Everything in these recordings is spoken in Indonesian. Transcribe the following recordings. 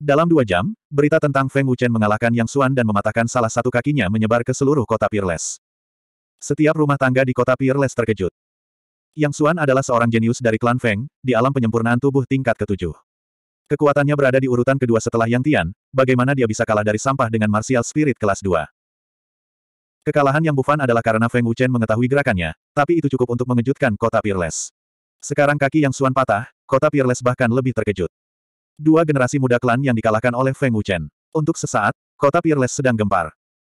Dalam dua jam, berita tentang Feng Wuchen mengalahkan Yang Xuan dan mematahkan salah satu kakinya menyebar ke seluruh kota Peerless. Setiap rumah tangga di kota Peerless terkejut. Yang Xuan adalah seorang jenius dari klan Feng, di alam penyempurnaan tubuh tingkat ketujuh. Kekuatannya berada di urutan kedua setelah Yang Tian, bagaimana dia bisa kalah dari sampah dengan martial spirit kelas 2. Kekalahan Yang Bufan adalah karena Feng Wuchen mengetahui gerakannya, tapi itu cukup untuk mengejutkan kota Peerless. Sekarang kaki Yang Suan patah, kota Peerless bahkan lebih terkejut. Dua generasi muda klan yang dikalahkan oleh Feng Wuchen. Untuk sesaat, kota Peerless sedang gempar.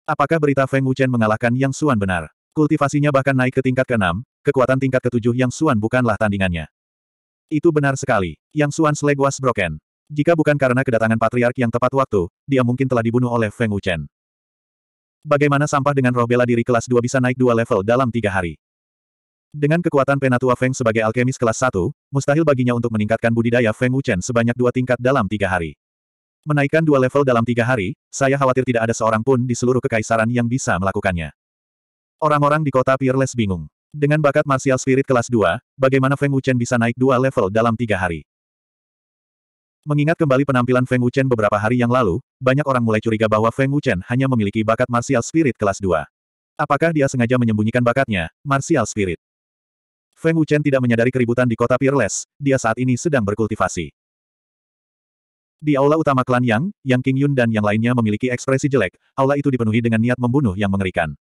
Apakah berita Feng Wuchen mengalahkan Yang Suan benar? Kultivasinya bahkan naik ke tingkat ke-6, kekuatan tingkat ke-7 Yang Suan bukanlah tandingannya. Itu benar sekali. Yang Suan Leg was broken. Jika bukan karena kedatangan patriark yang tepat waktu, dia mungkin telah dibunuh oleh Feng Wuchen. Bagaimana sampah dengan roh bela diri kelas 2 bisa naik dua level dalam tiga hari? Dengan kekuatan Penatua Feng sebagai alkemis kelas 1, mustahil baginya untuk meningkatkan budidaya Feng Wuchen sebanyak dua tingkat dalam tiga hari. Menaikkan dua level dalam tiga hari, saya khawatir tidak ada seorang pun di seluruh kekaisaran yang bisa melakukannya. Orang-orang di kota Peerless bingung. Dengan bakat martial spirit kelas 2, bagaimana Feng Wuchen bisa naik dua level dalam tiga hari? Mengingat kembali penampilan Feng Wuchen beberapa hari yang lalu, banyak orang mulai curiga bahwa Feng Wuchen hanya memiliki bakat martial spirit kelas 2. Apakah dia sengaja menyembunyikan bakatnya, martial spirit? Feng Wuchen tidak menyadari keributan di kota Peerless, dia saat ini sedang berkultivasi. Di aula utama klan Yang, Yang King Yun dan yang lainnya memiliki ekspresi jelek, aula itu dipenuhi dengan niat membunuh yang mengerikan.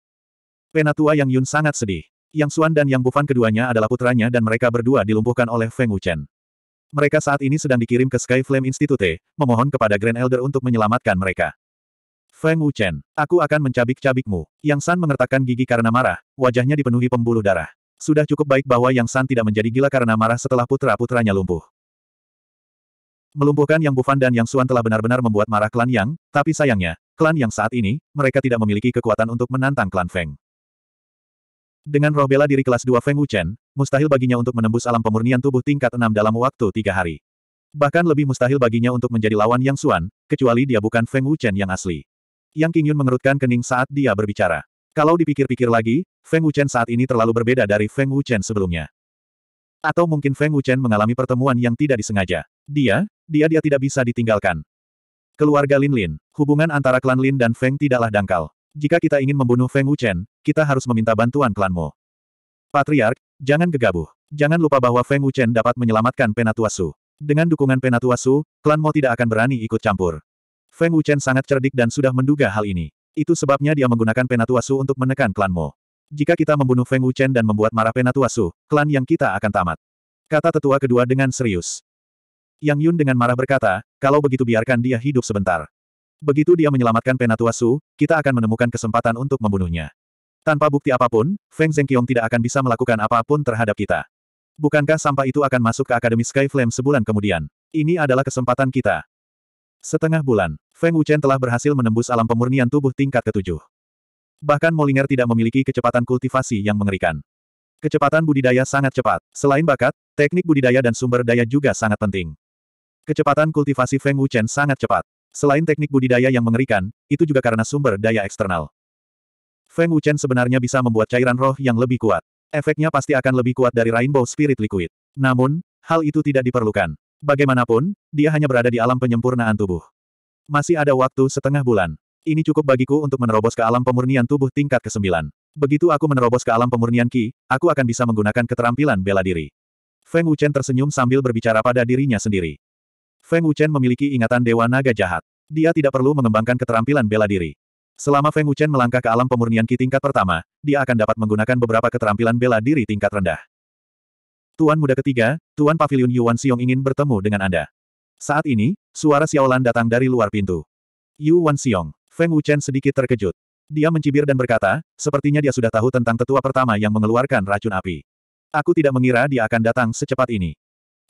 Penatua Yang Yun sangat sedih. Yang Xuan dan Yang Bufan keduanya adalah putranya dan mereka berdua dilumpuhkan oleh Feng Wuchen. Mereka saat ini sedang dikirim ke Sky Flame Institute, memohon kepada Grand Elder untuk menyelamatkan mereka. Feng Wuchen, aku akan mencabik-cabikmu. Yang San mengertakkan gigi karena marah, wajahnya dipenuhi pembuluh darah. Sudah cukup baik bahwa Yang San tidak menjadi gila karena marah setelah putra-putranya lumpuh. Melumpuhkan Yang Bufan dan Yang Suan telah benar-benar membuat marah klan Yang, tapi sayangnya, klan Yang saat ini, mereka tidak memiliki kekuatan untuk menantang klan Feng. Dengan roh bela diri kelas 2 Feng Wuchen, mustahil baginya untuk menembus alam pemurnian tubuh tingkat 6 dalam waktu tiga hari. Bahkan lebih mustahil baginya untuk menjadi lawan Yang Suan, kecuali dia bukan Feng Wuchen yang asli. Yang Qingyun mengerutkan kening saat dia berbicara. Kalau dipikir-pikir lagi, Feng Wuchen saat ini terlalu berbeda dari Feng Wuchen sebelumnya. Atau mungkin Feng Wuchen mengalami pertemuan yang tidak disengaja. Dia, dia-dia tidak bisa ditinggalkan. Keluarga Lin Lin, hubungan antara klan Lin dan Feng tidaklah dangkal. Jika kita ingin membunuh Feng Wuchen, kita harus meminta bantuan klanmu. Patriark, jangan gegabah. Jangan lupa bahwa Feng Wuchen dapat menyelamatkan Penatua Su. Dengan dukungan Penatua Su, klan Mo tidak akan berani ikut campur. Feng Wuchen sangat cerdik dan sudah menduga hal ini. Itu sebabnya dia menggunakan Penatuasu untuk menekan klanmu. Jika kita membunuh Feng Wuchen dan membuat marah Penatuasu, klan yang kita akan tamat. Kata tetua kedua dengan serius. Yang Yun dengan marah berkata, kalau begitu biarkan dia hidup sebentar. Begitu dia menyelamatkan Penatuasu, kita akan menemukan kesempatan untuk membunuhnya. Tanpa bukti apapun, Feng Zhengqiong tidak akan bisa melakukan apapun terhadap kita. Bukankah sampah itu akan masuk ke Akademi Sky Flame sebulan kemudian? Ini adalah kesempatan kita. Setengah bulan, Feng Wuchen telah berhasil menembus alam pemurnian tubuh tingkat ketujuh. Bahkan Molinger tidak memiliki kecepatan kultivasi yang mengerikan. Kecepatan budidaya sangat cepat. Selain bakat, teknik budidaya dan sumber daya juga sangat penting. Kecepatan kultivasi Feng Wuchen sangat cepat. Selain teknik budidaya yang mengerikan, itu juga karena sumber daya eksternal. Feng Wuchen sebenarnya bisa membuat cairan roh yang lebih kuat. Efeknya pasti akan lebih kuat dari Rainbow Spirit Liquid. Namun, hal itu tidak diperlukan. Bagaimanapun, dia hanya berada di alam penyempurnaan tubuh. Masih ada waktu setengah bulan. Ini cukup bagiku untuk menerobos ke alam pemurnian tubuh tingkat ke-9. Begitu aku menerobos ke alam pemurnian Ki, aku akan bisa menggunakan keterampilan bela diri. Feng Wuchen tersenyum sambil berbicara pada dirinya sendiri. Feng Wuchen memiliki ingatan Dewa Naga Jahat. Dia tidak perlu mengembangkan keterampilan bela diri. Selama Feng Wuchen melangkah ke alam pemurnian Ki tingkat pertama, dia akan dapat menggunakan beberapa keterampilan bela diri tingkat rendah. Tuan muda ketiga, Tuan Pavilion Yuan Xiong ingin bertemu dengan Anda. Saat ini, suara Xiaolan datang dari luar pintu. Yuan Xiong, Feng Wuchen sedikit terkejut. Dia mencibir dan berkata, sepertinya dia sudah tahu tentang tetua pertama yang mengeluarkan racun api. Aku tidak mengira dia akan datang secepat ini.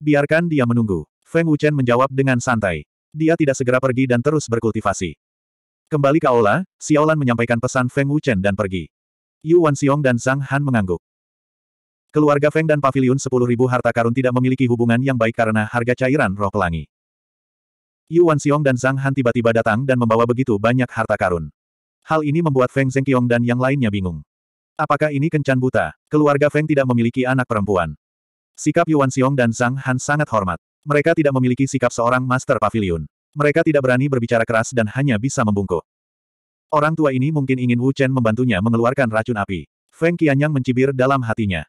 Biarkan dia menunggu. Feng Wuchen menjawab dengan santai. Dia tidak segera pergi dan terus berkultivasi. Kembali ke aula, Xiaolan menyampaikan pesan Feng Wuchen dan pergi. Yu Xiong dan Zhang Han mengangguk. Keluarga Feng dan Paviliun 10.000 harta karun tidak memiliki hubungan yang baik karena harga cairan roh pelangi. Yu Xiong dan Zhang Han tiba-tiba datang dan membawa begitu banyak harta karun. Hal ini membuat Feng Zhengqiong dan yang lainnya bingung. Apakah ini kencan buta? Keluarga Feng tidak memiliki anak perempuan. Sikap Yuan Xiong dan Zhang Han sangat hormat. Mereka tidak memiliki sikap seorang Master pavilion. Mereka tidak berani berbicara keras dan hanya bisa membungkuk. Orang tua ini mungkin ingin Wu Chen membantunya mengeluarkan racun api. Feng Qianyang mencibir dalam hatinya.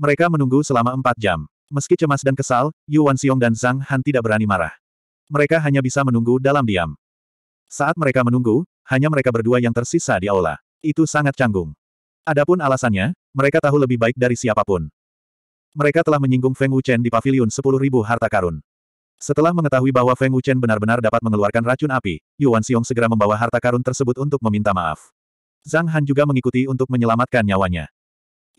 Mereka menunggu selama empat jam. Meski cemas dan kesal, Yuan Xiong dan Zhang Han tidak berani marah. Mereka hanya bisa menunggu dalam diam. Saat mereka menunggu, hanya mereka berdua yang tersisa di aula. Itu sangat canggung. Adapun alasannya, mereka tahu lebih baik dari siapapun. Mereka telah menyinggung Feng Wuchen di pavilion 10.000 harta karun. Setelah mengetahui bahwa Feng Wuchen benar-benar dapat mengeluarkan racun api, Yuan Xiong segera membawa harta karun tersebut untuk meminta maaf. Zhang Han juga mengikuti untuk menyelamatkan nyawanya.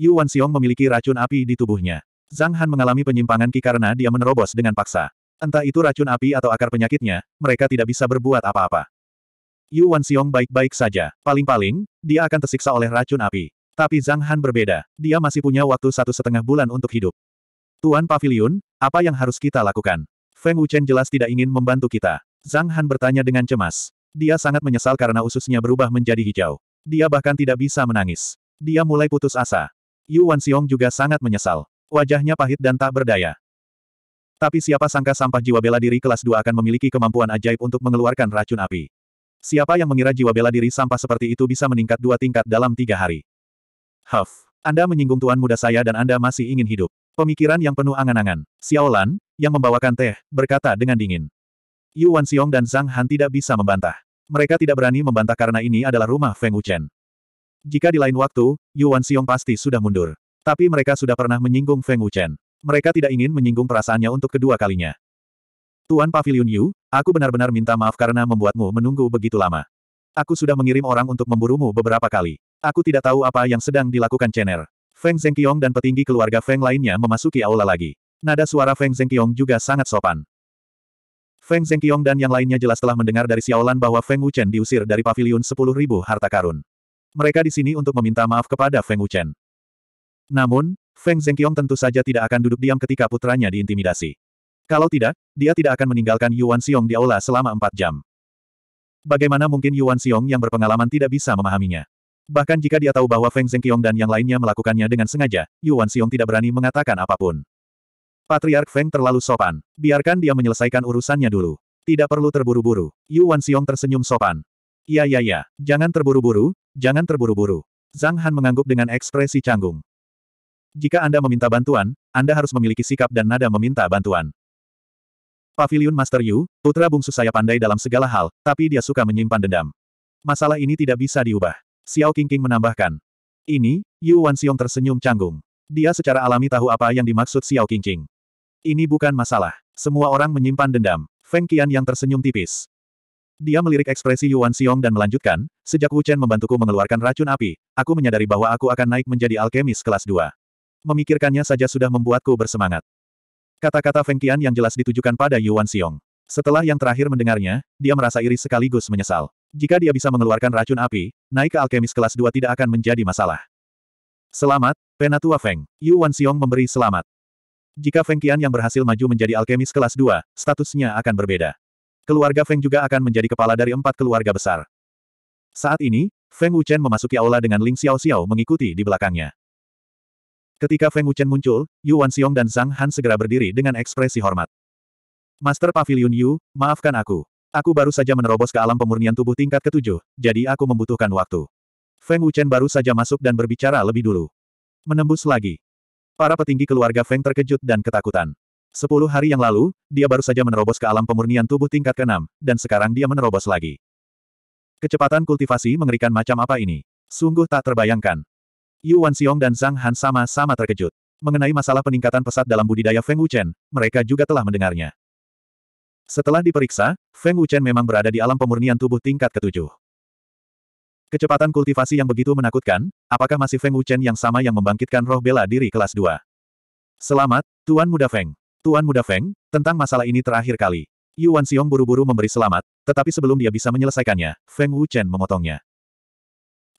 Yuan Xiong memiliki racun api di tubuhnya. Zhang Han mengalami penyimpangan ki karena dia menerobos dengan paksa. Entah itu racun api atau akar penyakitnya, mereka tidak bisa berbuat apa-apa. Yuan Xiong baik-baik saja. Paling-paling, dia akan tersiksa oleh racun api. Tapi Zhang Han berbeda. Dia masih punya waktu satu setengah bulan untuk hidup. Tuan Pavilion, apa yang harus kita lakukan? Feng Wuchen jelas tidak ingin membantu kita. Zhang Han bertanya dengan cemas. Dia sangat menyesal karena ususnya berubah menjadi hijau. Dia bahkan tidak bisa menangis. Dia mulai putus asa. Yu Xiong juga sangat menyesal. Wajahnya pahit dan tak berdaya. Tapi siapa sangka sampah jiwa bela diri kelas 2 akan memiliki kemampuan ajaib untuk mengeluarkan racun api. Siapa yang mengira jiwa bela diri sampah seperti itu bisa meningkat dua tingkat dalam tiga hari? Huff, Anda menyinggung tuan muda saya dan Anda masih ingin hidup. Pemikiran yang penuh angan-angan. Xiao Lan, yang membawakan teh, berkata dengan dingin. Yu Xiong dan Zhang Han tidak bisa membantah. Mereka tidak berani membantah karena ini adalah rumah Feng Wuchen. Jika di lain waktu, Yuan Xiong pasti sudah mundur. Tapi mereka sudah pernah menyinggung Feng Wuchen. Mereka tidak ingin menyinggung perasaannya untuk kedua kalinya. Tuan Pavilion Yu, aku benar-benar minta maaf karena membuatmu menunggu begitu lama. Aku sudah mengirim orang untuk memburumu beberapa kali. Aku tidak tahu apa yang sedang dilakukan Chener. Feng Zhengqiong dan petinggi keluarga Feng lainnya memasuki aula lagi. Nada suara Feng Zhengqiong juga sangat sopan. Feng Zhengqiong dan yang lainnya jelas telah mendengar dari Xiaolan bahwa Feng Wuchen diusir dari pavilion 10.000 harta karun. Mereka di sini untuk meminta maaf kepada Feng Wuchen. Namun, Feng Zhengqiong tentu saja tidak akan duduk diam ketika putranya diintimidasi. Kalau tidak, dia tidak akan meninggalkan Yuan Xiong di aula selama empat jam. Bagaimana mungkin Yuan Xiong yang berpengalaman tidak bisa memahaminya? Bahkan jika dia tahu bahwa Feng Zhengqiong dan yang lainnya melakukannya dengan sengaja, Yuan Xiong tidak berani mengatakan apapun. Patriark Feng terlalu sopan. Biarkan dia menyelesaikan urusannya dulu. Tidak perlu terburu-buru. Yuan Xiong tersenyum sopan. Iya iya iya, jangan terburu-buru, jangan terburu-buru. Zhang Han mengangguk dengan ekspresi canggung. Jika Anda meminta bantuan, Anda harus memiliki sikap dan nada meminta bantuan. Pavilion Master Yu, putra bungsu saya pandai dalam segala hal, tapi dia suka menyimpan dendam. Masalah ini tidak bisa diubah. Xiao Qingqing menambahkan. Ini, Yu Xiong tersenyum canggung. Dia secara alami tahu apa yang dimaksud Xiao Qingqing. Ini bukan masalah. Semua orang menyimpan dendam. Feng Qian yang tersenyum tipis. Dia melirik ekspresi Yuan Xiong dan melanjutkan, sejak Wu Chen membantuku mengeluarkan racun api, aku menyadari bahwa aku akan naik menjadi alkemis kelas 2. Memikirkannya saja sudah membuatku bersemangat. Kata-kata Feng Qian yang jelas ditujukan pada Yuan Xiong. Setelah yang terakhir mendengarnya, dia merasa iri sekaligus menyesal. Jika dia bisa mengeluarkan racun api, naik ke alkemis kelas 2 tidak akan menjadi masalah. Selamat, Penatua Feng. Yuan Xiong memberi selamat. Jika Feng Qian yang berhasil maju menjadi alkemis kelas 2, statusnya akan berbeda. Keluarga Feng juga akan menjadi kepala dari empat keluarga besar. Saat ini, Feng Wuchen memasuki aula dengan Ling Xiao Xiao mengikuti di belakangnya. Ketika Feng Wuchen muncul, Yu Xiong dan Zhang Han segera berdiri dengan ekspresi hormat. Master Pavilion Yu, maafkan aku. Aku baru saja menerobos ke alam pemurnian tubuh tingkat ketujuh, jadi aku membutuhkan waktu. Feng Wuchen baru saja masuk dan berbicara lebih dulu. Menembus lagi. Para petinggi keluarga Feng terkejut dan ketakutan. Sepuluh hari yang lalu, dia baru saja menerobos ke alam pemurnian tubuh tingkat ke-6, dan sekarang dia menerobos lagi. Kecepatan kultivasi mengerikan macam apa ini? Sungguh tak terbayangkan. Yu Xiong dan Zhang Han sama-sama terkejut. Mengenai masalah peningkatan pesat dalam budidaya Feng Wuchen, mereka juga telah mendengarnya. Setelah diperiksa, Feng Wuchen memang berada di alam pemurnian tubuh tingkat ke-7. Kecepatan kultivasi yang begitu menakutkan, apakah masih Feng Wuchen yang sama yang membangkitkan roh bela diri kelas 2? Selamat, Tuan Muda Feng. Tuan Muda Feng, tentang masalah ini terakhir kali. Yuan Xiong buru-buru memberi selamat, tetapi sebelum dia bisa menyelesaikannya, Feng Wuchen memotongnya.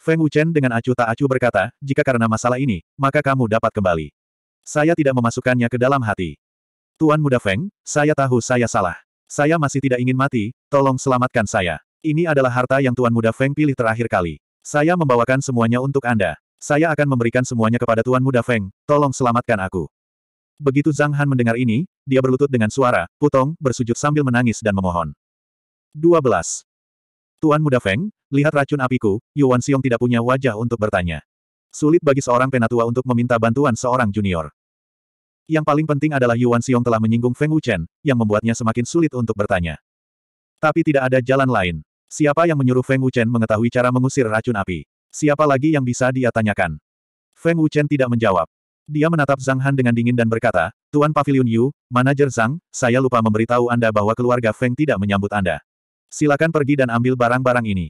Feng Wuchen dengan acuh tak acuh berkata, jika karena masalah ini, maka kamu dapat kembali. Saya tidak memasukkannya ke dalam hati. Tuan Muda Feng, saya tahu saya salah. Saya masih tidak ingin mati, tolong selamatkan saya. Ini adalah harta yang Tuan Muda Feng pilih terakhir kali. Saya membawakan semuanya untuk Anda. Saya akan memberikan semuanya kepada Tuan Muda Feng, tolong selamatkan aku. Begitu Zhang Han mendengar ini, dia berlutut dengan suara, putong, bersujud sambil menangis dan memohon. 12. Tuan Muda Feng, lihat racun apiku, Yuan Xiong tidak punya wajah untuk bertanya. Sulit bagi seorang penatua untuk meminta bantuan seorang junior. Yang paling penting adalah Yuan Xiong telah menyinggung Feng Wuchen, yang membuatnya semakin sulit untuk bertanya. Tapi tidak ada jalan lain. Siapa yang menyuruh Feng Wuchen mengetahui cara mengusir racun api? Siapa lagi yang bisa dia tanyakan? Feng Wuchen tidak menjawab. Dia menatap Zhang Han dengan dingin dan berkata, Tuan Pavilion Yu, manajer Zhang, saya lupa memberitahu Anda bahwa keluarga Feng tidak menyambut Anda. Silakan pergi dan ambil barang-barang ini.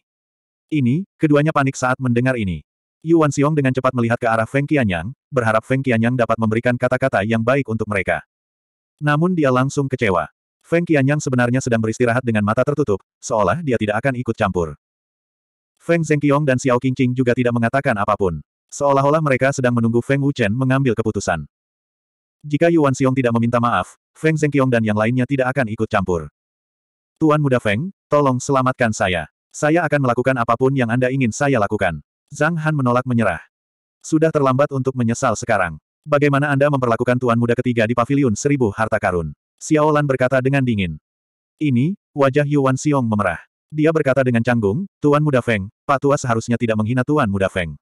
Ini, keduanya panik saat mendengar ini. Yuan Xiong dengan cepat melihat ke arah Feng Qianyang, berharap Feng Qianyang dapat memberikan kata-kata yang baik untuk mereka. Namun dia langsung kecewa. Feng Qianyang sebenarnya sedang beristirahat dengan mata tertutup, seolah dia tidak akan ikut campur. Feng Zhengqiong dan Xiao Qingqing juga tidak mengatakan apapun. Seolah-olah mereka sedang menunggu Feng Wuchen mengambil keputusan. Jika Yuan Xiong tidak meminta maaf, Feng Zhengqiong dan yang lainnya tidak akan ikut campur. Tuan Muda Feng, tolong selamatkan saya. Saya akan melakukan apapun yang Anda ingin saya lakukan. Zhang Han menolak menyerah. Sudah terlambat untuk menyesal sekarang. Bagaimana Anda memperlakukan Tuan Muda ketiga di Paviliun Seribu Harta Karun? Xiao Lan berkata dengan dingin. Ini, wajah Yuan Xiong memerah. Dia berkata dengan canggung, Tuan Muda Feng, Pak Tua seharusnya tidak menghina Tuan Muda Feng.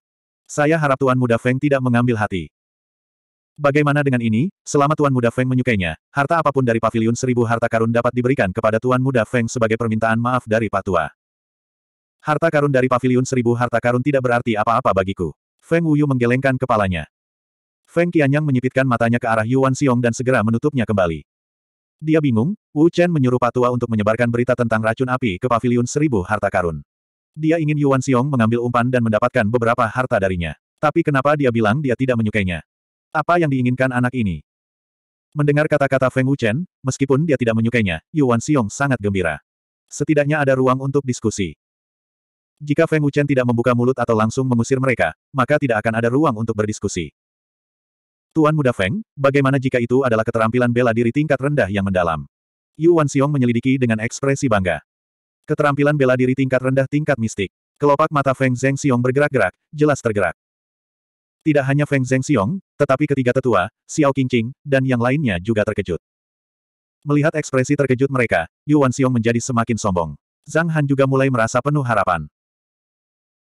Saya harap Tuan Muda Feng tidak mengambil hati. Bagaimana dengan ini, selama Tuan Muda Feng menyukainya, harta apapun dari paviliun seribu harta karun dapat diberikan kepada Tuan Muda Feng sebagai permintaan maaf dari Pak Tua. Harta karun dari paviliun seribu harta karun tidak berarti apa-apa bagiku. Feng Wuyu menggelengkan kepalanya. Feng Qianyang menyipitkan matanya ke arah Yuan Xiong dan segera menutupnya kembali. Dia bingung, Wu Chen menyuruh Patua untuk menyebarkan berita tentang racun api ke paviliun seribu harta karun. Dia ingin Yuan Xiong mengambil umpan dan mendapatkan beberapa harta darinya. Tapi kenapa dia bilang dia tidak menyukainya? Apa yang diinginkan anak ini? Mendengar kata-kata Feng Wuchen, meskipun dia tidak menyukainya, Yuan Xiong sangat gembira. Setidaknya ada ruang untuk diskusi. Jika Feng Wuchen tidak membuka mulut atau langsung mengusir mereka, maka tidak akan ada ruang untuk berdiskusi. Tuan Muda Feng, bagaimana jika itu adalah keterampilan bela diri tingkat rendah yang mendalam? Yuan Xiong menyelidiki dengan ekspresi bangga. Keterampilan bela diri tingkat rendah tingkat mistik. Kelopak mata Feng Zeng Xiong bergerak-gerak, jelas tergerak. Tidak hanya Feng Zeng Xiong, tetapi ketiga tetua, Xiao Qingqing, dan yang lainnya juga terkejut. Melihat ekspresi terkejut mereka, Yuan Xiong menjadi semakin sombong. Zhang Han juga mulai merasa penuh harapan.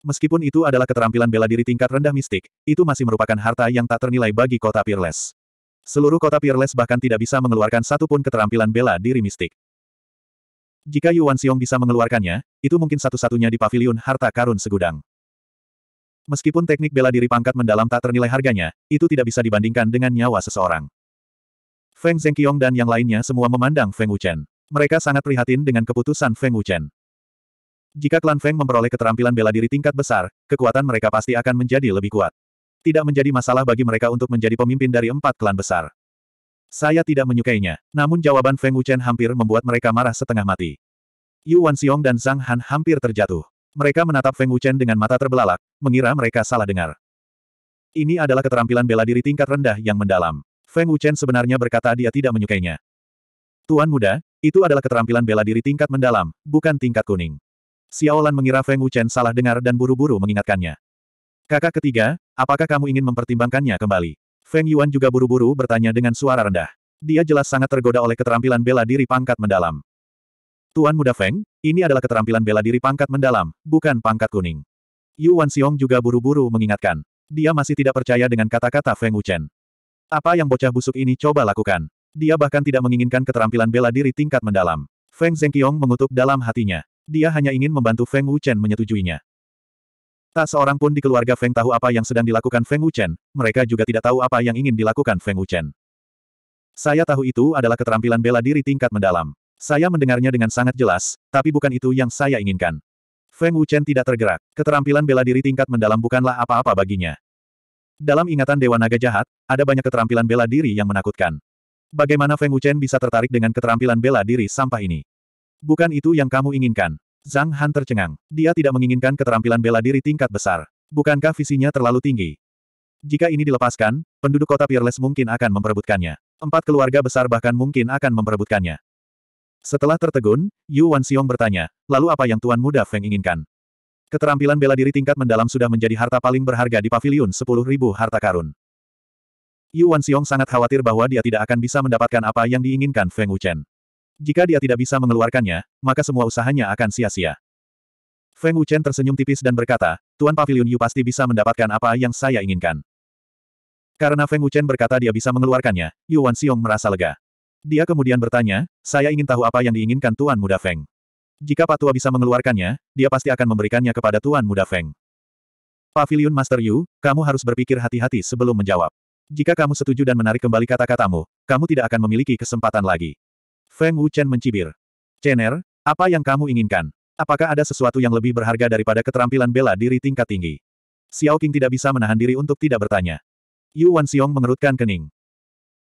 Meskipun itu adalah keterampilan bela diri tingkat rendah mistik, itu masih merupakan harta yang tak ternilai bagi kota Peerless. Seluruh kota Peerless bahkan tidak bisa mengeluarkan satupun keterampilan bela diri mistik. Jika Yuan Xiong bisa mengeluarkannya, itu mungkin satu-satunya di Paviliun harta karun segudang. Meskipun teknik bela diri pangkat mendalam tak ternilai harganya, itu tidak bisa dibandingkan dengan nyawa seseorang. Feng Zhengqiong dan yang lainnya semua memandang Feng Wuchen. Mereka sangat prihatin dengan keputusan Feng Wuchen. Jika klan Feng memperoleh keterampilan bela diri tingkat besar, kekuatan mereka pasti akan menjadi lebih kuat. Tidak menjadi masalah bagi mereka untuk menjadi pemimpin dari empat klan besar. Saya tidak menyukainya, namun jawaban Feng Wuchen hampir membuat mereka marah setengah mati. Yu Wanxiong dan Zhang Han hampir terjatuh. Mereka menatap Feng Wuchen dengan mata terbelalak, mengira mereka salah dengar. Ini adalah keterampilan bela diri tingkat rendah yang mendalam. Feng Wuchen sebenarnya berkata dia tidak menyukainya. Tuan muda, itu adalah keterampilan bela diri tingkat mendalam, bukan tingkat kuning. Xiaolan mengira Feng Wuchen salah dengar dan buru-buru mengingatkannya. Kakak ketiga, apakah kamu ingin mempertimbangkannya kembali? Feng Yuan juga buru-buru bertanya dengan suara rendah. Dia jelas sangat tergoda oleh keterampilan bela diri pangkat mendalam. Tuan muda Feng, ini adalah keterampilan bela diri pangkat mendalam, bukan pangkat kuning. Yuan Xiong juga buru-buru mengingatkan. Dia masih tidak percaya dengan kata-kata Feng Wuchen. Apa yang bocah busuk ini coba lakukan? Dia bahkan tidak menginginkan keterampilan bela diri tingkat mendalam. Feng Zhengqiong mengutuk dalam hatinya. Dia hanya ingin membantu Feng Wuchen menyetujuinya. Tak seorang pun di keluarga Feng tahu apa yang sedang dilakukan Feng Wuchen, mereka juga tidak tahu apa yang ingin dilakukan Feng Wuchen. Saya tahu itu adalah keterampilan bela diri tingkat mendalam. Saya mendengarnya dengan sangat jelas, tapi bukan itu yang saya inginkan. Feng Wuchen tidak tergerak. Keterampilan bela diri tingkat mendalam bukanlah apa-apa baginya. Dalam ingatan Dewa Naga Jahat, ada banyak keterampilan bela diri yang menakutkan. Bagaimana Feng Wuchen bisa tertarik dengan keterampilan bela diri sampah ini? Bukan itu yang kamu inginkan. Zhang Han tercengang. Dia tidak menginginkan keterampilan bela diri tingkat besar. Bukankah visinya terlalu tinggi? Jika ini dilepaskan, penduduk kota Peerless mungkin akan memperebutkannya. Empat keluarga besar bahkan mungkin akan memperebutkannya. Setelah tertegun, Yu Xiong bertanya, lalu apa yang Tuan Muda Feng inginkan? Keterampilan bela diri tingkat mendalam sudah menjadi harta paling berharga di paviliun 10.000 harta karun. Yu Xiong sangat khawatir bahwa dia tidak akan bisa mendapatkan apa yang diinginkan Feng Wuchen. Jika dia tidak bisa mengeluarkannya, maka semua usahanya akan sia-sia. Feng Wuchen tersenyum tipis dan berkata, Tuan Pavilion Yu pasti bisa mendapatkan apa yang saya inginkan. Karena Feng Wuchen berkata dia bisa mengeluarkannya, Yu Xiong merasa lega. Dia kemudian bertanya, saya ingin tahu apa yang diinginkan Tuan Muda Feng. Jika Pak Tua bisa mengeluarkannya, dia pasti akan memberikannya kepada Tuan Muda Feng. Pavilion Master Yu, kamu harus berpikir hati-hati sebelum menjawab. Jika kamu setuju dan menarik kembali kata-katamu, kamu tidak akan memiliki kesempatan lagi. Feng Wuchen mencibir. Chen'er, apa yang kamu inginkan? Apakah ada sesuatu yang lebih berharga daripada keterampilan bela diri tingkat tinggi? Xiao Qing tidak bisa menahan diri untuk tidak bertanya. Yu Wanxiong mengerutkan kening.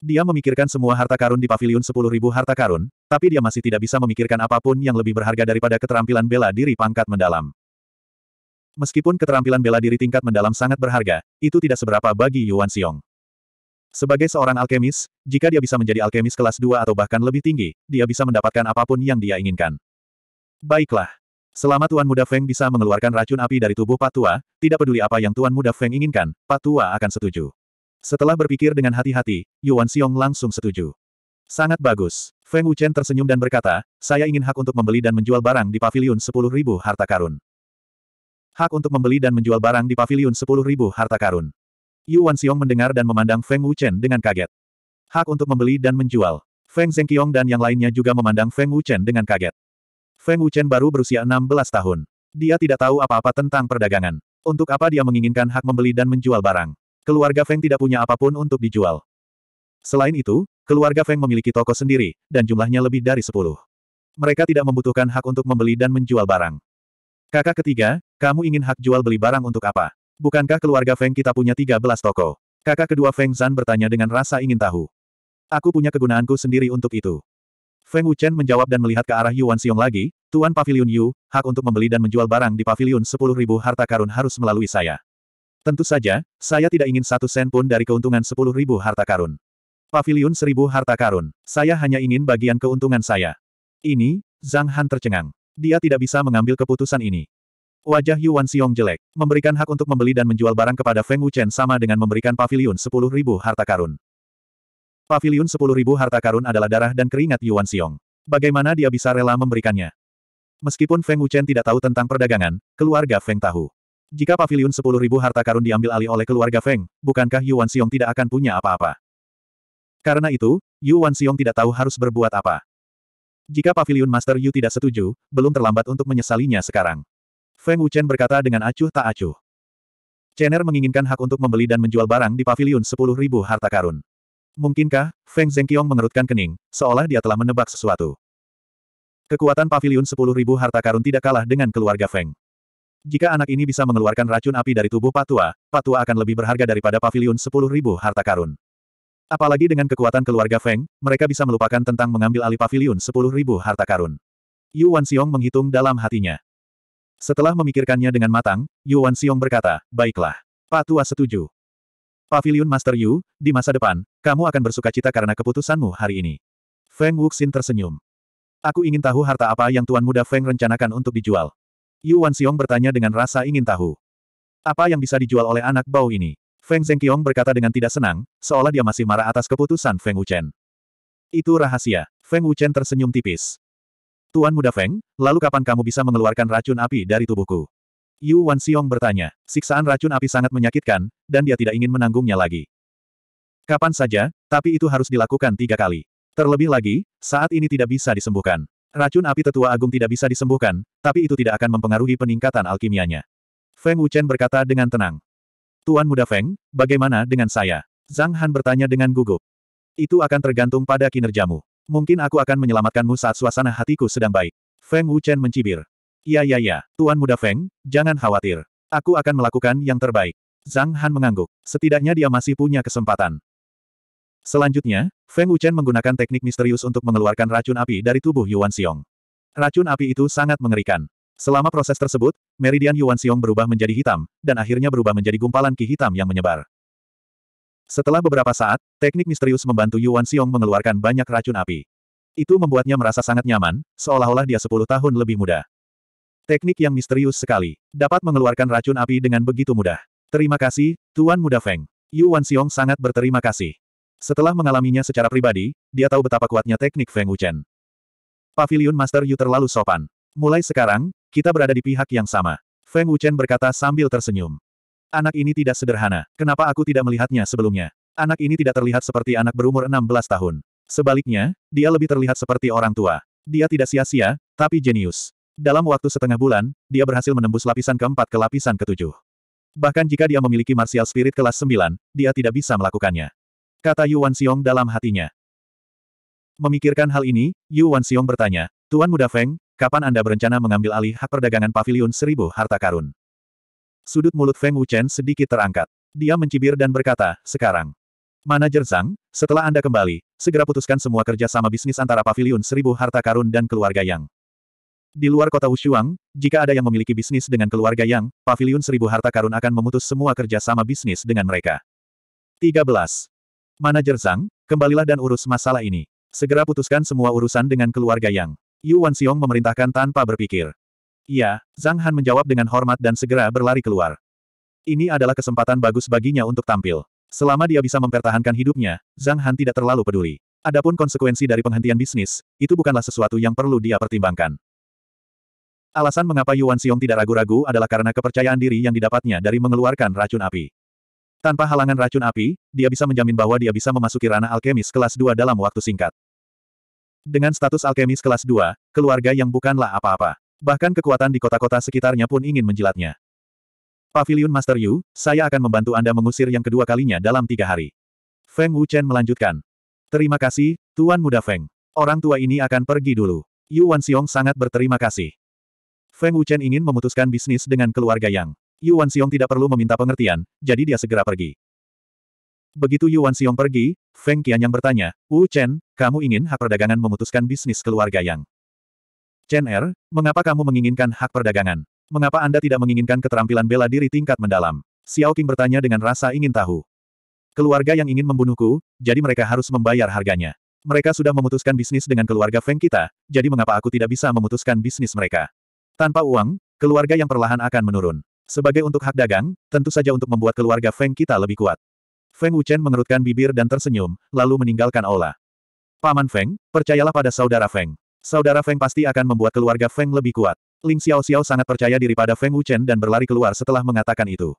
Dia memikirkan semua harta karun di pavilion 10.000 harta karun, tapi dia masih tidak bisa memikirkan apapun yang lebih berharga daripada keterampilan bela diri pangkat mendalam. Meskipun keterampilan bela diri tingkat mendalam sangat berharga, itu tidak seberapa bagi Yuan Xiong. Sebagai seorang alkemis, jika dia bisa menjadi alkemis kelas 2 atau bahkan lebih tinggi, dia bisa mendapatkan apapun yang dia inginkan. Baiklah. Selama Tuan Muda Feng bisa mengeluarkan racun api dari tubuh Patua, tidak peduli apa yang Tuan Muda Feng inginkan, Patua akan setuju. Setelah berpikir dengan hati-hati, Yuan Xiong langsung setuju. Sangat bagus. Feng Wuchen tersenyum dan berkata, saya ingin hak untuk membeli dan menjual barang di pavilion 10.000 harta karun. Hak untuk membeli dan menjual barang di pavilion 10.000 harta karun. Yuan Xiong mendengar dan memandang Feng Wuchen dengan kaget. Hak untuk membeli dan menjual. Feng Zengqiong dan yang lainnya juga memandang Feng Wuchen dengan kaget. Feng Wuchen baru berusia 16 tahun. Dia tidak tahu apa-apa tentang perdagangan. Untuk apa dia menginginkan hak membeli dan menjual barang? Keluarga Feng tidak punya apapun untuk dijual. Selain itu, keluarga Feng memiliki toko sendiri, dan jumlahnya lebih dari 10. Mereka tidak membutuhkan hak untuk membeli dan menjual barang. Kakak ketiga, kamu ingin hak jual beli barang untuk apa? Bukankah keluarga Feng kita punya 13 toko? Kakak kedua Feng Zan bertanya dengan rasa ingin tahu. Aku punya kegunaanku sendiri untuk itu. Feng Wuchen menjawab dan melihat ke arah Yuan Xiong lagi, Tuan Pavilion Yu, hak untuk membeli dan menjual barang di sepuluh 10.000 harta karun harus melalui saya. Tentu saja, saya tidak ingin satu sen pun dari keuntungan 10.000 harta karun. Pavilion 1.000 harta karun, saya hanya ingin bagian keuntungan saya. Ini, Zhang Han tercengang. Dia tidak bisa mengambil keputusan ini. Wajah Yuan Xiong jelek. Memberikan hak untuk membeli dan menjual barang kepada Feng Wuchen sama dengan memberikan sepuluh 10.000 harta karun. sepuluh 10.000 harta karun adalah darah dan keringat Yuan Xiong. Bagaimana dia bisa rela memberikannya? Meskipun Feng Wuchen tidak tahu tentang perdagangan, keluarga Feng tahu. Jika sepuluh 10.000 harta karun diambil alih oleh keluarga Feng, bukankah Yuan Xiong tidak akan punya apa-apa? Karena itu, Yuan Xiong tidak tahu harus berbuat apa. Jika Pavilion Master Yu tidak setuju, belum terlambat untuk menyesalinya sekarang. Feng Wuchen berkata dengan acuh tak acuh. Chener menginginkan hak untuk membeli dan menjual barang di pavilion 10.000 harta karun. Mungkinkah, Feng Zhengqiong mengerutkan kening, seolah dia telah menebak sesuatu. Kekuatan pavilion 10.000 harta karun tidak kalah dengan keluarga Feng. Jika anak ini bisa mengeluarkan racun api dari tubuh Patua, Patua akan lebih berharga daripada pavilion 10.000 harta karun. Apalagi dengan kekuatan keluarga Feng, mereka bisa melupakan tentang mengambil alih pavilion 10.000 harta karun. Yu Wanxiong menghitung dalam hatinya. Setelah memikirkannya dengan matang, Yuan Xiong berkata, baiklah. Patua setuju. Pavilion Master Yu, di masa depan, kamu akan bersuka cita karena keputusanmu hari ini. Feng Wuxin tersenyum. Aku ingin tahu harta apa yang Tuan Muda Feng rencanakan untuk dijual. Yuan Xiong bertanya dengan rasa ingin tahu. Apa yang bisa dijual oleh anak bau ini? Feng Zhengqiong berkata dengan tidak senang, seolah dia masih marah atas keputusan Feng Wuchen. Itu rahasia. Feng Wuchen tersenyum tipis. Tuan Muda Feng, lalu kapan kamu bisa mengeluarkan racun api dari tubuhku? Yu Wan Xiong bertanya. Siksaan racun api sangat menyakitkan, dan dia tidak ingin menanggungnya lagi. Kapan saja, tapi itu harus dilakukan tiga kali. Terlebih lagi, saat ini tidak bisa disembuhkan. Racun api tetua agung tidak bisa disembuhkan, tapi itu tidak akan mempengaruhi peningkatan alkimianya. Feng Wuchen berkata dengan tenang. Tuan Muda Feng, bagaimana dengan saya? Zhang Han bertanya dengan gugup. Itu akan tergantung pada kinerjamu. Mungkin aku akan menyelamatkanmu saat suasana hatiku sedang baik. Feng Wuchen mencibir. Ya ya ya, Tuan Muda Feng, jangan khawatir. Aku akan melakukan yang terbaik. Zhang Han mengangguk. Setidaknya dia masih punya kesempatan. Selanjutnya, Feng Wuchen menggunakan teknik misterius untuk mengeluarkan racun api dari tubuh Yuan Xiong. Racun api itu sangat mengerikan. Selama proses tersebut, meridian Yuan Xiong berubah menjadi hitam, dan akhirnya berubah menjadi gumpalan ki hitam yang menyebar. Setelah beberapa saat, teknik misterius membantu Yuan Xiong mengeluarkan banyak racun api. Itu membuatnya merasa sangat nyaman, seolah-olah dia 10 tahun lebih muda. Teknik yang misterius sekali, dapat mengeluarkan racun api dengan begitu mudah. Terima kasih, Tuan Muda Feng. Yuan Xiong sangat berterima kasih. Setelah mengalaminya secara pribadi, dia tahu betapa kuatnya teknik Feng Wuchen. Pavilion Master Yu terlalu sopan. Mulai sekarang, kita berada di pihak yang sama. Feng Wuchen berkata sambil tersenyum. Anak ini tidak sederhana. Kenapa aku tidak melihatnya sebelumnya? Anak ini tidak terlihat seperti anak berumur 16 tahun. Sebaliknya, dia lebih terlihat seperti orang tua. Dia tidak sia-sia, tapi jenius. Dalam waktu setengah bulan, dia berhasil menembus lapisan keempat ke lapisan ketujuh. Bahkan jika dia memiliki martial spirit kelas sembilan, dia tidak bisa melakukannya. Kata Yuan Xiong dalam hatinya. Memikirkan hal ini, Yuan Xiong bertanya, Tuan Muda Feng, kapan Anda berencana mengambil alih hak perdagangan Paviliun seribu harta karun? Sudut mulut Feng Wuchen sedikit terangkat. Dia mencibir dan berkata, sekarang. Manajer Zhang, setelah Anda kembali, segera putuskan semua kerja sama bisnis antara Paviliun Seribu Harta Karun dan keluarga Yang. Di luar kota Wushuang, jika ada yang memiliki bisnis dengan keluarga Yang, Paviliun Seribu Harta Karun akan memutus semua kerja sama bisnis dengan mereka. 13. Manajer Zhang, kembalilah dan urus masalah ini. Segera putuskan semua urusan dengan keluarga Yang. Yu Wanxiong memerintahkan tanpa berpikir. Iya, Zhang Han menjawab dengan hormat dan segera berlari keluar. Ini adalah kesempatan bagus baginya untuk tampil. Selama dia bisa mempertahankan hidupnya, Zhang Han tidak terlalu peduli. Adapun konsekuensi dari penghentian bisnis, itu bukanlah sesuatu yang perlu dia pertimbangkan. Alasan mengapa Yuan Xiong tidak ragu-ragu adalah karena kepercayaan diri yang didapatnya dari mengeluarkan racun api. Tanpa halangan racun api, dia bisa menjamin bahwa dia bisa memasuki ranah alkemis kelas 2 dalam waktu singkat. Dengan status alkemis kelas 2, keluarga yang bukanlah apa-apa. Bahkan kekuatan di kota-kota sekitarnya pun ingin menjilatnya. Pavilion Master Yu, saya akan membantu Anda mengusir yang kedua kalinya dalam tiga hari. Feng Wuchen melanjutkan. Terima kasih, Tuan Muda Feng. Orang tua ini akan pergi dulu. Yu Xiong sangat berterima kasih. Feng Wuchen ingin memutuskan bisnis dengan keluarga Yang. Yu Xiong tidak perlu meminta pengertian, jadi dia segera pergi. Begitu Yu Xiong pergi, Feng yang bertanya, Wu Chen, kamu ingin hak perdagangan memutuskan bisnis keluarga Yang. Chen Er, mengapa kamu menginginkan hak perdagangan? Mengapa Anda tidak menginginkan keterampilan bela diri tingkat mendalam? Xiao Qing bertanya dengan rasa ingin tahu. Keluarga yang ingin membunuhku, jadi mereka harus membayar harganya. Mereka sudah memutuskan bisnis dengan keluarga Feng kita, jadi mengapa aku tidak bisa memutuskan bisnis mereka? Tanpa uang, keluarga yang perlahan akan menurun. Sebagai untuk hak dagang, tentu saja untuk membuat keluarga Feng kita lebih kuat. Feng Wuchen mengerutkan bibir dan tersenyum, lalu meninggalkan aula. Paman Feng, percayalah pada saudara Feng. Saudara Feng pasti akan membuat keluarga Feng lebih kuat. Ling Xiao Xiao sangat percaya diri pada Feng Wuchen dan berlari keluar setelah mengatakan itu.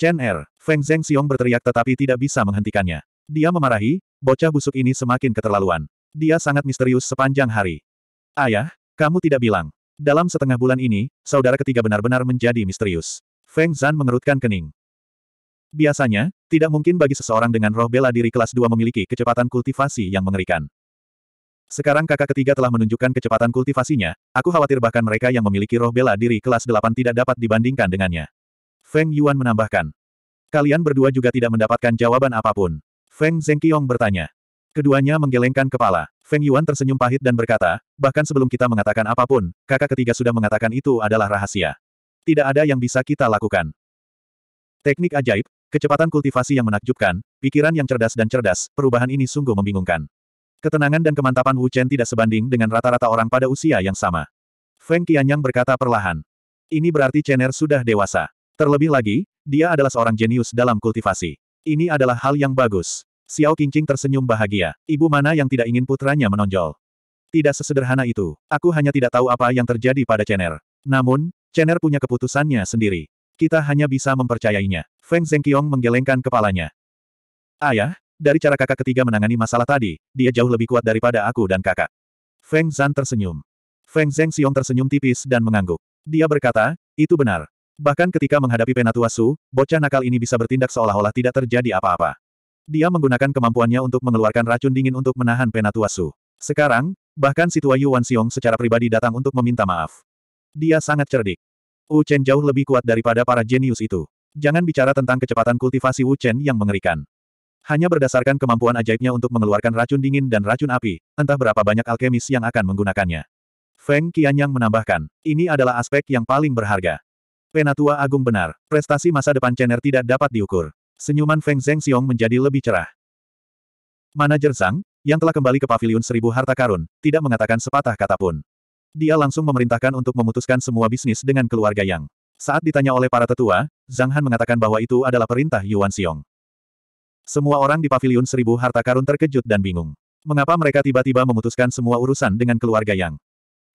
Chen Er, Feng Zeng Xiong berteriak tetapi tidak bisa menghentikannya. Dia memarahi, bocah busuk ini semakin keterlaluan. Dia sangat misterius sepanjang hari. Ayah, kamu tidak bilang. Dalam setengah bulan ini, saudara ketiga benar-benar menjadi misterius. Feng Zan mengerutkan kening. Biasanya, tidak mungkin bagi seseorang dengan roh bela diri kelas 2 memiliki kecepatan kultivasi yang mengerikan. Sekarang kakak ketiga telah menunjukkan kecepatan kultivasinya, aku khawatir bahkan mereka yang memiliki roh bela diri kelas 8 tidak dapat dibandingkan dengannya. Feng Yuan menambahkan. Kalian berdua juga tidak mendapatkan jawaban apapun. Feng Zhengqiong bertanya. Keduanya menggelengkan kepala. Feng Yuan tersenyum pahit dan berkata, bahkan sebelum kita mengatakan apapun, kakak ketiga sudah mengatakan itu adalah rahasia. Tidak ada yang bisa kita lakukan. Teknik ajaib, kecepatan kultivasi yang menakjubkan, pikiran yang cerdas dan cerdas, perubahan ini sungguh membingungkan. Ketenangan dan kemantapan Wu Chen tidak sebanding dengan rata-rata orang pada usia yang sama. Feng Qianyang berkata perlahan. Ini berarti Chen Er sudah dewasa. Terlebih lagi, dia adalah seorang jenius dalam kultivasi. Ini adalah hal yang bagus. Xiao Qingqing tersenyum bahagia. Ibu mana yang tidak ingin putranya menonjol? Tidak sesederhana itu. Aku hanya tidak tahu apa yang terjadi pada Chen Er. Namun, Chen Er punya keputusannya sendiri. Kita hanya bisa mempercayainya. Feng Zhengqiong menggelengkan kepalanya. Ayah, dari cara kakak ketiga menangani masalah tadi, dia jauh lebih kuat daripada aku dan kakak. Feng Zhan tersenyum. Feng Zeng Xiong tersenyum tipis dan mengangguk. Dia berkata, itu benar. Bahkan ketika menghadapi Penatua Su, bocah nakal ini bisa bertindak seolah-olah tidak terjadi apa-apa. Dia menggunakan kemampuannya untuk mengeluarkan racun dingin untuk menahan Penatua Su. Sekarang, bahkan si Yuan Xiong secara pribadi datang untuk meminta maaf. Dia sangat cerdik. Wu Chen jauh lebih kuat daripada para jenius itu. Jangan bicara tentang kecepatan kultivasi Wu Chen yang mengerikan. Hanya berdasarkan kemampuan ajaibnya untuk mengeluarkan racun dingin dan racun api, entah berapa banyak alkemis yang akan menggunakannya. Feng Qianyang menambahkan, ini adalah aspek yang paling berharga. Penatua Agung benar, prestasi masa depan Chener tidak dapat diukur. Senyuman Feng Zhengxiong menjadi lebih cerah. Manajer Zhang, yang telah kembali ke paviliun seribu harta karun, tidak mengatakan sepatah kata pun. Dia langsung memerintahkan untuk memutuskan semua bisnis dengan keluarga Yang. Saat ditanya oleh para tetua, Zhang Han mengatakan bahwa itu adalah perintah Yuan Xiong. Semua orang di paviliun seribu harta karun terkejut dan bingung. Mengapa mereka tiba-tiba memutuskan semua urusan dengan keluarga Yang?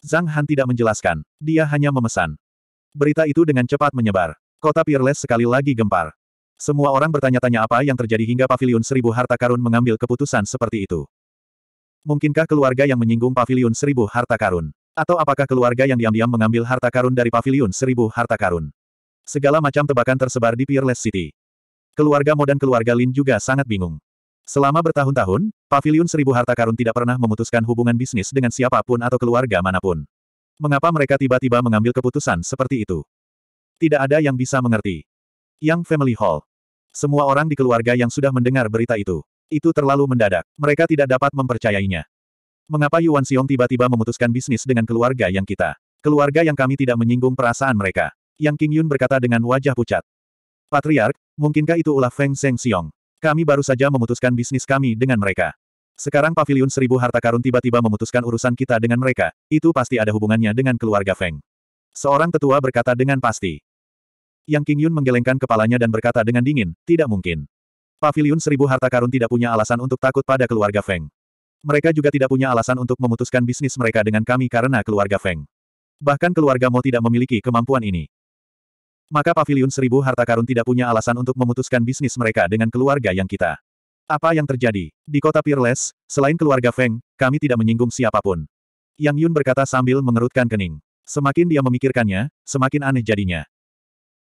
Zhang Han tidak menjelaskan. Dia hanya memesan. Berita itu dengan cepat menyebar. Kota Peerless sekali lagi gempar. Semua orang bertanya-tanya apa yang terjadi hingga paviliun seribu harta karun mengambil keputusan seperti itu. Mungkinkah keluarga yang menyinggung paviliun seribu harta karun? Atau apakah keluarga yang diam-diam mengambil harta karun dari paviliun seribu harta karun? Segala macam tebakan tersebar di Peerless City. Keluarga Mo dan keluarga Lin juga sangat bingung. Selama bertahun-tahun, Paviliun Seribu Harta Karun tidak pernah memutuskan hubungan bisnis dengan siapapun atau keluarga manapun. Mengapa mereka tiba-tiba mengambil keputusan seperti itu? Tidak ada yang bisa mengerti. Yang Family Hall. Semua orang di keluarga yang sudah mendengar berita itu. Itu terlalu mendadak. Mereka tidak dapat mempercayainya. Mengapa Yuan Xiong tiba-tiba memutuskan bisnis dengan keluarga yang kita? Keluarga yang kami tidak menyinggung perasaan mereka. Yang King Yun berkata dengan wajah pucat. Patriark, Mungkinkah itu ulah Feng Seng Xiong? Kami baru saja memutuskan bisnis kami dengan mereka. Sekarang paviliun seribu harta karun tiba-tiba memutuskan urusan kita dengan mereka, itu pasti ada hubungannya dengan keluarga Feng. Seorang tetua berkata dengan pasti. Yang King Yun menggelengkan kepalanya dan berkata dengan dingin, tidak mungkin. Paviliun seribu harta karun tidak punya alasan untuk takut pada keluarga Feng. Mereka juga tidak punya alasan untuk memutuskan bisnis mereka dengan kami karena keluarga Feng. Bahkan keluarga Mo tidak memiliki kemampuan ini. Maka Paviliun Seribu Harta Karun tidak punya alasan untuk memutuskan bisnis mereka dengan keluarga yang kita. Apa yang terjadi? Di kota Peerless, selain keluarga Feng, kami tidak menyinggung siapapun. Yang Yun berkata sambil mengerutkan kening. Semakin dia memikirkannya, semakin aneh jadinya.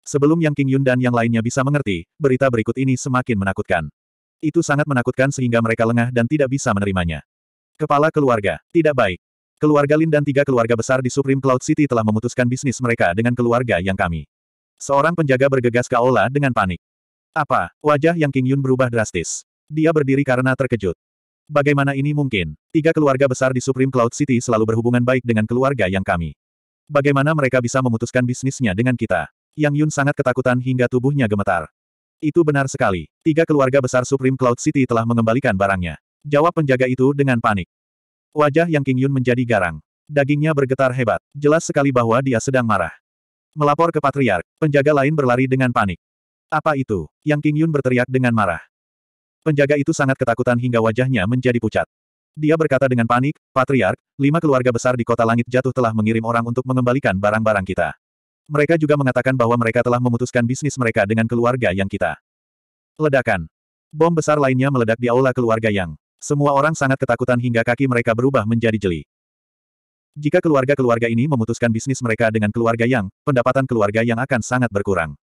Sebelum Yang King Yun dan yang lainnya bisa mengerti, berita berikut ini semakin menakutkan. Itu sangat menakutkan sehingga mereka lengah dan tidak bisa menerimanya. Kepala keluarga, tidak baik. Keluarga Lin dan tiga keluarga besar di Supreme Cloud City telah memutuskan bisnis mereka dengan keluarga yang kami. Seorang penjaga bergegas ke aula dengan panik. Apa? Wajah yang King Yun berubah drastis. Dia berdiri karena terkejut. Bagaimana ini mungkin? Tiga keluarga besar di Supreme Cloud City selalu berhubungan baik dengan keluarga yang kami. Bagaimana mereka bisa memutuskan bisnisnya dengan kita? Yang Yun sangat ketakutan hingga tubuhnya gemetar. Itu benar sekali. Tiga keluarga besar Supreme Cloud City telah mengembalikan barangnya. Jawab penjaga itu dengan panik. Wajah Yang King Yun menjadi garang. Dagingnya bergetar hebat. Jelas sekali bahwa dia sedang marah. Melapor ke Patriark, penjaga lain berlari dengan panik. Apa itu? Yang King Yun berteriak dengan marah. Penjaga itu sangat ketakutan hingga wajahnya menjadi pucat. Dia berkata dengan panik, Patriark, lima keluarga besar di kota langit jatuh telah mengirim orang untuk mengembalikan barang-barang kita. Mereka juga mengatakan bahwa mereka telah memutuskan bisnis mereka dengan keluarga yang kita. Ledakan. Bom besar lainnya meledak di aula keluarga yang. Semua orang sangat ketakutan hingga kaki mereka berubah menjadi jeli. Jika keluarga-keluarga ini memutuskan bisnis mereka dengan keluarga Yang, pendapatan keluarga Yang akan sangat berkurang.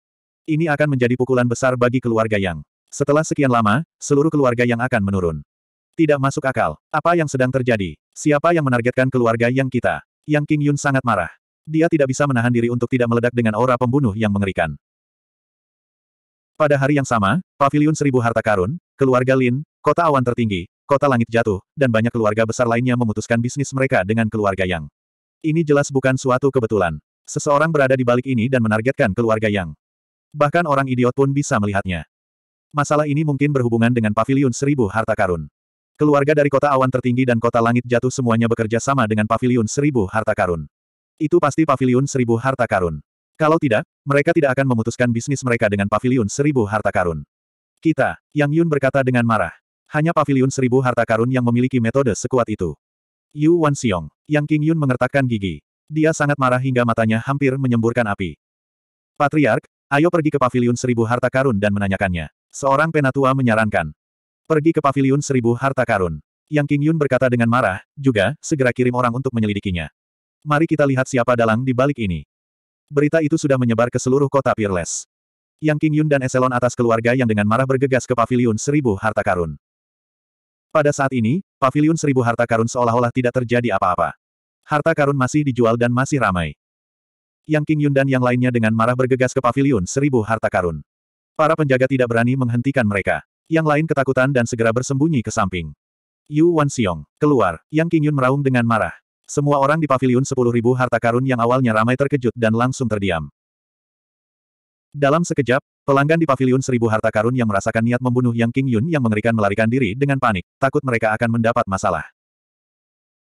Ini akan menjadi pukulan besar bagi keluarga Yang. Setelah sekian lama, seluruh keluarga Yang akan menurun. Tidak masuk akal. Apa yang sedang terjadi? Siapa yang menargetkan keluarga Yang kita? Yang King Yun sangat marah. Dia tidak bisa menahan diri untuk tidak meledak dengan aura pembunuh yang mengerikan. Pada hari yang sama, Paviliun Seribu Harta Karun, keluarga Lin, kota awan tertinggi, kota langit jatuh, dan banyak keluarga besar lainnya memutuskan bisnis mereka dengan keluarga Yang. Ini jelas bukan suatu kebetulan. Seseorang berada di balik ini dan menargetkan keluarga Yang. Bahkan orang idiot pun bisa melihatnya. Masalah ini mungkin berhubungan dengan pavilion seribu harta karun. Keluarga dari kota awan tertinggi dan kota langit jatuh semuanya bekerja sama dengan pavilion seribu harta karun. Itu pasti pavilion seribu harta karun. Kalau tidak, mereka tidak akan memutuskan bisnis mereka dengan pavilion seribu harta karun. Kita, Yang Yun berkata dengan marah. Hanya paviliun seribu harta karun yang memiliki metode sekuat itu. Yu Xiong, Yang King Yun mengertakkan gigi. Dia sangat marah hingga matanya hampir menyemburkan api. Patriark, ayo pergi ke paviliun seribu harta karun dan menanyakannya. Seorang penatua menyarankan. Pergi ke paviliun seribu harta karun. Yang King Yun berkata dengan marah, juga, segera kirim orang untuk menyelidikinya. Mari kita lihat siapa dalang di balik ini. Berita itu sudah menyebar ke seluruh kota Peerless. Yang King Yun dan eselon atas keluarga yang dengan marah bergegas ke paviliun seribu harta karun. Pada saat ini, pavilion seribu harta karun seolah-olah tidak terjadi apa-apa. Harta karun masih dijual dan masih ramai. Yang King Yun dan yang lainnya dengan marah bergegas ke pavilion seribu harta karun. Para penjaga tidak berani menghentikan mereka. Yang lain ketakutan dan segera bersembunyi ke samping. Yu Wan Xiong, keluar. Yang King Yun meraung dengan marah. Semua orang di pavilion sepuluh ribu harta karun yang awalnya ramai terkejut dan langsung terdiam. Dalam sekejap, Pelanggan di pavilion seribu harta karun yang merasakan niat membunuh Yang King Yun yang mengerikan melarikan diri dengan panik, takut mereka akan mendapat masalah.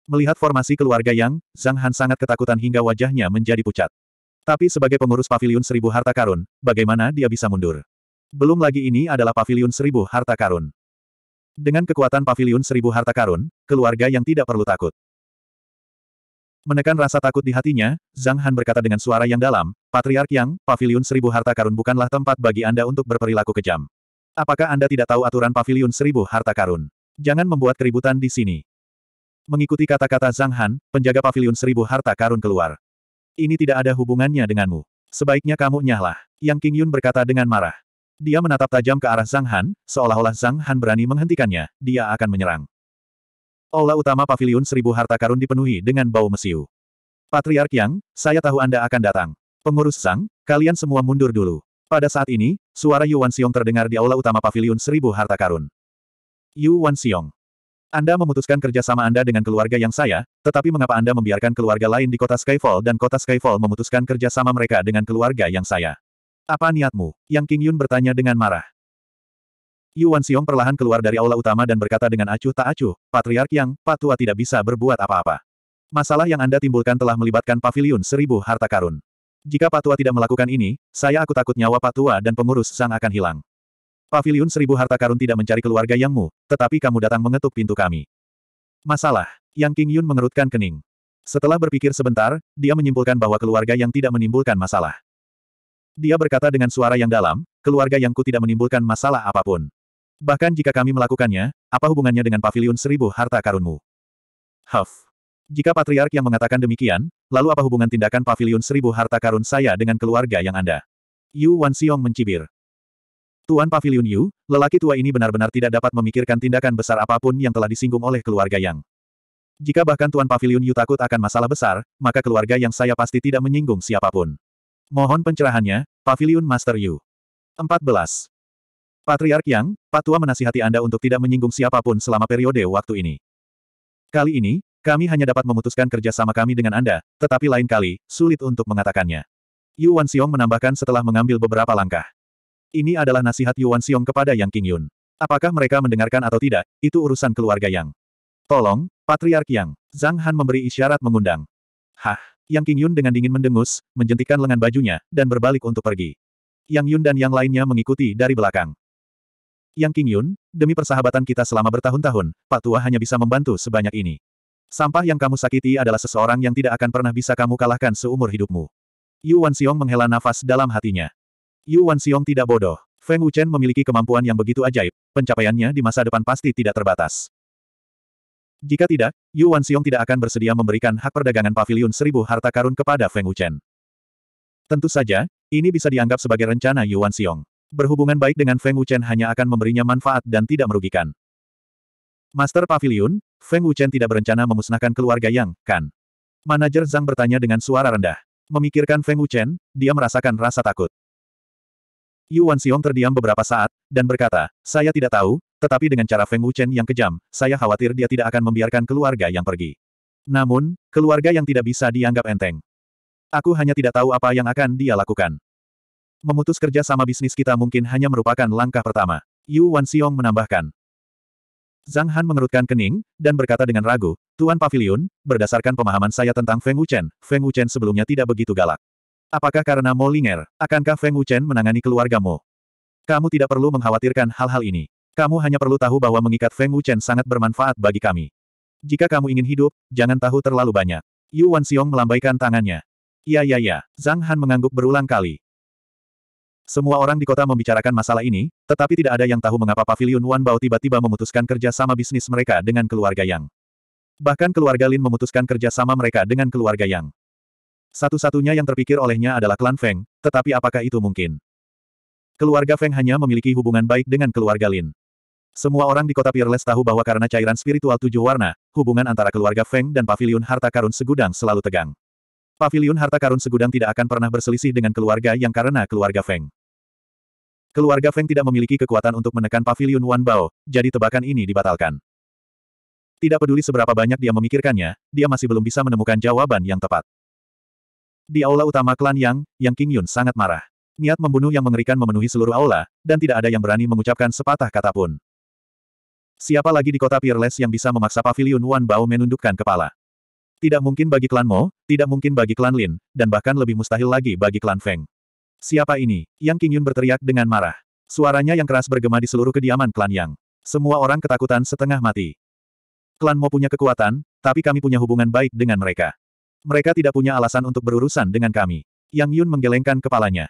Melihat formasi keluarga Yang, Zhang Han sangat ketakutan hingga wajahnya menjadi pucat. Tapi sebagai pengurus pavilion seribu harta karun, bagaimana dia bisa mundur? Belum lagi ini adalah pavilion seribu harta karun. Dengan kekuatan pavilion seribu harta karun, keluarga yang tidak perlu takut. Menekan rasa takut di hatinya, Zhang Han berkata dengan suara yang dalam, Patriark Yang, Paviliun Seribu Harta Karun bukanlah tempat bagi Anda untuk berperilaku kejam. Apakah Anda tidak tahu aturan Paviliun Seribu Harta Karun? Jangan membuat keributan di sini. Mengikuti kata-kata Zhang Han, penjaga Paviliun Seribu Harta Karun keluar. Ini tidak ada hubungannya denganmu. Sebaiknya kamu nyahlah. Yang King Yun berkata dengan marah. Dia menatap tajam ke arah Zhang Han, seolah-olah Zhang Han berani menghentikannya, dia akan menyerang. Aula utama paviliun seribu harta karun dipenuhi dengan bau mesiu. Patriark Yang, saya tahu Anda akan datang. Pengurus Sang, kalian semua mundur dulu. Pada saat ini, suara Yuan Xiong terdengar di aula utama paviliun seribu harta karun. Yuan Xiong, Anda memutuskan kerjasama Anda dengan keluarga yang saya, tetapi mengapa Anda membiarkan keluarga lain di kota Skyfall dan kota Skyfall memutuskan kerjasama mereka dengan keluarga yang saya? Apa niatmu? Yang King Yun bertanya dengan marah. Yuan Xiong perlahan keluar dari aula utama dan berkata dengan acuh tak acuh, Patriark Yang, Pak tua tidak bisa berbuat apa-apa. Masalah yang Anda timbulkan telah melibatkan pavilion seribu harta karun. Jika Pak tua tidak melakukan ini, saya aku takut nyawa Pak tua dan pengurus Sang akan hilang. Pavilion seribu harta karun tidak mencari keluarga Yangmu, tetapi kamu datang mengetuk pintu kami. Masalah, Yang King Yun mengerutkan kening. Setelah berpikir sebentar, dia menyimpulkan bahwa keluarga yang tidak menimbulkan masalah. Dia berkata dengan suara yang dalam, keluarga Yangku tidak menimbulkan masalah apapun. Bahkan jika kami melakukannya, apa hubungannya dengan Pavilion seribu harta karunmu? Huff. Jika patriark yang mengatakan demikian, lalu apa hubungan tindakan Pavilion seribu harta karun saya dengan keluarga yang Anda? Yu Wanxiong mencibir. Tuan Pavilion Yu, lelaki tua ini benar-benar tidak dapat memikirkan tindakan besar apapun yang telah disinggung oleh keluarga Yang. Jika bahkan Tuan Pavilion Yu takut akan masalah besar, maka keluarga Yang saya pasti tidak menyinggung siapapun. Mohon pencerahannya, Pavilion Master Yu. 14. Patriark Yang, Patua menasihati Anda untuk tidak menyinggung siapapun selama periode waktu ini. Kali ini, kami hanya dapat memutuskan kerjasama kami dengan Anda, tetapi lain kali, sulit untuk mengatakannya. Yuan Xiong menambahkan setelah mengambil beberapa langkah. Ini adalah nasihat Yuan Xiong kepada Yang King Yun. Apakah mereka mendengarkan atau tidak, itu urusan keluarga Yang. Tolong, Patriark Yang. Zhang Han memberi isyarat mengundang. Hah, Yang King Yun dengan dingin mendengus, menjentikan lengan bajunya, dan berbalik untuk pergi. Yang Yun dan yang lainnya mengikuti dari belakang. Yang King Yun, demi persahabatan kita selama bertahun-tahun, Pak Tua hanya bisa membantu sebanyak ini. Sampah yang kamu sakiti adalah seseorang yang tidak akan pernah bisa kamu kalahkan seumur hidupmu. Yu Xiong menghela nafas dalam hatinya. Yu Xiong tidak bodoh. Feng Wuchen memiliki kemampuan yang begitu ajaib, pencapaiannya di masa depan pasti tidak terbatas. Jika tidak, Yu Xiong tidak akan bersedia memberikan hak perdagangan pavilion seribu harta karun kepada Feng Wuchen. Tentu saja, ini bisa dianggap sebagai rencana Yu Xiong. Berhubungan baik dengan Feng Wuchen hanya akan memberinya manfaat dan tidak merugikan. Master Pavilion, Feng Wuchen tidak berencana memusnahkan keluarga Yang, kan? Manajer Zhang bertanya dengan suara rendah. Memikirkan Feng Wuchen, dia merasakan rasa takut. Yu Xiong terdiam beberapa saat, dan berkata, saya tidak tahu, tetapi dengan cara Feng Wuchen yang kejam, saya khawatir dia tidak akan membiarkan keluarga yang pergi. Namun, keluarga yang tidak bisa dianggap enteng. Aku hanya tidak tahu apa yang akan dia lakukan. Memutus kerja sama bisnis kita mungkin hanya merupakan langkah pertama. Yu Wanxiong menambahkan. Zhang Han mengerutkan kening, dan berkata dengan ragu, Tuan Pavilion, berdasarkan pemahaman saya tentang Feng Wuchen, Feng Wuchen sebelumnya tidak begitu galak. Apakah karena Mo Linger, akankah Feng Wuchen menangani keluargamu? Kamu tidak perlu mengkhawatirkan hal-hal ini. Kamu hanya perlu tahu bahwa mengikat Feng Wuchen sangat bermanfaat bagi kami. Jika kamu ingin hidup, jangan tahu terlalu banyak. Yu Wanxiong melambaikan tangannya. Ya, ya, ya. Zhang Han mengangguk berulang kali. Semua orang di kota membicarakan masalah ini, tetapi tidak ada yang tahu mengapa Pavilion Wan Bao tiba-tiba memutuskan kerja sama bisnis mereka dengan keluarga Yang. Bahkan keluarga Lin memutuskan kerja sama mereka dengan keluarga Yang. Satu-satunya yang terpikir olehnya adalah klan Feng, tetapi apakah itu mungkin? Keluarga Feng hanya memiliki hubungan baik dengan keluarga Lin. Semua orang di kota Peerless tahu bahwa karena cairan spiritual tujuh warna, hubungan antara keluarga Feng dan Pavilion Harta Karun Segudang selalu tegang. Pavilion Harta Karun Segudang tidak akan pernah berselisih dengan keluarga yang karena keluarga Feng. Keluarga Feng tidak memiliki kekuatan untuk menekan pavilion Wan Bao, jadi tebakan ini dibatalkan. Tidak peduli seberapa banyak dia memikirkannya, dia masih belum bisa menemukan jawaban yang tepat. Di aula utama klan Yang, Yang King Yun sangat marah. Niat membunuh yang mengerikan memenuhi seluruh aula, dan tidak ada yang berani mengucapkan sepatah kata pun. Siapa lagi di kota Peerless yang bisa memaksa pavilion Wan Bao menundukkan kepala? Tidak mungkin bagi klan Mo, tidak mungkin bagi klan Lin, dan bahkan lebih mustahil lagi bagi klan Feng. Siapa ini? Yang Qingyun berteriak dengan marah. Suaranya yang keras bergema di seluruh kediaman klan Yang. Semua orang ketakutan setengah mati. Klan Mo punya kekuatan, tapi kami punya hubungan baik dengan mereka. Mereka tidak punya alasan untuk berurusan dengan kami. Yang Yun menggelengkan kepalanya.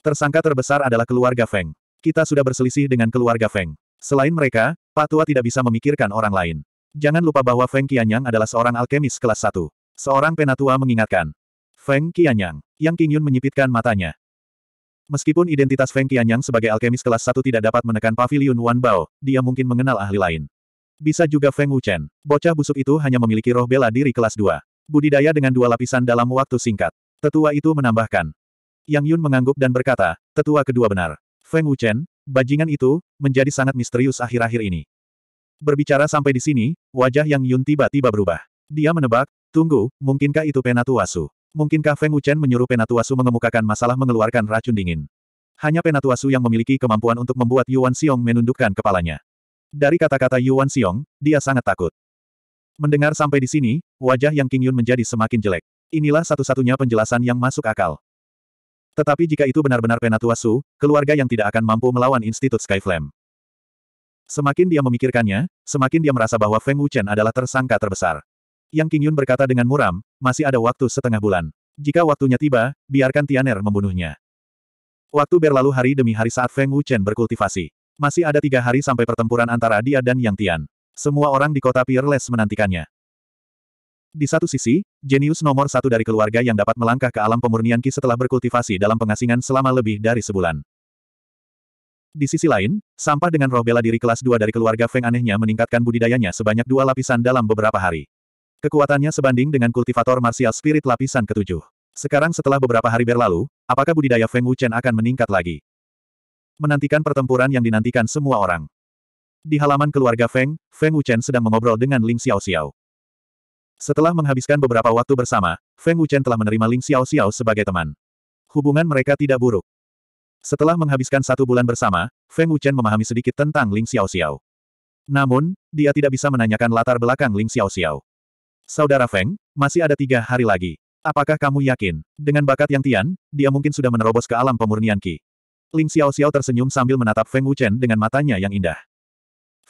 Tersangka terbesar adalah keluarga Feng. Kita sudah berselisih dengan keluarga Feng. Selain mereka, Pak tua tidak bisa memikirkan orang lain. Jangan lupa bahwa Feng Qianyang adalah seorang alkemis kelas 1. Seorang penatua mengingatkan. Feng Qianyang. Yang Qingyun menyipitkan matanya. Meskipun identitas Feng Qianyang sebagai alkemis kelas 1 tidak dapat menekan pavilion Wan Bao, dia mungkin mengenal ahli lain. Bisa juga Feng Wuchen. Bocah busuk itu hanya memiliki roh bela diri kelas 2. Budidaya dengan dua lapisan dalam waktu singkat. Tetua itu menambahkan. Yang Yun mengangguk dan berkata, tetua kedua benar. Feng Wuchen, bajingan itu, menjadi sangat misterius akhir-akhir ini. Berbicara sampai di sini, wajah Yang Yun tiba-tiba berubah. Dia menebak, tunggu, mungkinkah itu Penatu Wasu? Mungkinkah Feng Wuchen menyuruh Penatuasu mengemukakan masalah mengeluarkan racun dingin? Hanya Penatuasu yang memiliki kemampuan untuk membuat Yuan Xiong menundukkan kepalanya. Dari kata-kata Yuan Xiong, dia sangat takut. Mendengar sampai di sini, wajah yang King Yun menjadi semakin jelek. Inilah satu-satunya penjelasan yang masuk akal. Tetapi jika itu benar-benar Penatuasu, keluarga yang tidak akan mampu melawan Institut Skyflame. Semakin dia memikirkannya, semakin dia merasa bahwa Feng Wuchen adalah tersangka terbesar. Yang Qingyun berkata dengan muram, masih ada waktu setengah bulan. Jika waktunya tiba, biarkan Tianer membunuhnya. Waktu berlalu hari demi hari saat Feng Wuchen berkultivasi. Masih ada tiga hari sampai pertempuran antara dia dan Yang Tian. Semua orang di kota Peerless menantikannya. Di satu sisi, jenius nomor satu dari keluarga yang dapat melangkah ke alam pemurnian Qi setelah berkultivasi dalam pengasingan selama lebih dari sebulan. Di sisi lain, sampah dengan roh bela diri kelas dua dari keluarga Feng anehnya meningkatkan budidayanya sebanyak dua lapisan dalam beberapa hari. Kekuatannya sebanding dengan kultivator martial spirit lapisan ketujuh. Sekarang setelah beberapa hari berlalu, apakah budidaya Feng Wuchen akan meningkat lagi? Menantikan pertempuran yang dinantikan semua orang. Di halaman keluarga Feng, Feng Wuchen sedang mengobrol dengan Ling Xiao Xiao. Setelah menghabiskan beberapa waktu bersama, Feng Wuchen telah menerima Ling Xiao Xiao sebagai teman. Hubungan mereka tidak buruk. Setelah menghabiskan satu bulan bersama, Feng Wuchen memahami sedikit tentang Ling Xiao Xiao. Namun, dia tidak bisa menanyakan latar belakang Ling Xiao Xiao. Saudara Feng, masih ada tiga hari lagi. Apakah kamu yakin? Dengan bakat yang tian, dia mungkin sudah menerobos ke alam pemurnian Qi. Ling Xiao Xiao tersenyum sambil menatap Feng Wuchen dengan matanya yang indah.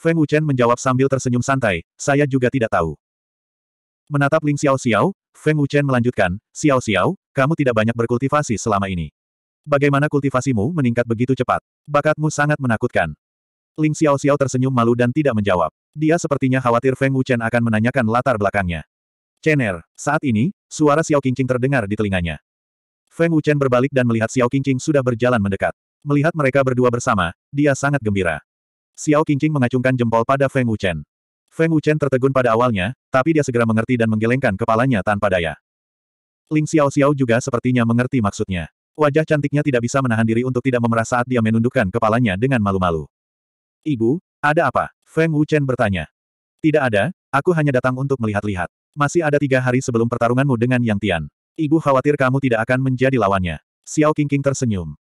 Feng Wuchen menjawab sambil tersenyum santai, saya juga tidak tahu. Menatap Ling Xiao Xiao, Feng Wuchen melanjutkan, Xiao Xiao, kamu tidak banyak berkultivasi selama ini. Bagaimana kultivasimu meningkat begitu cepat? Bakatmu sangat menakutkan. Ling Xiao Xiao tersenyum malu dan tidak menjawab. Dia sepertinya khawatir Feng Wuchen akan menanyakan latar belakangnya. Er, saat ini, suara Xiao Qingqing terdengar di telinganya. Feng Wuchen berbalik dan melihat Xiao Qingqing sudah berjalan mendekat. Melihat mereka berdua bersama, dia sangat gembira. Xiao Qingqing mengacungkan jempol pada Feng Wuchen. Feng Wuchen tertegun pada awalnya, tapi dia segera mengerti dan menggelengkan kepalanya tanpa daya. Ling Xiao Xiao juga sepertinya mengerti maksudnya. Wajah cantiknya tidak bisa menahan diri untuk tidak memerah saat dia menundukkan kepalanya dengan malu-malu. Ibu, ada apa? Feng Wuchen bertanya. Tidak ada, aku hanya datang untuk melihat-lihat. Masih ada tiga hari sebelum pertarunganmu dengan Yang Tian. Ibu khawatir kamu tidak akan menjadi lawannya. Xiao Qingqing tersenyum.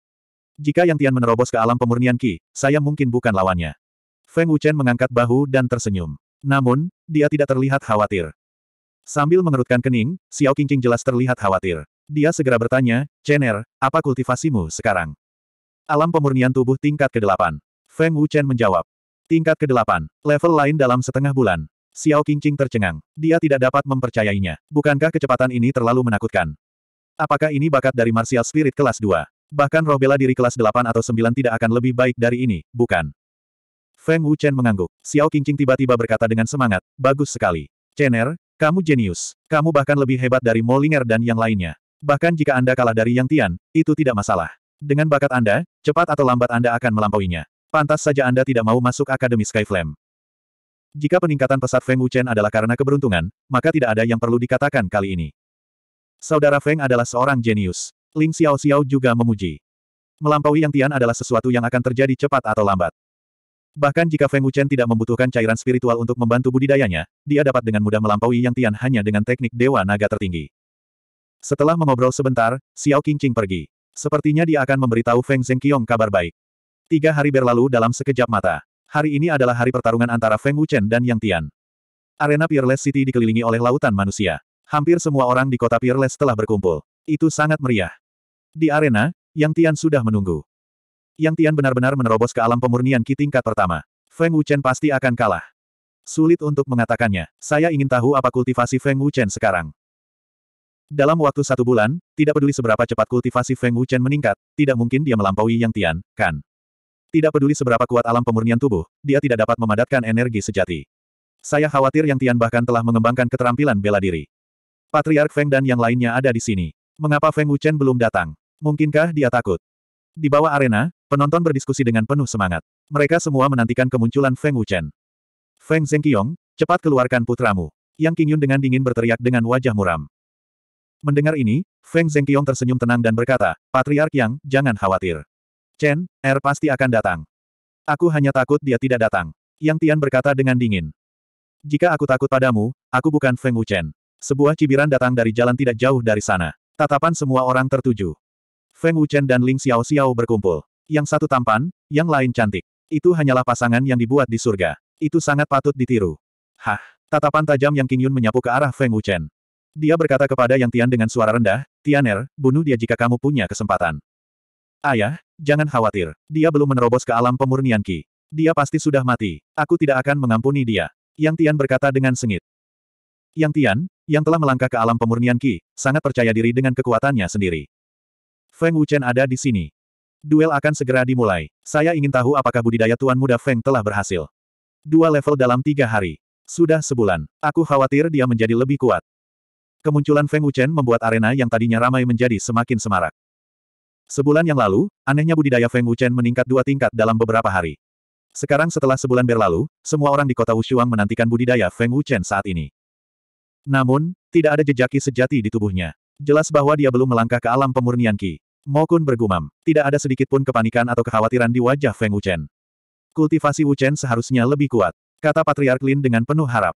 Jika Yang Tian menerobos ke alam pemurnian Qi, saya mungkin bukan lawannya. Feng Wuchen mengangkat bahu dan tersenyum. Namun, dia tidak terlihat khawatir. Sambil mengerutkan kening, Xiao Qingqing jelas terlihat khawatir. Dia segera bertanya, Chen Er, apa kultivasimu sekarang? Alam pemurnian tubuh tingkat ke-8. Feng Wuchen menjawab. Tingkat ke-8, level lain dalam setengah bulan. Xiao Qingqing tercengang. Dia tidak dapat mempercayainya. Bukankah kecepatan ini terlalu menakutkan? Apakah ini bakat dari Martial Spirit kelas 2? Bahkan roh bela diri kelas 8 atau 9 tidak akan lebih baik dari ini, bukan? Feng Wuchen mengangguk. Xiao Qingqing tiba-tiba berkata dengan semangat, bagus sekali. Chener, kamu jenius. Kamu bahkan lebih hebat dari Molinger dan yang lainnya. Bahkan jika Anda kalah dari Yang Tian, itu tidak masalah. Dengan bakat Anda, cepat atau lambat Anda akan melampauinya. Pantas saja Anda tidak mau masuk Akademi Skyflame. Jika peningkatan pesat Feng Wuchen adalah karena keberuntungan, maka tidak ada yang perlu dikatakan kali ini. Saudara Feng adalah seorang jenius. Ling Xiao Xiao juga memuji. Melampaui Yang Tian adalah sesuatu yang akan terjadi cepat atau lambat. Bahkan jika Feng Wuchen tidak membutuhkan cairan spiritual untuk membantu budidayanya, dia dapat dengan mudah melampaui Yang Tian hanya dengan teknik Dewa Naga tertinggi. Setelah mengobrol sebentar, Xiao Qingqing pergi. Sepertinya dia akan memberitahu Feng Zhengqiong kabar baik. Tiga hari berlalu dalam sekejap mata. Hari ini adalah hari pertarungan antara Feng Wuchen dan Yang Tian. Arena Peerless City dikelilingi oleh lautan manusia. Hampir semua orang di kota Peerless telah berkumpul. Itu sangat meriah. Di arena, Yang Tian sudah menunggu. Yang Tian benar-benar menerobos ke alam pemurnian Ki tingkat pertama. Feng Wuchen pasti akan kalah. Sulit untuk mengatakannya. Saya ingin tahu apa kultivasi Feng Wuchen sekarang. Dalam waktu satu bulan, tidak peduli seberapa cepat kultivasi Feng Wuchen meningkat, tidak mungkin dia melampaui Yang Tian, kan? Tidak peduli seberapa kuat alam pemurnian tubuh, dia tidak dapat memadatkan energi sejati. Saya khawatir Yang Tian bahkan telah mengembangkan keterampilan bela diri. Patriark Feng dan yang lainnya ada di sini. Mengapa Feng Wuchen belum datang? Mungkinkah dia takut? Di bawah arena, penonton berdiskusi dengan penuh semangat. Mereka semua menantikan kemunculan Feng Wuchen. Feng Zhengqiong, cepat keluarkan putramu. Yang Qingyun dengan dingin berteriak dengan wajah muram. Mendengar ini, Feng Zhengqiong tersenyum tenang dan berkata, Patriark Yang, jangan khawatir. Chen, Er pasti akan datang. Aku hanya takut dia tidak datang. Yang Tian berkata dengan dingin. Jika aku takut padamu, aku bukan Feng Wuchen. Sebuah cibiran datang dari jalan tidak jauh dari sana. Tatapan semua orang tertuju. Feng Wuchen dan Ling Xiao Xiao berkumpul. Yang satu tampan, yang lain cantik. Itu hanyalah pasangan yang dibuat di surga. Itu sangat patut ditiru. Hah, tatapan tajam yang King Yun menyapu ke arah Feng Wuchen. Dia berkata kepada Yang Tian dengan suara rendah, Tianer, bunuh dia jika kamu punya kesempatan. Ayah, Jangan khawatir. Dia belum menerobos ke alam pemurnian Ki. Dia pasti sudah mati. Aku tidak akan mengampuni dia. Yang Tian berkata dengan sengit. Yang Tian, yang telah melangkah ke alam pemurnian Ki, sangat percaya diri dengan kekuatannya sendiri. Feng Wuchen ada di sini. Duel akan segera dimulai. Saya ingin tahu apakah budidaya Tuan Muda Feng telah berhasil. Dua level dalam tiga hari. Sudah sebulan. Aku khawatir dia menjadi lebih kuat. Kemunculan Feng Wuchen membuat arena yang tadinya ramai menjadi semakin semarak. Sebulan yang lalu, anehnya budidaya Feng Wuchen meningkat dua tingkat dalam beberapa hari. Sekarang setelah sebulan berlalu, semua orang di kota Wushuang menantikan budidaya Feng Wuchen saat ini. Namun, tidak ada jejaki sejati di tubuhnya. Jelas bahwa dia belum melangkah ke alam pemurnian Qi. Mokun bergumam. Tidak ada sedikit pun kepanikan atau kekhawatiran di wajah Feng Wuchen. Kultivasi Wuchen seharusnya lebih kuat, kata Patriark Lin dengan penuh harap.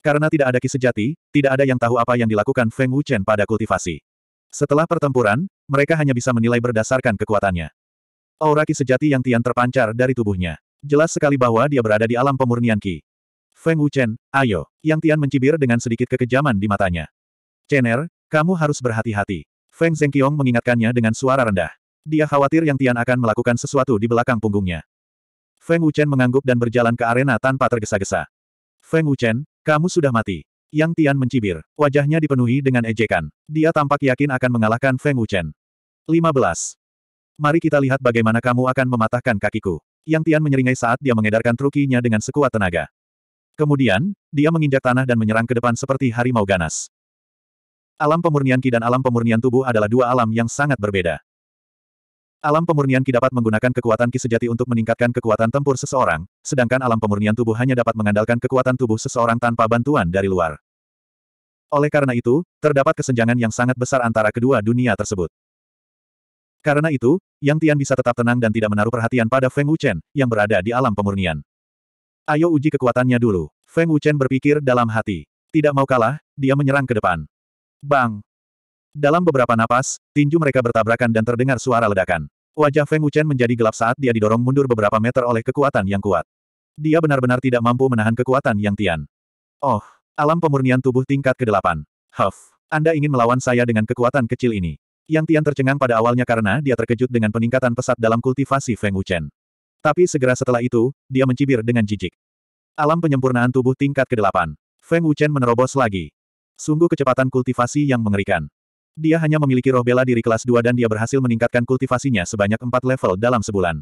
Karena tidak ada Qi sejati, tidak ada yang tahu apa yang dilakukan Feng Wuchen pada kultivasi. Setelah pertempuran, mereka hanya bisa menilai berdasarkan kekuatannya. Aura Qi sejati yang Tian terpancar dari tubuhnya. Jelas sekali bahwa dia berada di alam pemurnian ki. Feng Wuchen, ayo. Yang Tian mencibir dengan sedikit kekejaman di matanya. Chen'er, kamu harus berhati-hati. Feng Zhengqiong mengingatkannya dengan suara rendah. Dia khawatir Yang Tian akan melakukan sesuatu di belakang punggungnya. Feng Wuchen mengangguk dan berjalan ke arena tanpa tergesa-gesa. Feng Wuchen, kamu sudah mati. Yang Tian mencibir. Wajahnya dipenuhi dengan ejekan. Dia tampak yakin akan mengalahkan Feng Wuchen. 15. Mari kita lihat bagaimana kamu akan mematahkan kakiku. Yang Tian menyeringai saat dia mengedarkan trukinya dengan sekuat tenaga. Kemudian, dia menginjak tanah dan menyerang ke depan seperti harimau ganas. Alam pemurnian ki dan alam pemurnian tubuh adalah dua alam yang sangat berbeda. Alam pemurnian Ki dapat menggunakan kekuatan Ki sejati untuk meningkatkan kekuatan tempur seseorang, sedangkan alam pemurnian tubuh hanya dapat mengandalkan kekuatan tubuh seseorang tanpa bantuan dari luar. Oleh karena itu, terdapat kesenjangan yang sangat besar antara kedua dunia tersebut. Karena itu, Yang Tian bisa tetap tenang dan tidak menaruh perhatian pada Feng Wuchen, yang berada di alam pemurnian. Ayo uji kekuatannya dulu. Feng Wuchen berpikir dalam hati. Tidak mau kalah, dia menyerang ke depan. Bang! Dalam beberapa napas, tinju mereka bertabrakan dan terdengar suara ledakan. Wajah Feng Wuchen menjadi gelap saat dia didorong mundur beberapa meter oleh kekuatan yang kuat. Dia benar-benar tidak mampu menahan kekuatan yang Tian. Oh, alam pemurnian tubuh tingkat ke-8. Huff, Anda ingin melawan saya dengan kekuatan kecil ini. Yang Tian tercengang pada awalnya karena dia terkejut dengan peningkatan pesat dalam kultivasi Feng Wuchen. Tapi segera setelah itu, dia mencibir dengan jijik. Alam penyempurnaan tubuh tingkat ke-8. Feng Wuchen menerobos lagi. Sungguh kecepatan kultivasi yang mengerikan. Dia hanya memiliki roh bela diri kelas 2 dan dia berhasil meningkatkan kultivasinya sebanyak 4 level dalam sebulan.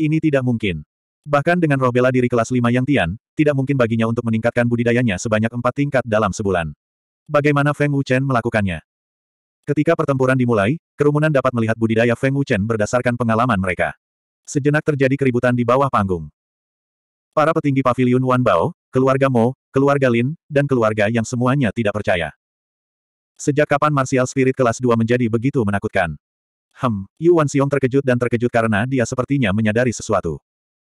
Ini tidak mungkin. Bahkan dengan roh bela diri kelas 5 yang Tian, tidak mungkin baginya untuk meningkatkan budidayanya sebanyak 4 tingkat dalam sebulan. Bagaimana Feng Wuchen melakukannya? Ketika pertempuran dimulai, kerumunan dapat melihat budidaya Feng Wuchen berdasarkan pengalaman mereka. Sejenak terjadi keributan di bawah panggung. Para petinggi Paviliun Wan Bao, keluarga Mo, keluarga Lin, dan keluarga yang semuanya tidak percaya. Sejak kapan Martial Spirit kelas 2 menjadi begitu menakutkan? Hem, Yuan Xiong terkejut dan terkejut karena dia sepertinya menyadari sesuatu.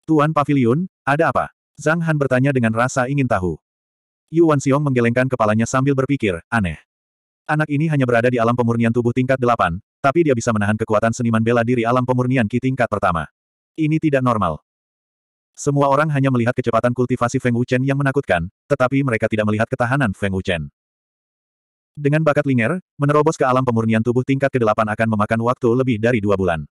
Tuan Pavilion, ada apa? Zhang Han bertanya dengan rasa ingin tahu. Yuan Xiong menggelengkan kepalanya sambil berpikir, aneh. Anak ini hanya berada di alam pemurnian tubuh tingkat 8, tapi dia bisa menahan kekuatan seniman bela diri alam pemurnian Ki tingkat pertama. Ini tidak normal. Semua orang hanya melihat kecepatan kultivasi Feng Wuchen yang menakutkan, tetapi mereka tidak melihat ketahanan Feng Wuchen. Dengan bakat Linger, menerobos ke alam pemurnian tubuh tingkat ke-8 akan memakan waktu lebih dari dua bulan.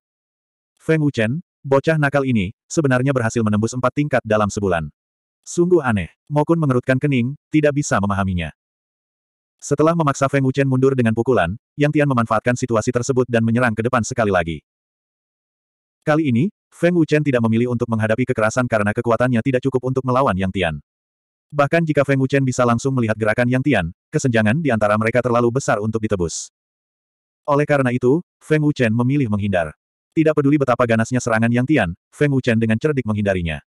Feng Wuchen, bocah nakal ini, sebenarnya berhasil menembus empat tingkat dalam sebulan. Sungguh aneh, Mokun mengerutkan kening, tidak bisa memahaminya. Setelah memaksa Feng Wuchen mundur dengan pukulan, Yang Tian memanfaatkan situasi tersebut dan menyerang ke depan sekali lagi. Kali ini, Feng Wuchen tidak memilih untuk menghadapi kekerasan karena kekuatannya tidak cukup untuk melawan Yang Tian. Bahkan jika Feng Wuchen bisa langsung melihat gerakan Yang Tian, kesenjangan di antara mereka terlalu besar untuk ditebus. Oleh karena itu, Feng Wuchen memilih menghindar. Tidak peduli betapa ganasnya serangan Yang Tian, Feng Wuchen dengan cerdik menghindarinya.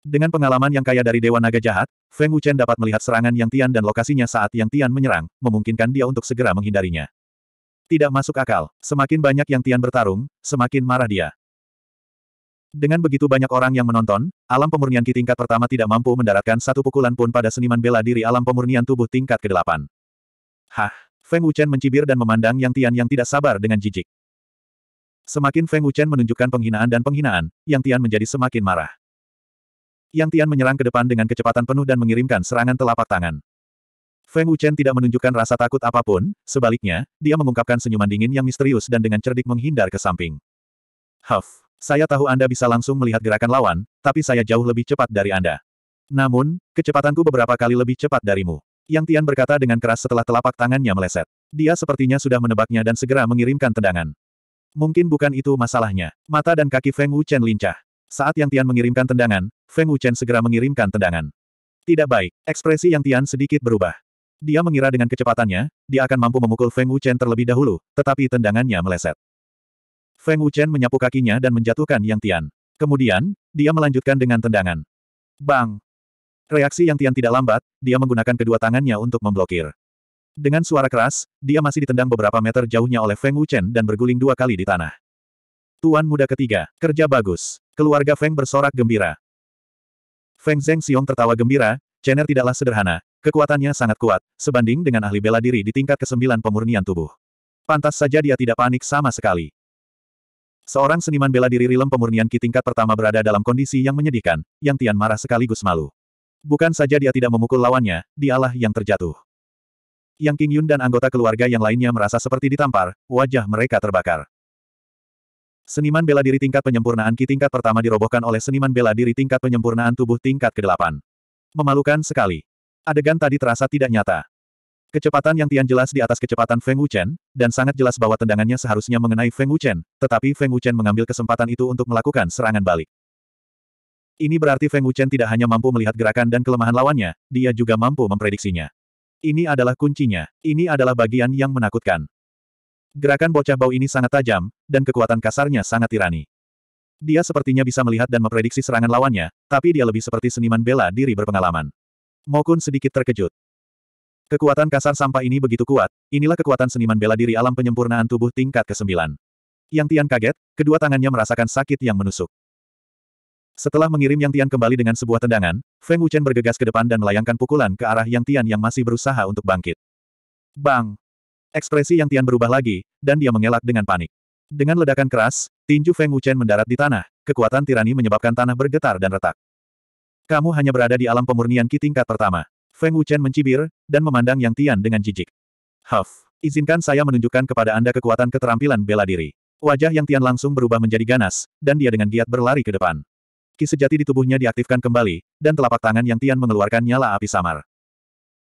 Dengan pengalaman yang kaya dari Dewa Naga Jahat, Feng Wuchen dapat melihat serangan Yang Tian dan lokasinya saat Yang Tian menyerang, memungkinkan dia untuk segera menghindarinya. Tidak masuk akal, semakin banyak Yang Tian bertarung, semakin marah dia. Dengan begitu banyak orang yang menonton, alam pemurnian Ki tingkat pertama tidak mampu mendaratkan satu pukulan pun pada seniman bela diri alam pemurnian tubuh tingkat ke-8. Hah! Feng Wuchen mencibir dan memandang Yang Tian yang tidak sabar dengan jijik. Semakin Feng Wuchen menunjukkan penghinaan dan penghinaan, Yang Tian menjadi semakin marah. Yang Tian menyerang ke depan dengan kecepatan penuh dan mengirimkan serangan telapak tangan. Feng Wuchen tidak menunjukkan rasa takut apapun, sebaliknya, dia mengungkapkan senyuman dingin yang misterius dan dengan cerdik menghindar ke samping. Huff! Saya tahu Anda bisa langsung melihat gerakan lawan, tapi saya jauh lebih cepat dari Anda. Namun, kecepatanku beberapa kali lebih cepat darimu. Yang Tian berkata dengan keras setelah telapak tangannya meleset. Dia sepertinya sudah menebaknya dan segera mengirimkan tendangan. Mungkin bukan itu masalahnya. Mata dan kaki Feng Wuchen lincah. Saat Yang Tian mengirimkan tendangan, Feng Wuchen segera mengirimkan tendangan. Tidak baik, ekspresi Yang Tian sedikit berubah. Dia mengira dengan kecepatannya, dia akan mampu memukul Feng Wuchen terlebih dahulu, tetapi tendangannya meleset. Feng Wuchen menyapu kakinya dan menjatuhkan Yang Tian. Kemudian, dia melanjutkan dengan tendangan. Bang! Reaksi Yang Tian tidak lambat, dia menggunakan kedua tangannya untuk memblokir. Dengan suara keras, dia masih ditendang beberapa meter jauhnya oleh Feng Wuchen dan berguling dua kali di tanah. Tuan muda ketiga, kerja bagus. Keluarga Feng bersorak gembira. Feng Zheng Xiong tertawa gembira, Chener tidaklah sederhana, kekuatannya sangat kuat, sebanding dengan ahli bela diri di tingkat kesembilan pemurnian tubuh. Pantas saja dia tidak panik sama sekali. Seorang seniman bela diri Rilem Pemurnian Ki tingkat pertama berada dalam kondisi yang menyedihkan, yang Tian marah sekaligus malu. Bukan saja dia tidak memukul lawannya, dialah yang terjatuh. Yang King Yun dan anggota keluarga yang lainnya merasa seperti ditampar, wajah mereka terbakar. Seniman bela diri tingkat penyempurnaan Ki tingkat pertama dirobohkan oleh seniman bela diri tingkat penyempurnaan tubuh tingkat ke-8. Memalukan sekali. Adegan tadi terasa tidak nyata. Kecepatan yang Tian jelas di atas kecepatan Feng Wuchen, dan sangat jelas bahwa tendangannya seharusnya mengenai Feng Wuchen, tetapi Feng Wuchen mengambil kesempatan itu untuk melakukan serangan balik. Ini berarti Feng Wuchen tidak hanya mampu melihat gerakan dan kelemahan lawannya, dia juga mampu memprediksinya. Ini adalah kuncinya, ini adalah bagian yang menakutkan. Gerakan bocah bau ini sangat tajam, dan kekuatan kasarnya sangat tirani. Dia sepertinya bisa melihat dan memprediksi serangan lawannya, tapi dia lebih seperti seniman bela diri berpengalaman. Mokun sedikit terkejut. Kekuatan kasar sampah ini begitu kuat, inilah kekuatan seniman bela diri alam penyempurnaan tubuh tingkat ke-9. Yang Tian kaget, kedua tangannya merasakan sakit yang menusuk. Setelah mengirim Yang Tian kembali dengan sebuah tendangan, Feng Wuchen bergegas ke depan dan melayangkan pukulan ke arah Yang Tian yang masih berusaha untuk bangkit. Bang! Ekspresi Yang Tian berubah lagi, dan dia mengelak dengan panik. Dengan ledakan keras, tinju Feng Wuchen mendarat di tanah, kekuatan tirani menyebabkan tanah bergetar dan retak. Kamu hanya berada di alam pemurnian Ki tingkat pertama. Feng Wuchen mencibir, dan memandang Yang Tian dengan jijik. Huff, izinkan saya menunjukkan kepada Anda kekuatan keterampilan bela diri. Wajah Yang Tian langsung berubah menjadi ganas, dan dia dengan giat berlari ke depan. Ki sejati di tubuhnya diaktifkan kembali, dan telapak tangan Yang Tian mengeluarkan nyala api samar.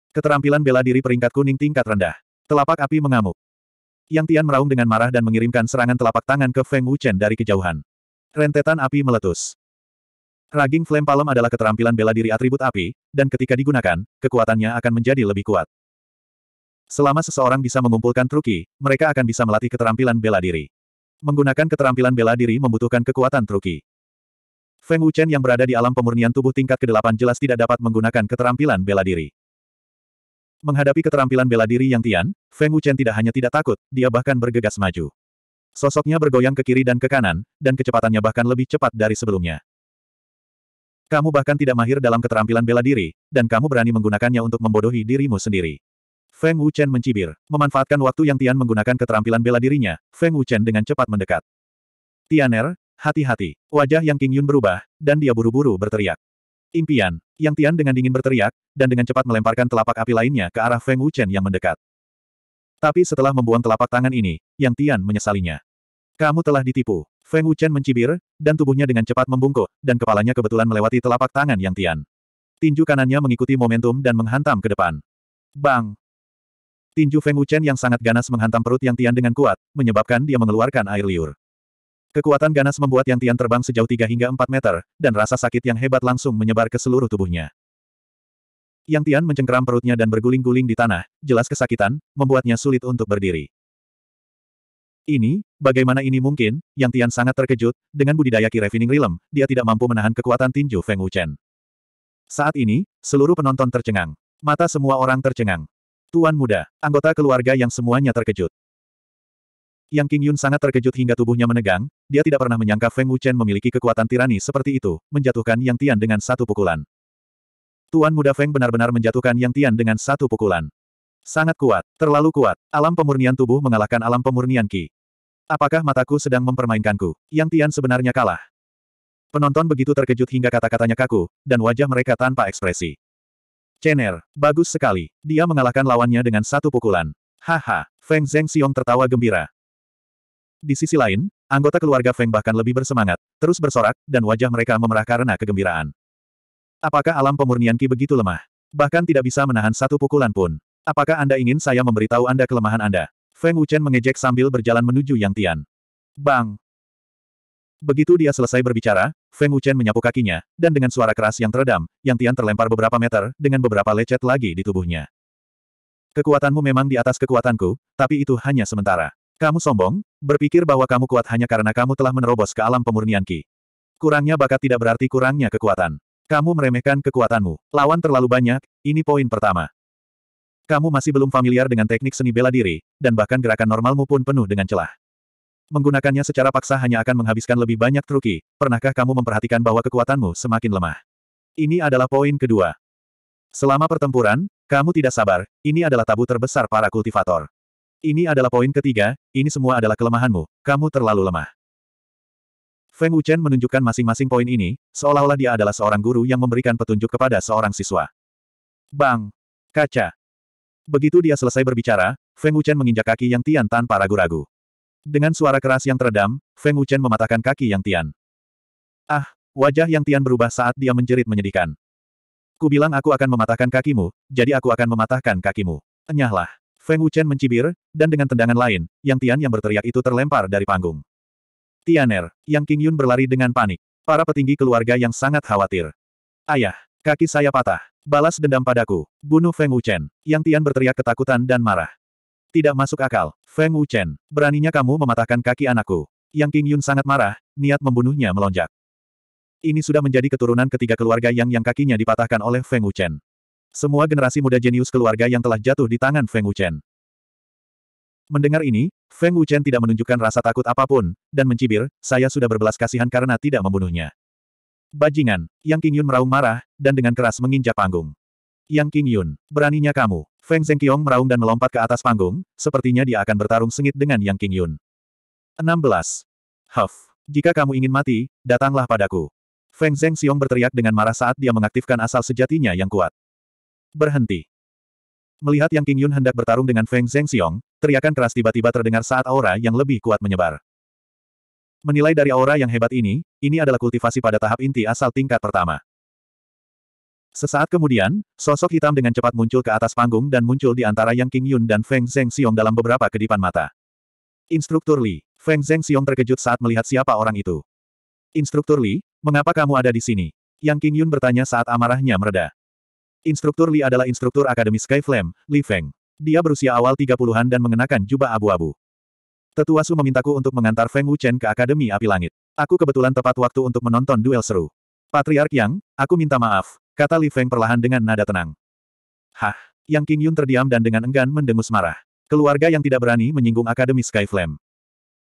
Keterampilan bela diri peringkat kuning tingkat rendah. Telapak api mengamuk. Yang Tian meraung dengan marah dan mengirimkan serangan telapak tangan ke Feng Wuchen dari kejauhan. Rentetan api meletus. Raging Flame Palem adalah keterampilan bela diri atribut api, dan ketika digunakan, kekuatannya akan menjadi lebih kuat. Selama seseorang bisa mengumpulkan truki, mereka akan bisa melatih keterampilan bela diri. Menggunakan keterampilan bela diri membutuhkan kekuatan truki. Feng Wuchen yang berada di alam pemurnian tubuh tingkat ke-8 jelas tidak dapat menggunakan keterampilan bela diri. Menghadapi keterampilan bela diri yang tian, Feng Wuchen tidak hanya tidak takut, dia bahkan bergegas maju. Sosoknya bergoyang ke kiri dan ke kanan, dan kecepatannya bahkan lebih cepat dari sebelumnya. Kamu bahkan tidak mahir dalam keterampilan bela diri, dan kamu berani menggunakannya untuk membodohi dirimu sendiri. Feng Wuchen mencibir. Memanfaatkan waktu yang Tian menggunakan keterampilan bela dirinya, Feng Wuchen dengan cepat mendekat. Tianer, hati-hati. Wajah yang King Yun berubah, dan dia buru-buru berteriak. Impian. Yang Tian dengan dingin berteriak, dan dengan cepat melemparkan telapak api lainnya ke arah Feng Wuchen yang mendekat. Tapi setelah membuang telapak tangan ini, Yang Tian menyesalinya. Kamu telah ditipu. Feng Wuchen mencibir, dan tubuhnya dengan cepat membungkuk, dan kepalanya kebetulan melewati telapak tangan Yang Tian. Tinju kanannya mengikuti momentum dan menghantam ke depan. Bang! Tinju Feng Wuchen yang sangat ganas menghantam perut Yang Tian dengan kuat, menyebabkan dia mengeluarkan air liur. Kekuatan ganas membuat Yang Tian terbang sejauh 3 hingga 4 meter, dan rasa sakit yang hebat langsung menyebar ke seluruh tubuhnya. Yang Tian mencengkeram perutnya dan berguling-guling di tanah, jelas kesakitan, membuatnya sulit untuk berdiri. Ini, bagaimana ini mungkin, Yang Tian sangat terkejut, dengan budidaya Revening rilem. dia tidak mampu menahan kekuatan tinju Feng Wuchen. Saat ini, seluruh penonton tercengang. Mata semua orang tercengang. Tuan muda, anggota keluarga yang semuanya terkejut. Yang King Yun sangat terkejut hingga tubuhnya menegang, dia tidak pernah menyangka Feng Wuchen memiliki kekuatan tirani seperti itu, menjatuhkan Yang Tian dengan satu pukulan. Tuan muda Feng benar-benar menjatuhkan Yang Tian dengan satu pukulan. Sangat kuat, terlalu kuat. Alam pemurnian tubuh mengalahkan alam pemurnian ki. Apakah mataku sedang mempermainkanku? Yang Tian sebenarnya kalah. Penonton begitu terkejut hingga kata-katanya kaku, dan wajah mereka tanpa ekspresi. Chen'er, bagus sekali. Dia mengalahkan lawannya dengan satu pukulan. Haha, Feng Zheng Xiong tertawa gembira. Di sisi lain, anggota keluarga Feng bahkan lebih bersemangat, terus bersorak, dan wajah mereka memerah karena kegembiraan. Apakah alam pemurnian Ki begitu lemah? Bahkan tidak bisa menahan satu pukulan pun. Apakah Anda ingin saya memberitahu Anda kelemahan Anda? Feng Wuchen mengejek sambil berjalan menuju Yang Tian. Bang! Begitu dia selesai berbicara, Feng Wuchen menyapu kakinya, dan dengan suara keras yang teredam, Yang Tian terlempar beberapa meter, dengan beberapa lecet lagi di tubuhnya. Kekuatanmu memang di atas kekuatanku, tapi itu hanya sementara. Kamu sombong, berpikir bahwa kamu kuat hanya karena kamu telah menerobos ke alam pemurnian Ki. Kurangnya bakat tidak berarti kurangnya kekuatan. Kamu meremehkan kekuatanmu. Lawan terlalu banyak, ini poin pertama. Kamu masih belum familiar dengan teknik seni bela diri, dan bahkan gerakan normalmu pun penuh dengan celah. Menggunakannya secara paksa hanya akan menghabiskan lebih banyak truki. Pernahkah kamu memperhatikan bahwa kekuatanmu semakin lemah? Ini adalah poin kedua. Selama pertempuran, kamu tidak sabar, ini adalah tabu terbesar para kultivator. Ini adalah poin ketiga, ini semua adalah kelemahanmu, kamu terlalu lemah. Feng Wuchen menunjukkan masing-masing poin ini, seolah-olah dia adalah seorang guru yang memberikan petunjuk kepada seorang siswa. Bang! Kaca! Begitu dia selesai berbicara, Feng Wuchen menginjak kaki Yang Tian tanpa ragu-ragu. Dengan suara keras yang teredam, Feng Wuchen mematahkan kaki Yang Tian. Ah, wajah Yang Tian berubah saat dia menjerit menyedihkan. Ku bilang aku akan mematahkan kakimu, jadi aku akan mematahkan kakimu. Enyahlah. Feng Wuchen mencibir, dan dengan tendangan lain, Yang Tian yang berteriak itu terlempar dari panggung. Tianer, Yang Qingyun berlari dengan panik. Para petinggi keluarga yang sangat khawatir. Ayah, Kaki saya patah. Balas dendam padaku. Bunuh Feng Wuchen. Yang Tian berteriak ketakutan dan marah. Tidak masuk akal. Feng Wuchen, beraninya kamu mematahkan kaki anakku. Yang King Yun sangat marah, niat membunuhnya melonjak. Ini sudah menjadi keturunan ketiga keluarga Yang yang kakinya dipatahkan oleh Feng Wuchen. Semua generasi muda jenius keluarga yang telah jatuh di tangan Feng Wuchen. Mendengar ini, Feng Wuchen tidak menunjukkan rasa takut apapun, dan mencibir, saya sudah berbelas kasihan karena tidak membunuhnya. Bajingan, Yang Qingyun meraung marah, dan dengan keras menginjak panggung. Yang Qingyun, beraninya kamu. Feng Zhengqiong meraung dan melompat ke atas panggung, sepertinya dia akan bertarung sengit dengan Yang Qingyun. 16. Huff, jika kamu ingin mati, datanglah padaku. Feng Zhengqiong berteriak dengan marah saat dia mengaktifkan asal sejatinya yang kuat. Berhenti. Melihat Yang Qingyun hendak bertarung dengan Feng Zhengqiong, teriakan keras tiba-tiba terdengar saat aura yang lebih kuat menyebar. Menilai dari aura yang hebat ini, ini adalah kultivasi pada tahap inti asal tingkat pertama. Sesaat kemudian, sosok hitam dengan cepat muncul ke atas panggung dan muncul di antara Yang King Yun dan Feng Zeng Xiong dalam beberapa kedipan mata. Instruktur Li, Feng Zeng Xiong terkejut saat melihat siapa orang itu. Instruktur Li, mengapa kamu ada di sini? Yang King Yun bertanya saat amarahnya mereda. Instruktur Li adalah instruktur Akademi Sky Flame, Li Feng. Dia berusia awal 30-an dan mengenakan jubah abu-abu. Tetua Su memintaku untuk mengantar Feng Wuchen ke Akademi Api Langit. Aku kebetulan tepat waktu untuk menonton duel seru. Patriark Yang, aku minta maaf, kata Li Feng perlahan dengan nada tenang. Hah, Yang King Yun terdiam dan dengan enggan mendengus marah. Keluarga yang tidak berani menyinggung Akademi Sky Flame.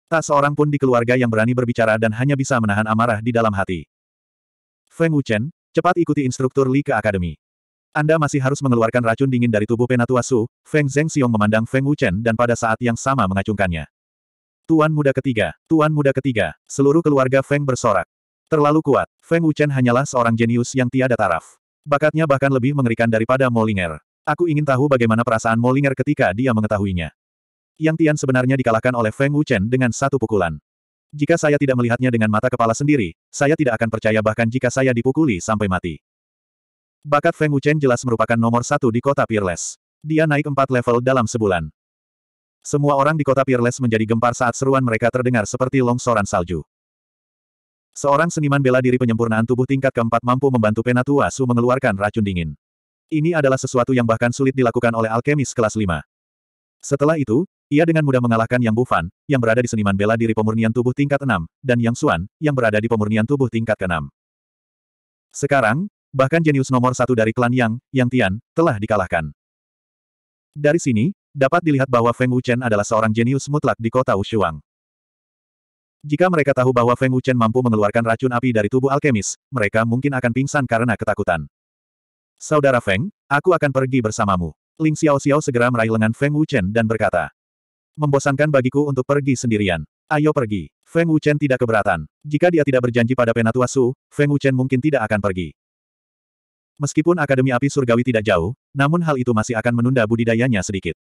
Tak seorang pun di keluarga yang berani berbicara dan hanya bisa menahan amarah di dalam hati. Feng Wuchen, cepat ikuti instruktur Li ke Akademi. Anda masih harus mengeluarkan racun dingin dari tubuh Penatua Su, Feng Zheng Xiong memandang Feng Wuchen dan pada saat yang sama mengacungkannya. Tuan muda ketiga, tuan muda ketiga, seluruh keluarga Feng bersorak. Terlalu kuat, Feng Wuchen hanyalah seorang jenius yang tiada taraf. Bakatnya bahkan lebih mengerikan daripada Molinger. Aku ingin tahu bagaimana perasaan Molinger ketika dia mengetahuinya. Yang Tian sebenarnya dikalahkan oleh Feng Wuchen dengan satu pukulan. Jika saya tidak melihatnya dengan mata kepala sendiri, saya tidak akan percaya bahkan jika saya dipukuli sampai mati. Bakat Feng Wuchen jelas merupakan nomor satu di kota Peerless. Dia naik empat level dalam sebulan. Semua orang di kota Peerless menjadi gempar saat seruan mereka terdengar seperti longsoran salju. Seorang seniman bela diri penyempurnaan tubuh tingkat keempat mampu membantu Penatua Su mengeluarkan racun dingin. Ini adalah sesuatu yang bahkan sulit dilakukan oleh alkemis kelas 5. Setelah itu, ia dengan mudah mengalahkan Yang Bufan, yang berada di seniman bela diri pemurnian tubuh tingkat 6, dan Yang Suan, yang berada di pemurnian tubuh tingkat ke-6. Sekarang, bahkan jenius nomor satu dari klan Yang, Yang Tian, telah dikalahkan. Dari sini, Dapat dilihat bahwa Feng Wuchen adalah seorang jenius mutlak di kota Ushuang. Jika mereka tahu bahwa Feng Wuchen mampu mengeluarkan racun api dari tubuh alkemis, mereka mungkin akan pingsan karena ketakutan. Saudara Feng, aku akan pergi bersamamu. Ling Xiao Xiao segera meraih lengan Feng Wuchen dan berkata. Membosankan bagiku untuk pergi sendirian. Ayo pergi. Feng Wuchen tidak keberatan. Jika dia tidak berjanji pada Penatua Su, Feng Wuchen mungkin tidak akan pergi. Meskipun Akademi Api Surgawi tidak jauh, namun hal itu masih akan menunda budidayanya sedikit.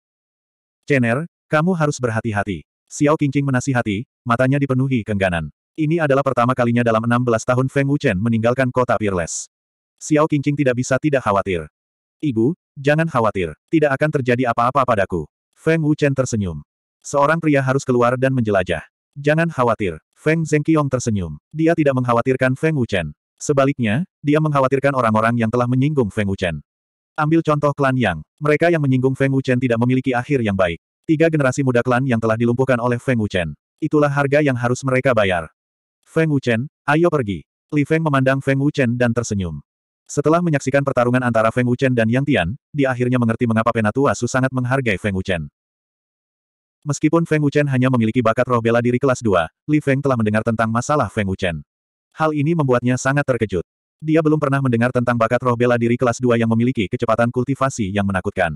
Chener, kamu harus berhati-hati. Xiao Qingqing menasihati, matanya dipenuhi kengganan. Ini adalah pertama kalinya dalam 16 tahun Feng Wuchen meninggalkan kota Peerless. Xiao Qingqing tidak bisa tidak khawatir. Ibu, jangan khawatir, tidak akan terjadi apa-apa padaku. Feng Wuchen tersenyum. Seorang pria harus keluar dan menjelajah. Jangan khawatir, Feng Zhengqiong tersenyum. Dia tidak mengkhawatirkan Feng Wuchen. Sebaliknya, dia mengkhawatirkan orang-orang yang telah menyinggung Feng Wuchen. Ambil contoh klan Yang. Mereka yang menyinggung Feng Wuchen tidak memiliki akhir yang baik. Tiga generasi muda klan yang telah dilumpuhkan oleh Feng Wuchen. Itulah harga yang harus mereka bayar. Feng Wuchen, ayo pergi. Li Feng memandang Feng Wuchen dan tersenyum. Setelah menyaksikan pertarungan antara Feng Wuchen dan Yang Tian, dia akhirnya mengerti mengapa Penatua Su sangat menghargai Feng Wuchen. Meskipun Feng Wuchen hanya memiliki bakat roh bela diri kelas 2, Li Feng telah mendengar tentang masalah Feng Wuchen. Hal ini membuatnya sangat terkejut. Dia belum pernah mendengar tentang bakat roh bela diri kelas 2 yang memiliki kecepatan kultivasi yang menakutkan.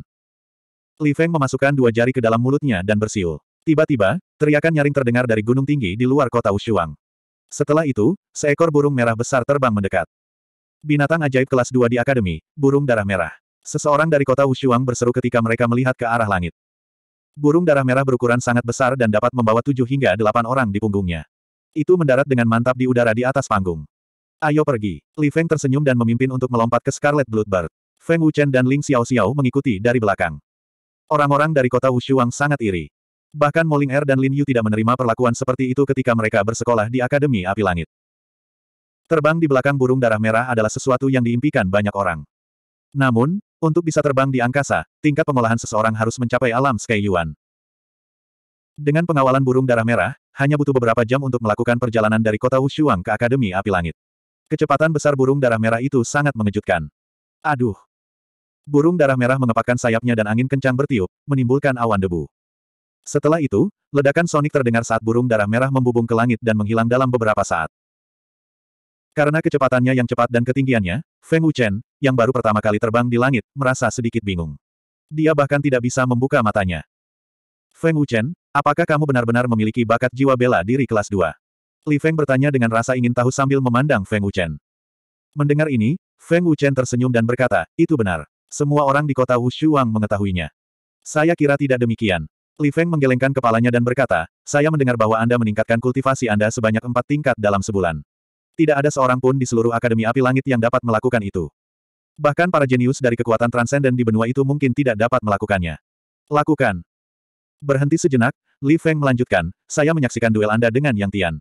Li Feng memasukkan dua jari ke dalam mulutnya dan bersiul. Tiba-tiba, teriakan nyaring terdengar dari gunung tinggi di luar kota Ushuang. Setelah itu, seekor burung merah besar terbang mendekat. Binatang ajaib kelas 2 di akademi, burung darah merah. Seseorang dari kota Wushuang berseru ketika mereka melihat ke arah langit. Burung darah merah berukuran sangat besar dan dapat membawa tujuh hingga delapan orang di punggungnya. Itu mendarat dengan mantap di udara di atas panggung. Ayo pergi. Li Feng tersenyum dan memimpin untuk melompat ke Scarlet Bloodbird. Feng Wuchen dan Ling Xiao Xiao mengikuti dari belakang. Orang-orang dari kota Wushuang sangat iri. Bahkan Moling Er dan Lin Yu tidak menerima perlakuan seperti itu ketika mereka bersekolah di Akademi Api Langit. Terbang di belakang burung darah merah adalah sesuatu yang diimpikan banyak orang. Namun, untuk bisa terbang di angkasa, tingkat pengolahan seseorang harus mencapai alam Sky Yuan. Dengan pengawalan burung darah merah, hanya butuh beberapa jam untuk melakukan perjalanan dari kota Wushuang ke Akademi Api Langit. Kecepatan besar burung darah merah itu sangat mengejutkan. Aduh! Burung darah merah mengepakkan sayapnya dan angin kencang bertiup, menimbulkan awan debu. Setelah itu, ledakan sonik terdengar saat burung darah merah membubung ke langit dan menghilang dalam beberapa saat. Karena kecepatannya yang cepat dan ketinggiannya, Feng Wuchen, yang baru pertama kali terbang di langit, merasa sedikit bingung. Dia bahkan tidak bisa membuka matanya. Feng Wuchen, apakah kamu benar-benar memiliki bakat jiwa bela diri kelas 2? Li Feng bertanya dengan rasa ingin tahu sambil memandang Feng Wuchen. Mendengar ini, Feng Wuchen tersenyum dan berkata, itu benar. Semua orang di kota Wushuang mengetahuinya. Saya kira tidak demikian. Li Feng menggelengkan kepalanya dan berkata, saya mendengar bahwa Anda meningkatkan kultivasi Anda sebanyak empat tingkat dalam sebulan. Tidak ada seorang pun di seluruh Akademi Api Langit yang dapat melakukan itu. Bahkan para jenius dari kekuatan transenden di benua itu mungkin tidak dapat melakukannya. Lakukan. Berhenti sejenak, Li Feng melanjutkan, saya menyaksikan duel Anda dengan Yang Tian.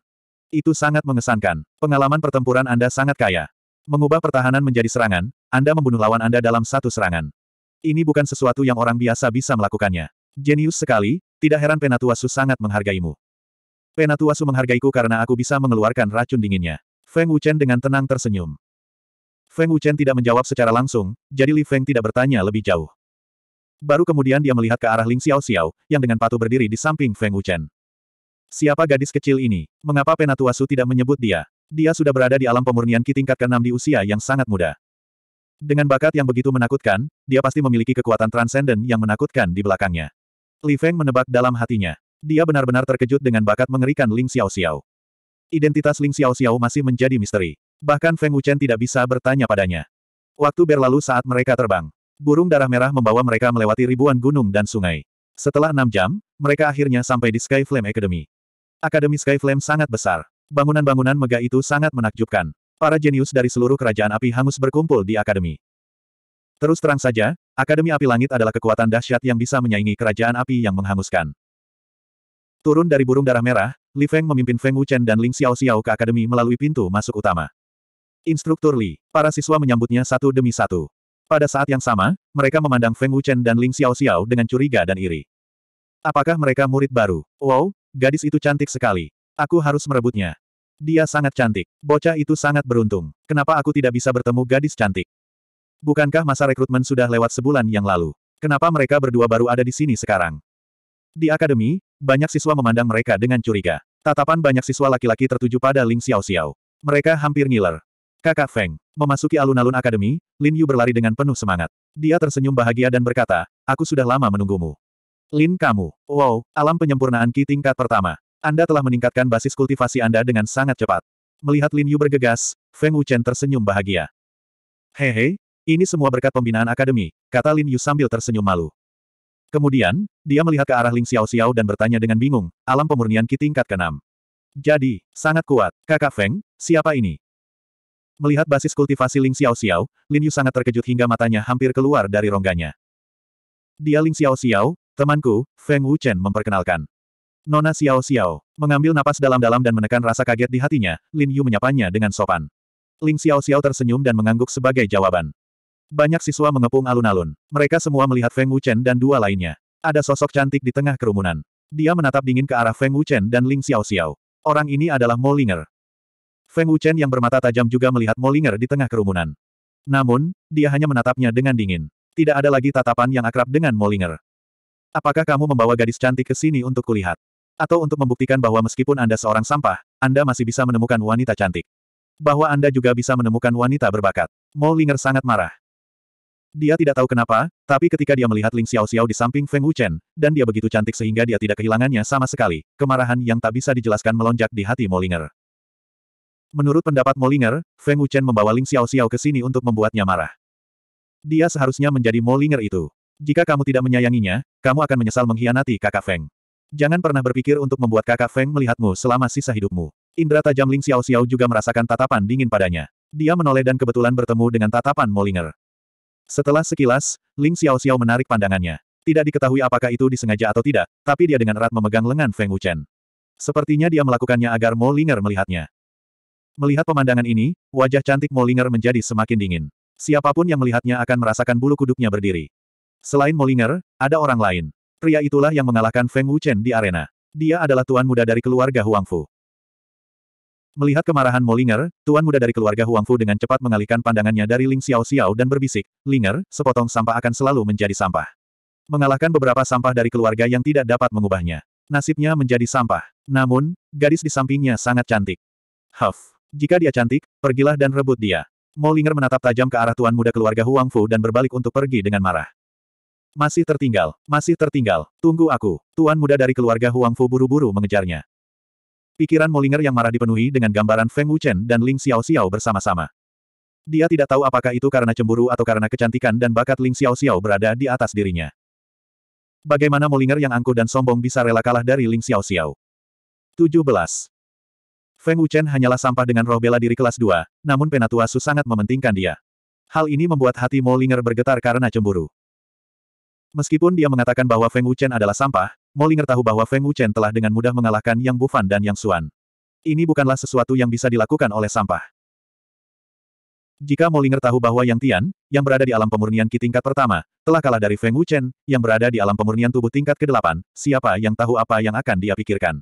Itu sangat mengesankan. Pengalaman pertempuran Anda sangat kaya. Mengubah pertahanan menjadi serangan, Anda membunuh lawan Anda dalam satu serangan. Ini bukan sesuatu yang orang biasa bisa melakukannya. Jenius sekali, tidak heran Penatuasu sangat menghargaimu. Penatuasu menghargaiku karena aku bisa mengeluarkan racun dinginnya. Feng Wuchen dengan tenang tersenyum. Feng Wuchen tidak menjawab secara langsung, jadi Li Feng tidak bertanya lebih jauh. Baru kemudian dia melihat ke arah Ling Xiao Xiao, yang dengan patuh berdiri di samping Feng Wuchen. Siapa gadis kecil ini? Mengapa Penatuasu tidak menyebut dia? Dia sudah berada di alam pemurnian Ki tingkat ke-6 di usia yang sangat muda. Dengan bakat yang begitu menakutkan, dia pasti memiliki kekuatan transenden yang menakutkan di belakangnya. Li Feng menebak dalam hatinya. Dia benar-benar terkejut dengan bakat mengerikan Ling Xiao Xiao. Identitas Ling Xiao Xiao masih menjadi misteri. Bahkan Feng Wuchen tidak bisa bertanya padanya. Waktu berlalu saat mereka terbang. Burung darah merah membawa mereka melewati ribuan gunung dan sungai. Setelah enam jam, mereka akhirnya sampai di Sky Flame Academy. Akademi Skyflame sangat besar. Bangunan-bangunan megah itu sangat menakjubkan. Para jenius dari seluruh kerajaan api hangus berkumpul di akademi. Terus terang saja, Akademi Api Langit adalah kekuatan dahsyat yang bisa menyaingi kerajaan api yang menghanguskan. Turun dari burung darah merah, Li Feng memimpin Feng Wuchen dan Ling Xiao Xiao ke akademi melalui pintu masuk utama. Instruktur Li, para siswa menyambutnya satu demi satu. Pada saat yang sama, mereka memandang Feng Wuchen dan Ling Xiao Xiao dengan curiga dan iri. Apakah mereka murid baru? Wow, Gadis itu cantik sekali. Aku harus merebutnya. Dia sangat cantik. Bocah itu sangat beruntung. Kenapa aku tidak bisa bertemu gadis cantik? Bukankah masa rekrutmen sudah lewat sebulan yang lalu? Kenapa mereka berdua baru ada di sini sekarang? Di akademi, banyak siswa memandang mereka dengan curiga. Tatapan banyak siswa laki-laki tertuju pada Ling Xiao Xiao. Mereka hampir ngiler. Kakak Feng, memasuki alun-alun akademi, Lin Yu berlari dengan penuh semangat. Dia tersenyum bahagia dan berkata, aku sudah lama menunggumu. Lin kamu. Wow, alam penyempurnaan Ki tingkat pertama. Anda telah meningkatkan basis kultivasi Anda dengan sangat cepat. Melihat Lin Yu bergegas, Feng Wuchen tersenyum bahagia. Hehe, ini semua berkat pembinaan akademi, kata Lin Yu sambil tersenyum malu. Kemudian, dia melihat ke arah Ling Xiao Xiao dan bertanya dengan bingung, alam pemurnian Ki tingkat keenam. Jadi, sangat kuat. Kakak Feng, siapa ini? Melihat basis kultivasi Ling Xiao Xiao, Lin Yu sangat terkejut hingga matanya hampir keluar dari rongganya. Dia Ling Xiao Xiao, Temanku, Feng Wuchen memperkenalkan. Nona Xiao Xiao, mengambil napas dalam-dalam dan menekan rasa kaget di hatinya, Lin Yu menyapanya dengan sopan. Ling Xiao Xiao tersenyum dan mengangguk sebagai jawaban. Banyak siswa mengepung alun-alun. Mereka semua melihat Feng Wuchen dan dua lainnya. Ada sosok cantik di tengah kerumunan. Dia menatap dingin ke arah Feng Wuchen dan Ling Xiao Xiao. Orang ini adalah Mo Linger. Feng Wuchen yang bermata tajam juga melihat Mo Linger di tengah kerumunan. Namun, dia hanya menatapnya dengan dingin. Tidak ada lagi tatapan yang akrab dengan Molinger. Apakah kamu membawa gadis cantik ke sini untuk kulihat? Atau untuk membuktikan bahwa meskipun Anda seorang sampah, Anda masih bisa menemukan wanita cantik? Bahwa Anda juga bisa menemukan wanita berbakat. Mo Linger sangat marah. Dia tidak tahu kenapa, tapi ketika dia melihat Ling Xiao Xiao di samping Feng Wuchen, dan dia begitu cantik sehingga dia tidak kehilangannya sama sekali, kemarahan yang tak bisa dijelaskan melonjak di hati Molinger. Menurut pendapat Molinger, Feng Wuchen membawa Ling Xiao Xiao ke sini untuk membuatnya marah. Dia seharusnya menjadi Molinger itu. Jika kamu tidak menyayanginya, kamu akan menyesal mengkhianati kakak Feng. Jangan pernah berpikir untuk membuat kakak Feng melihatmu selama sisa hidupmu. Indra tajam Ling Xiao Xiao juga merasakan tatapan dingin padanya. Dia menoleh dan kebetulan bertemu dengan tatapan Molinger. Setelah sekilas, Ling Xiao Xiao menarik pandangannya. Tidak diketahui apakah itu disengaja atau tidak, tapi dia dengan erat memegang lengan Feng Wuchen. Sepertinya dia melakukannya agar Molinger melihatnya. Melihat pemandangan ini, wajah cantik Molinger menjadi semakin dingin. Siapapun yang melihatnya akan merasakan bulu kuduknya berdiri. Selain Molinger, ada orang lain. Pria itulah yang mengalahkan Feng Wuchen di arena. Dia adalah tuan muda dari keluarga Huangfu. Melihat kemarahan Molinger, tuan muda dari keluarga Huangfu dengan cepat mengalihkan pandangannya dari Ling Xiao Xiao dan berbisik, Linger, sepotong sampah akan selalu menjadi sampah. Mengalahkan beberapa sampah dari keluarga yang tidak dapat mengubahnya. Nasibnya menjadi sampah. Namun, gadis di sampingnya sangat cantik. Huff. Jika dia cantik, pergilah dan rebut dia. Molinger menatap tajam ke arah tuan muda keluarga Huangfu dan berbalik untuk pergi dengan marah. Masih tertinggal, masih tertinggal, tunggu aku. Tuan muda dari keluarga Huang Fu buru-buru mengejarnya. Pikiran Molinger yang marah dipenuhi dengan gambaran Feng Wuchen dan Ling Xiao Xiao bersama-sama. Dia tidak tahu apakah itu karena cemburu atau karena kecantikan dan bakat Ling Xiao Xiao berada di atas dirinya. Bagaimana Molinger yang angkuh dan sombong bisa rela kalah dari Ling Xiao Xiao? 17. Feng Wuchen hanyalah sampah dengan roh bela diri kelas 2, namun Penatua Su sangat mementingkan dia. Hal ini membuat hati Molinger bergetar karena cemburu. Meskipun dia mengatakan bahwa Feng Wuchen adalah sampah, Molinger tahu bahwa Feng Wuchen telah dengan mudah mengalahkan Yang Bufan dan Yang Suan. Ini bukanlah sesuatu yang bisa dilakukan oleh sampah. Jika Molinger tahu bahwa Yang Tian, yang berada di alam pemurnian Ki tingkat pertama, telah kalah dari Feng Wuchen, yang berada di alam pemurnian tubuh tingkat ke-8, siapa yang tahu apa yang akan dia pikirkan.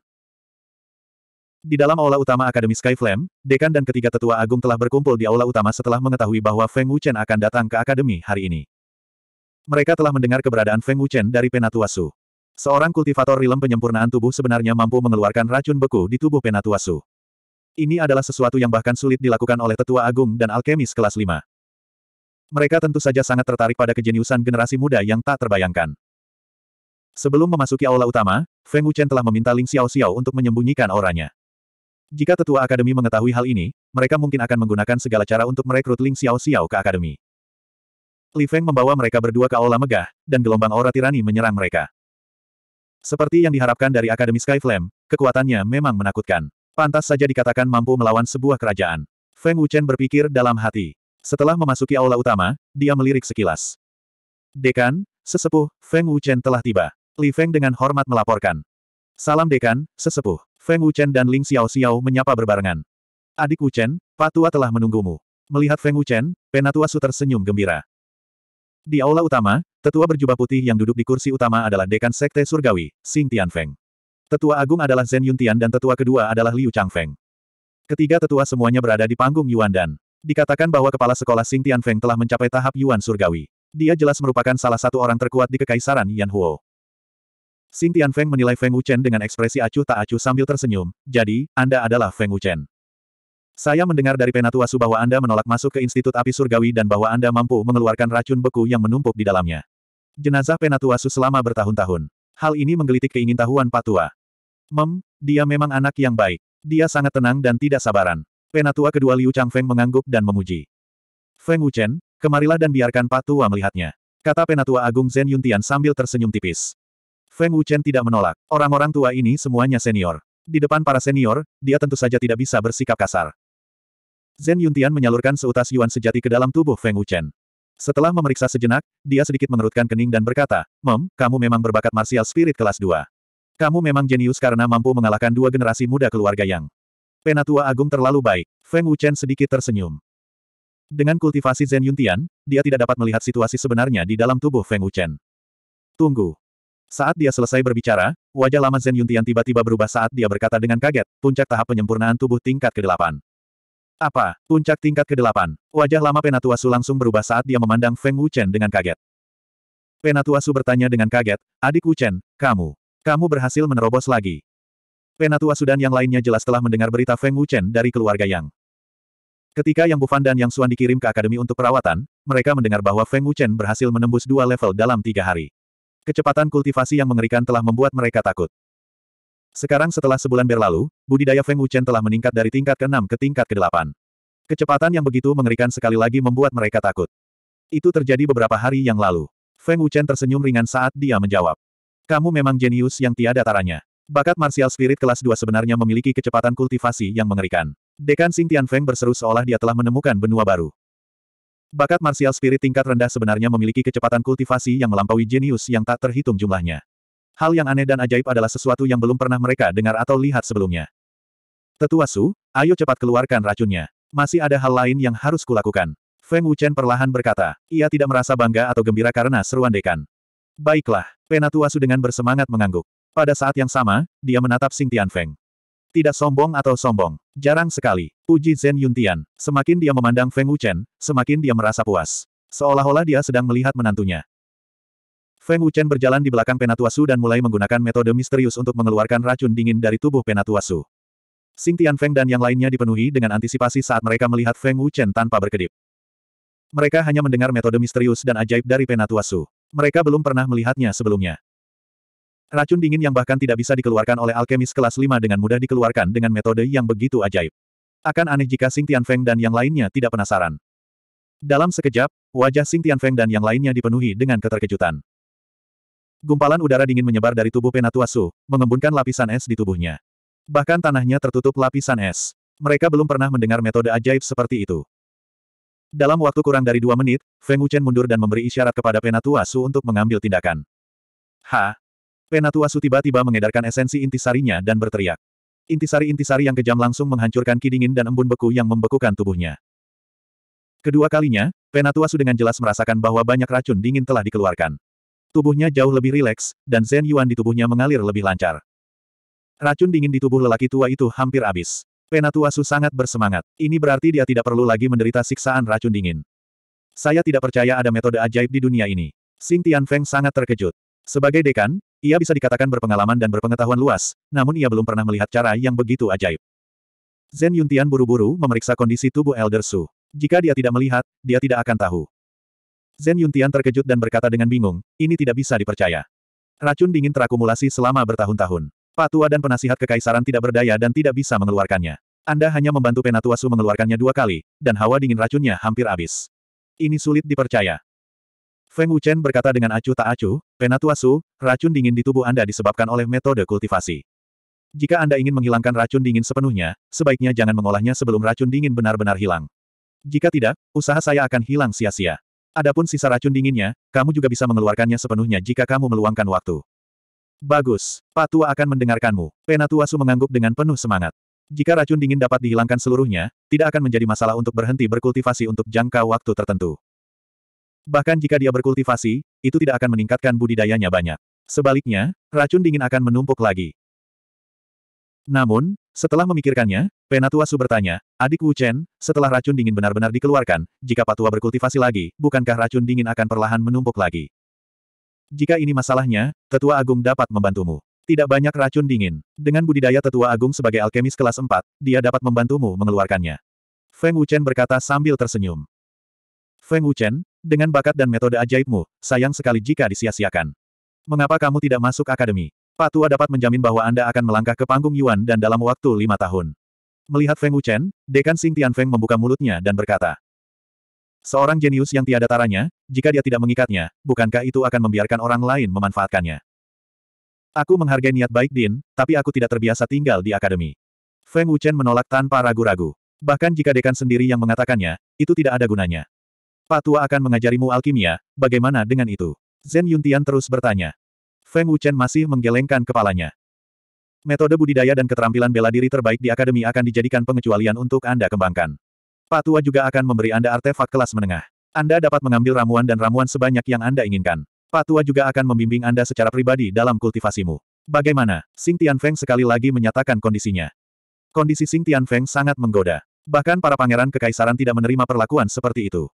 Di dalam aula utama Akademi Skyflame, dekan dan ketiga tetua agung telah berkumpul di aula utama setelah mengetahui bahwa Feng Wuchen akan datang ke akademi hari ini. Mereka telah mendengar keberadaan Feng Wuchen dari Penatua Su. Seorang kultivator rilem penyempurnaan tubuh sebenarnya mampu mengeluarkan racun beku di tubuh Penatua Su. Ini adalah sesuatu yang bahkan sulit dilakukan oleh tetua agung dan alkemis kelas 5. Mereka tentu saja sangat tertarik pada kejeniusan generasi muda yang tak terbayangkan. Sebelum memasuki aula utama, Feng Wuchen telah meminta Ling Xiao Xiao untuk menyembunyikan auranya. Jika tetua akademi mengetahui hal ini, mereka mungkin akan menggunakan segala cara untuk merekrut Ling Xiao Xiao ke akademi. Li Feng membawa mereka berdua ke aula megah, dan gelombang aura tirani menyerang mereka. Seperti yang diharapkan dari Akademi Sky Flame, kekuatannya memang menakutkan. Pantas saja dikatakan mampu melawan sebuah kerajaan. Feng Wuchen berpikir dalam hati. Setelah memasuki aula utama, dia melirik sekilas. Dekan, sesepuh, Feng Wuchen telah tiba. Li Feng dengan hormat melaporkan. Salam Dekan, sesepuh. Feng Wuchen dan Ling Xiao Xiao menyapa berbarengan. Adik Wuchen, Patua telah menunggumu. Melihat Feng Wuchen, Penatua Su tersenyum gembira. Di aula utama, tetua berjubah putih yang duduk di kursi utama adalah dekan sekte surgawi, Xing Tianfeng. Tetua agung adalah Zhen Yuntian dan tetua kedua adalah Liu Changfeng. Ketiga tetua semuanya berada di panggung Yuan Dan. Dikatakan bahwa kepala sekolah Xing Tianfeng telah mencapai tahap Yuan surgawi. Dia jelas merupakan salah satu orang terkuat di kekaisaran Yan Huo. Xing Tianfeng menilai Feng Wuchen dengan ekspresi acuh tak acuh sambil tersenyum, jadi, Anda adalah Feng Wuchen. Saya mendengar dari Penatua Su bahwa Anda menolak masuk ke Institut Api Surgawi dan bahwa Anda mampu mengeluarkan racun beku yang menumpuk di dalamnya. Jenazah Penatua Su selama bertahun-tahun. Hal ini menggelitik keingintahuan Patua. Mem, dia memang anak yang baik. Dia sangat tenang dan tidak sabaran. Penatua kedua Liu Changfeng mengangguk dan memuji. Feng Wuchen, kemarilah dan biarkan Patua melihatnya. Kata Penatua Agung Zen Yuntian sambil tersenyum tipis. Feng Wuchen tidak menolak. Orang-orang tua ini semuanya senior. Di depan para senior, dia tentu saja tidak bisa bersikap kasar. Zen Yuntian menyalurkan seutas Yuan sejati ke dalam tubuh Feng Wuchen. Setelah memeriksa sejenak, dia sedikit mengerutkan kening dan berkata, Mem, kamu memang berbakat martial spirit kelas 2. Kamu memang jenius karena mampu mengalahkan dua generasi muda keluarga yang. Penatua Agung terlalu baik. Feng Wuchen sedikit tersenyum. Dengan kultivasi Zen Yuntian, dia tidak dapat melihat situasi sebenarnya di dalam tubuh Feng Wuchen. Tunggu. Saat dia selesai berbicara, wajah lama Zen Yuntian tiba-tiba berubah saat dia berkata dengan kaget, puncak tahap penyempurnaan tubuh tingkat ke-8. Apa? Puncak tingkat ke-8. Wajah lama Penatua Su langsung berubah saat dia memandang Feng Wuchen dengan kaget. Penatua Su bertanya dengan kaget, adik Wuchen, kamu. Kamu berhasil menerobos lagi. Penatua dan yang lainnya jelas telah mendengar berita Feng Wuchen dari keluarga Yang. Ketika Yang Bufan dan Yang Suan dikirim ke akademi untuk perawatan, mereka mendengar bahwa Feng Wuchen berhasil menembus dua level dalam tiga hari. Kecepatan kultivasi yang mengerikan telah membuat mereka takut. Sekarang setelah sebulan berlalu, budidaya Feng Wuchen telah meningkat dari tingkat ke-6 ke tingkat ke-8. Kecepatan yang begitu mengerikan sekali lagi membuat mereka takut. Itu terjadi beberapa hari yang lalu. Feng Wuchen tersenyum ringan saat dia menjawab. Kamu memang jenius yang tiada taranya. Bakat martial spirit kelas 2 sebenarnya memiliki kecepatan kultivasi yang mengerikan. Dekan Xing Feng berseru seolah dia telah menemukan benua baru. Bakat martial spirit tingkat rendah sebenarnya memiliki kecepatan kultivasi yang melampaui jenius yang tak terhitung jumlahnya. Hal yang aneh dan ajaib adalah sesuatu yang belum pernah mereka dengar atau lihat sebelumnya. Tetua Su, ayo cepat keluarkan racunnya. Masih ada hal lain yang harus kulakukan. Feng Wuchen perlahan berkata, ia tidak merasa bangga atau gembira karena seruan dekan. Baiklah, Penatua Su dengan bersemangat mengangguk. Pada saat yang sama, dia menatap Sing Tian Feng. Tidak sombong atau sombong, jarang sekali. Puji Zen Tian. semakin dia memandang Feng Wuchen, semakin dia merasa puas. Seolah-olah dia sedang melihat menantunya. Feng Wuchen berjalan di belakang Penatuasu dan mulai menggunakan metode misterius untuk mengeluarkan racun dingin dari tubuh Penatuasu. Xing Feng dan yang lainnya dipenuhi dengan antisipasi saat mereka melihat Feng Wuchen tanpa berkedip. Mereka hanya mendengar metode misterius dan ajaib dari Penatuasu. Mereka belum pernah melihatnya sebelumnya. Racun dingin yang bahkan tidak bisa dikeluarkan oleh alkemis kelas 5 dengan mudah dikeluarkan dengan metode yang begitu ajaib. Akan aneh jika Xing Feng dan yang lainnya tidak penasaran. Dalam sekejap, wajah Xing Feng dan yang lainnya dipenuhi dengan keterkejutan. Gumpalan udara dingin menyebar dari tubuh Penatuasu, mengembunkan lapisan es di tubuhnya. Bahkan tanahnya tertutup lapisan es. Mereka belum pernah mendengar metode ajaib seperti itu. Dalam waktu kurang dari dua menit, Feng Wuchen mundur dan memberi isyarat kepada Penatuasu untuk mengambil tindakan. Ha! Penatuasu tiba-tiba mengedarkan esensi intisarinya dan berteriak. Intisari-intisari yang kejam langsung menghancurkan ki dingin dan embun beku yang membekukan tubuhnya. Kedua kalinya, Penatuasu dengan jelas merasakan bahwa banyak racun dingin telah dikeluarkan. Tubuhnya jauh lebih rileks, dan Zen Yuan di tubuhnya mengalir lebih lancar. Racun dingin di tubuh lelaki tua itu hampir habis. Penatua Su sangat bersemangat. Ini berarti dia tidak perlu lagi menderita siksaan racun dingin. Saya tidak percaya ada metode ajaib di dunia ini. Xing Feng sangat terkejut. Sebagai dekan, ia bisa dikatakan berpengalaman dan berpengetahuan luas, namun ia belum pernah melihat cara yang begitu ajaib. Zen Yuntian buru-buru memeriksa kondisi tubuh Elder Su. Jika dia tidak melihat, dia tidak akan tahu. Zen Yuntian terkejut dan berkata dengan bingung, ini tidak bisa dipercaya. Racun dingin terakumulasi selama bertahun-tahun. Patua dan penasihat kekaisaran tidak berdaya dan tidak bisa mengeluarkannya. Anda hanya membantu Penatuasu mengeluarkannya dua kali, dan hawa dingin racunnya hampir habis. Ini sulit dipercaya. Feng Wuchen berkata dengan acuh tak acuh, Penatuasu, racun dingin di tubuh Anda disebabkan oleh metode kultivasi. Jika Anda ingin menghilangkan racun dingin sepenuhnya, sebaiknya jangan mengolahnya sebelum racun dingin benar-benar hilang. Jika tidak, usaha saya akan hilang sia-sia. Adapun sisa racun dinginnya, kamu juga bisa mengeluarkannya sepenuhnya jika kamu meluangkan waktu. Bagus, Patua akan mendengarkanmu. Penatua Su mengangguk dengan penuh semangat. Jika racun dingin dapat dihilangkan seluruhnya, tidak akan menjadi masalah untuk berhenti berkultivasi untuk jangka waktu tertentu. Bahkan jika dia berkultivasi, itu tidak akan meningkatkan budidayanya banyak. Sebaliknya, racun dingin akan menumpuk lagi. Namun, setelah memikirkannya, Penatua Su bertanya, adik Wu Chen, setelah racun dingin benar-benar dikeluarkan, jika Patua berkultivasi lagi, bukankah racun dingin akan perlahan menumpuk lagi? Jika ini masalahnya, Tetua Agung dapat membantumu. Tidak banyak racun dingin. Dengan budidaya Tetua Agung sebagai alkemis kelas 4, dia dapat membantumu mengeluarkannya. Feng Wu Chen berkata sambil tersenyum. Feng Wu Chen, dengan bakat dan metode ajaibmu, sayang sekali jika disia-siakan. Mengapa kamu tidak masuk akademi? Pak Tua dapat menjamin bahwa Anda akan melangkah ke panggung Yuan dan dalam waktu lima tahun. Melihat Feng Wuchen, Dekan Xing Tian Feng membuka mulutnya dan berkata, Seorang jenius yang tiada taranya, jika dia tidak mengikatnya, bukankah itu akan membiarkan orang lain memanfaatkannya? Aku menghargai niat baik Din, tapi aku tidak terbiasa tinggal di akademi. Feng Wuchen menolak tanpa ragu-ragu. Bahkan jika dekan sendiri yang mengatakannya, itu tidak ada gunanya. Pak tua akan mengajarimu alkimia, bagaimana dengan itu? Zen Yuntian terus bertanya. Feng Wuchen masih menggelengkan kepalanya. Metode budidaya dan keterampilan bela diri terbaik di akademi akan dijadikan pengecualian untuk Anda kembangkan. Pak Tua juga akan memberi Anda artefak kelas menengah. Anda dapat mengambil ramuan dan ramuan sebanyak yang Anda inginkan. Pak Tua juga akan membimbing Anda secara pribadi dalam kultivasimu. Bagaimana? Sing Tian Feng sekali lagi menyatakan kondisinya. Kondisi Sing Tian Feng sangat menggoda. Bahkan para pangeran kekaisaran tidak menerima perlakuan seperti itu.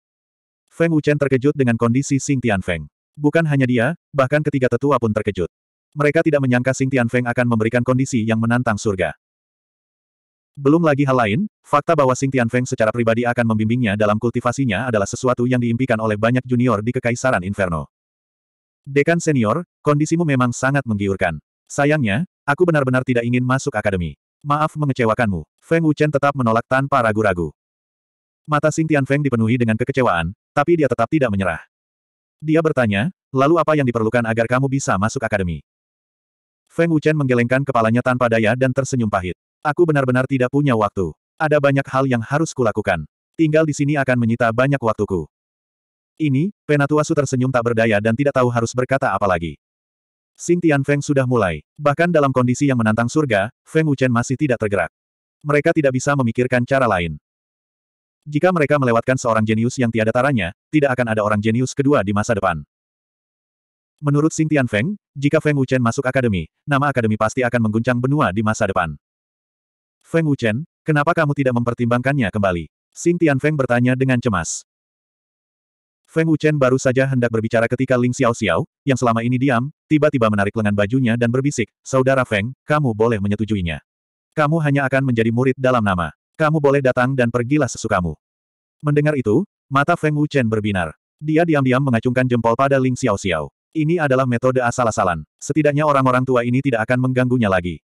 Feng Wuchen terkejut dengan kondisi Sing Tian Feng. Bukan hanya dia, bahkan ketiga tetua pun terkejut. Mereka tidak menyangka Xing Tianfeng akan memberikan kondisi yang menantang surga. Belum lagi hal lain, fakta bahwa Xing Tianfeng secara pribadi akan membimbingnya dalam kultivasinya adalah sesuatu yang diimpikan oleh banyak junior di Kekaisaran Inferno. Dekan senior, kondisimu memang sangat menggiurkan. Sayangnya, aku benar-benar tidak ingin masuk akademi. Maaf mengecewakanmu. Feng Wuchen tetap menolak tanpa ragu-ragu. Mata Xing Tianfeng dipenuhi dengan kekecewaan, tapi dia tetap tidak menyerah. Dia bertanya, lalu apa yang diperlukan agar kamu bisa masuk akademi? Feng Wuchen menggelengkan kepalanya tanpa daya dan tersenyum pahit. Aku benar-benar tidak punya waktu. Ada banyak hal yang harus kulakukan. Tinggal di sini akan menyita banyak waktuku. Ini, Penatuasu tersenyum tak berdaya dan tidak tahu harus berkata apa lagi. Xing Feng sudah mulai. Bahkan dalam kondisi yang menantang surga, Feng Wuchen masih tidak tergerak. Mereka tidak bisa memikirkan cara lain. Jika mereka melewatkan seorang jenius yang tiada taranya, tidak akan ada orang jenius kedua di masa depan. Menurut Xing Feng, jika Feng Wuchen masuk akademi, nama akademi pasti akan mengguncang benua di masa depan. Feng Wuchen, kenapa kamu tidak mempertimbangkannya kembali? Xing Feng bertanya dengan cemas. Feng Wuchen baru saja hendak berbicara ketika Ling Xiao Xiao, yang selama ini diam, tiba-tiba menarik lengan bajunya dan berbisik, Saudara Feng, kamu boleh menyetujuinya. Kamu hanya akan menjadi murid dalam nama. Kamu boleh datang dan pergilah sesukamu. Mendengar itu, mata Feng Wuchen berbinar. Dia diam-diam mengacungkan jempol pada Ling Xiao Xiao. Ini adalah metode asal-asalan. Setidaknya orang-orang tua ini tidak akan mengganggunya lagi.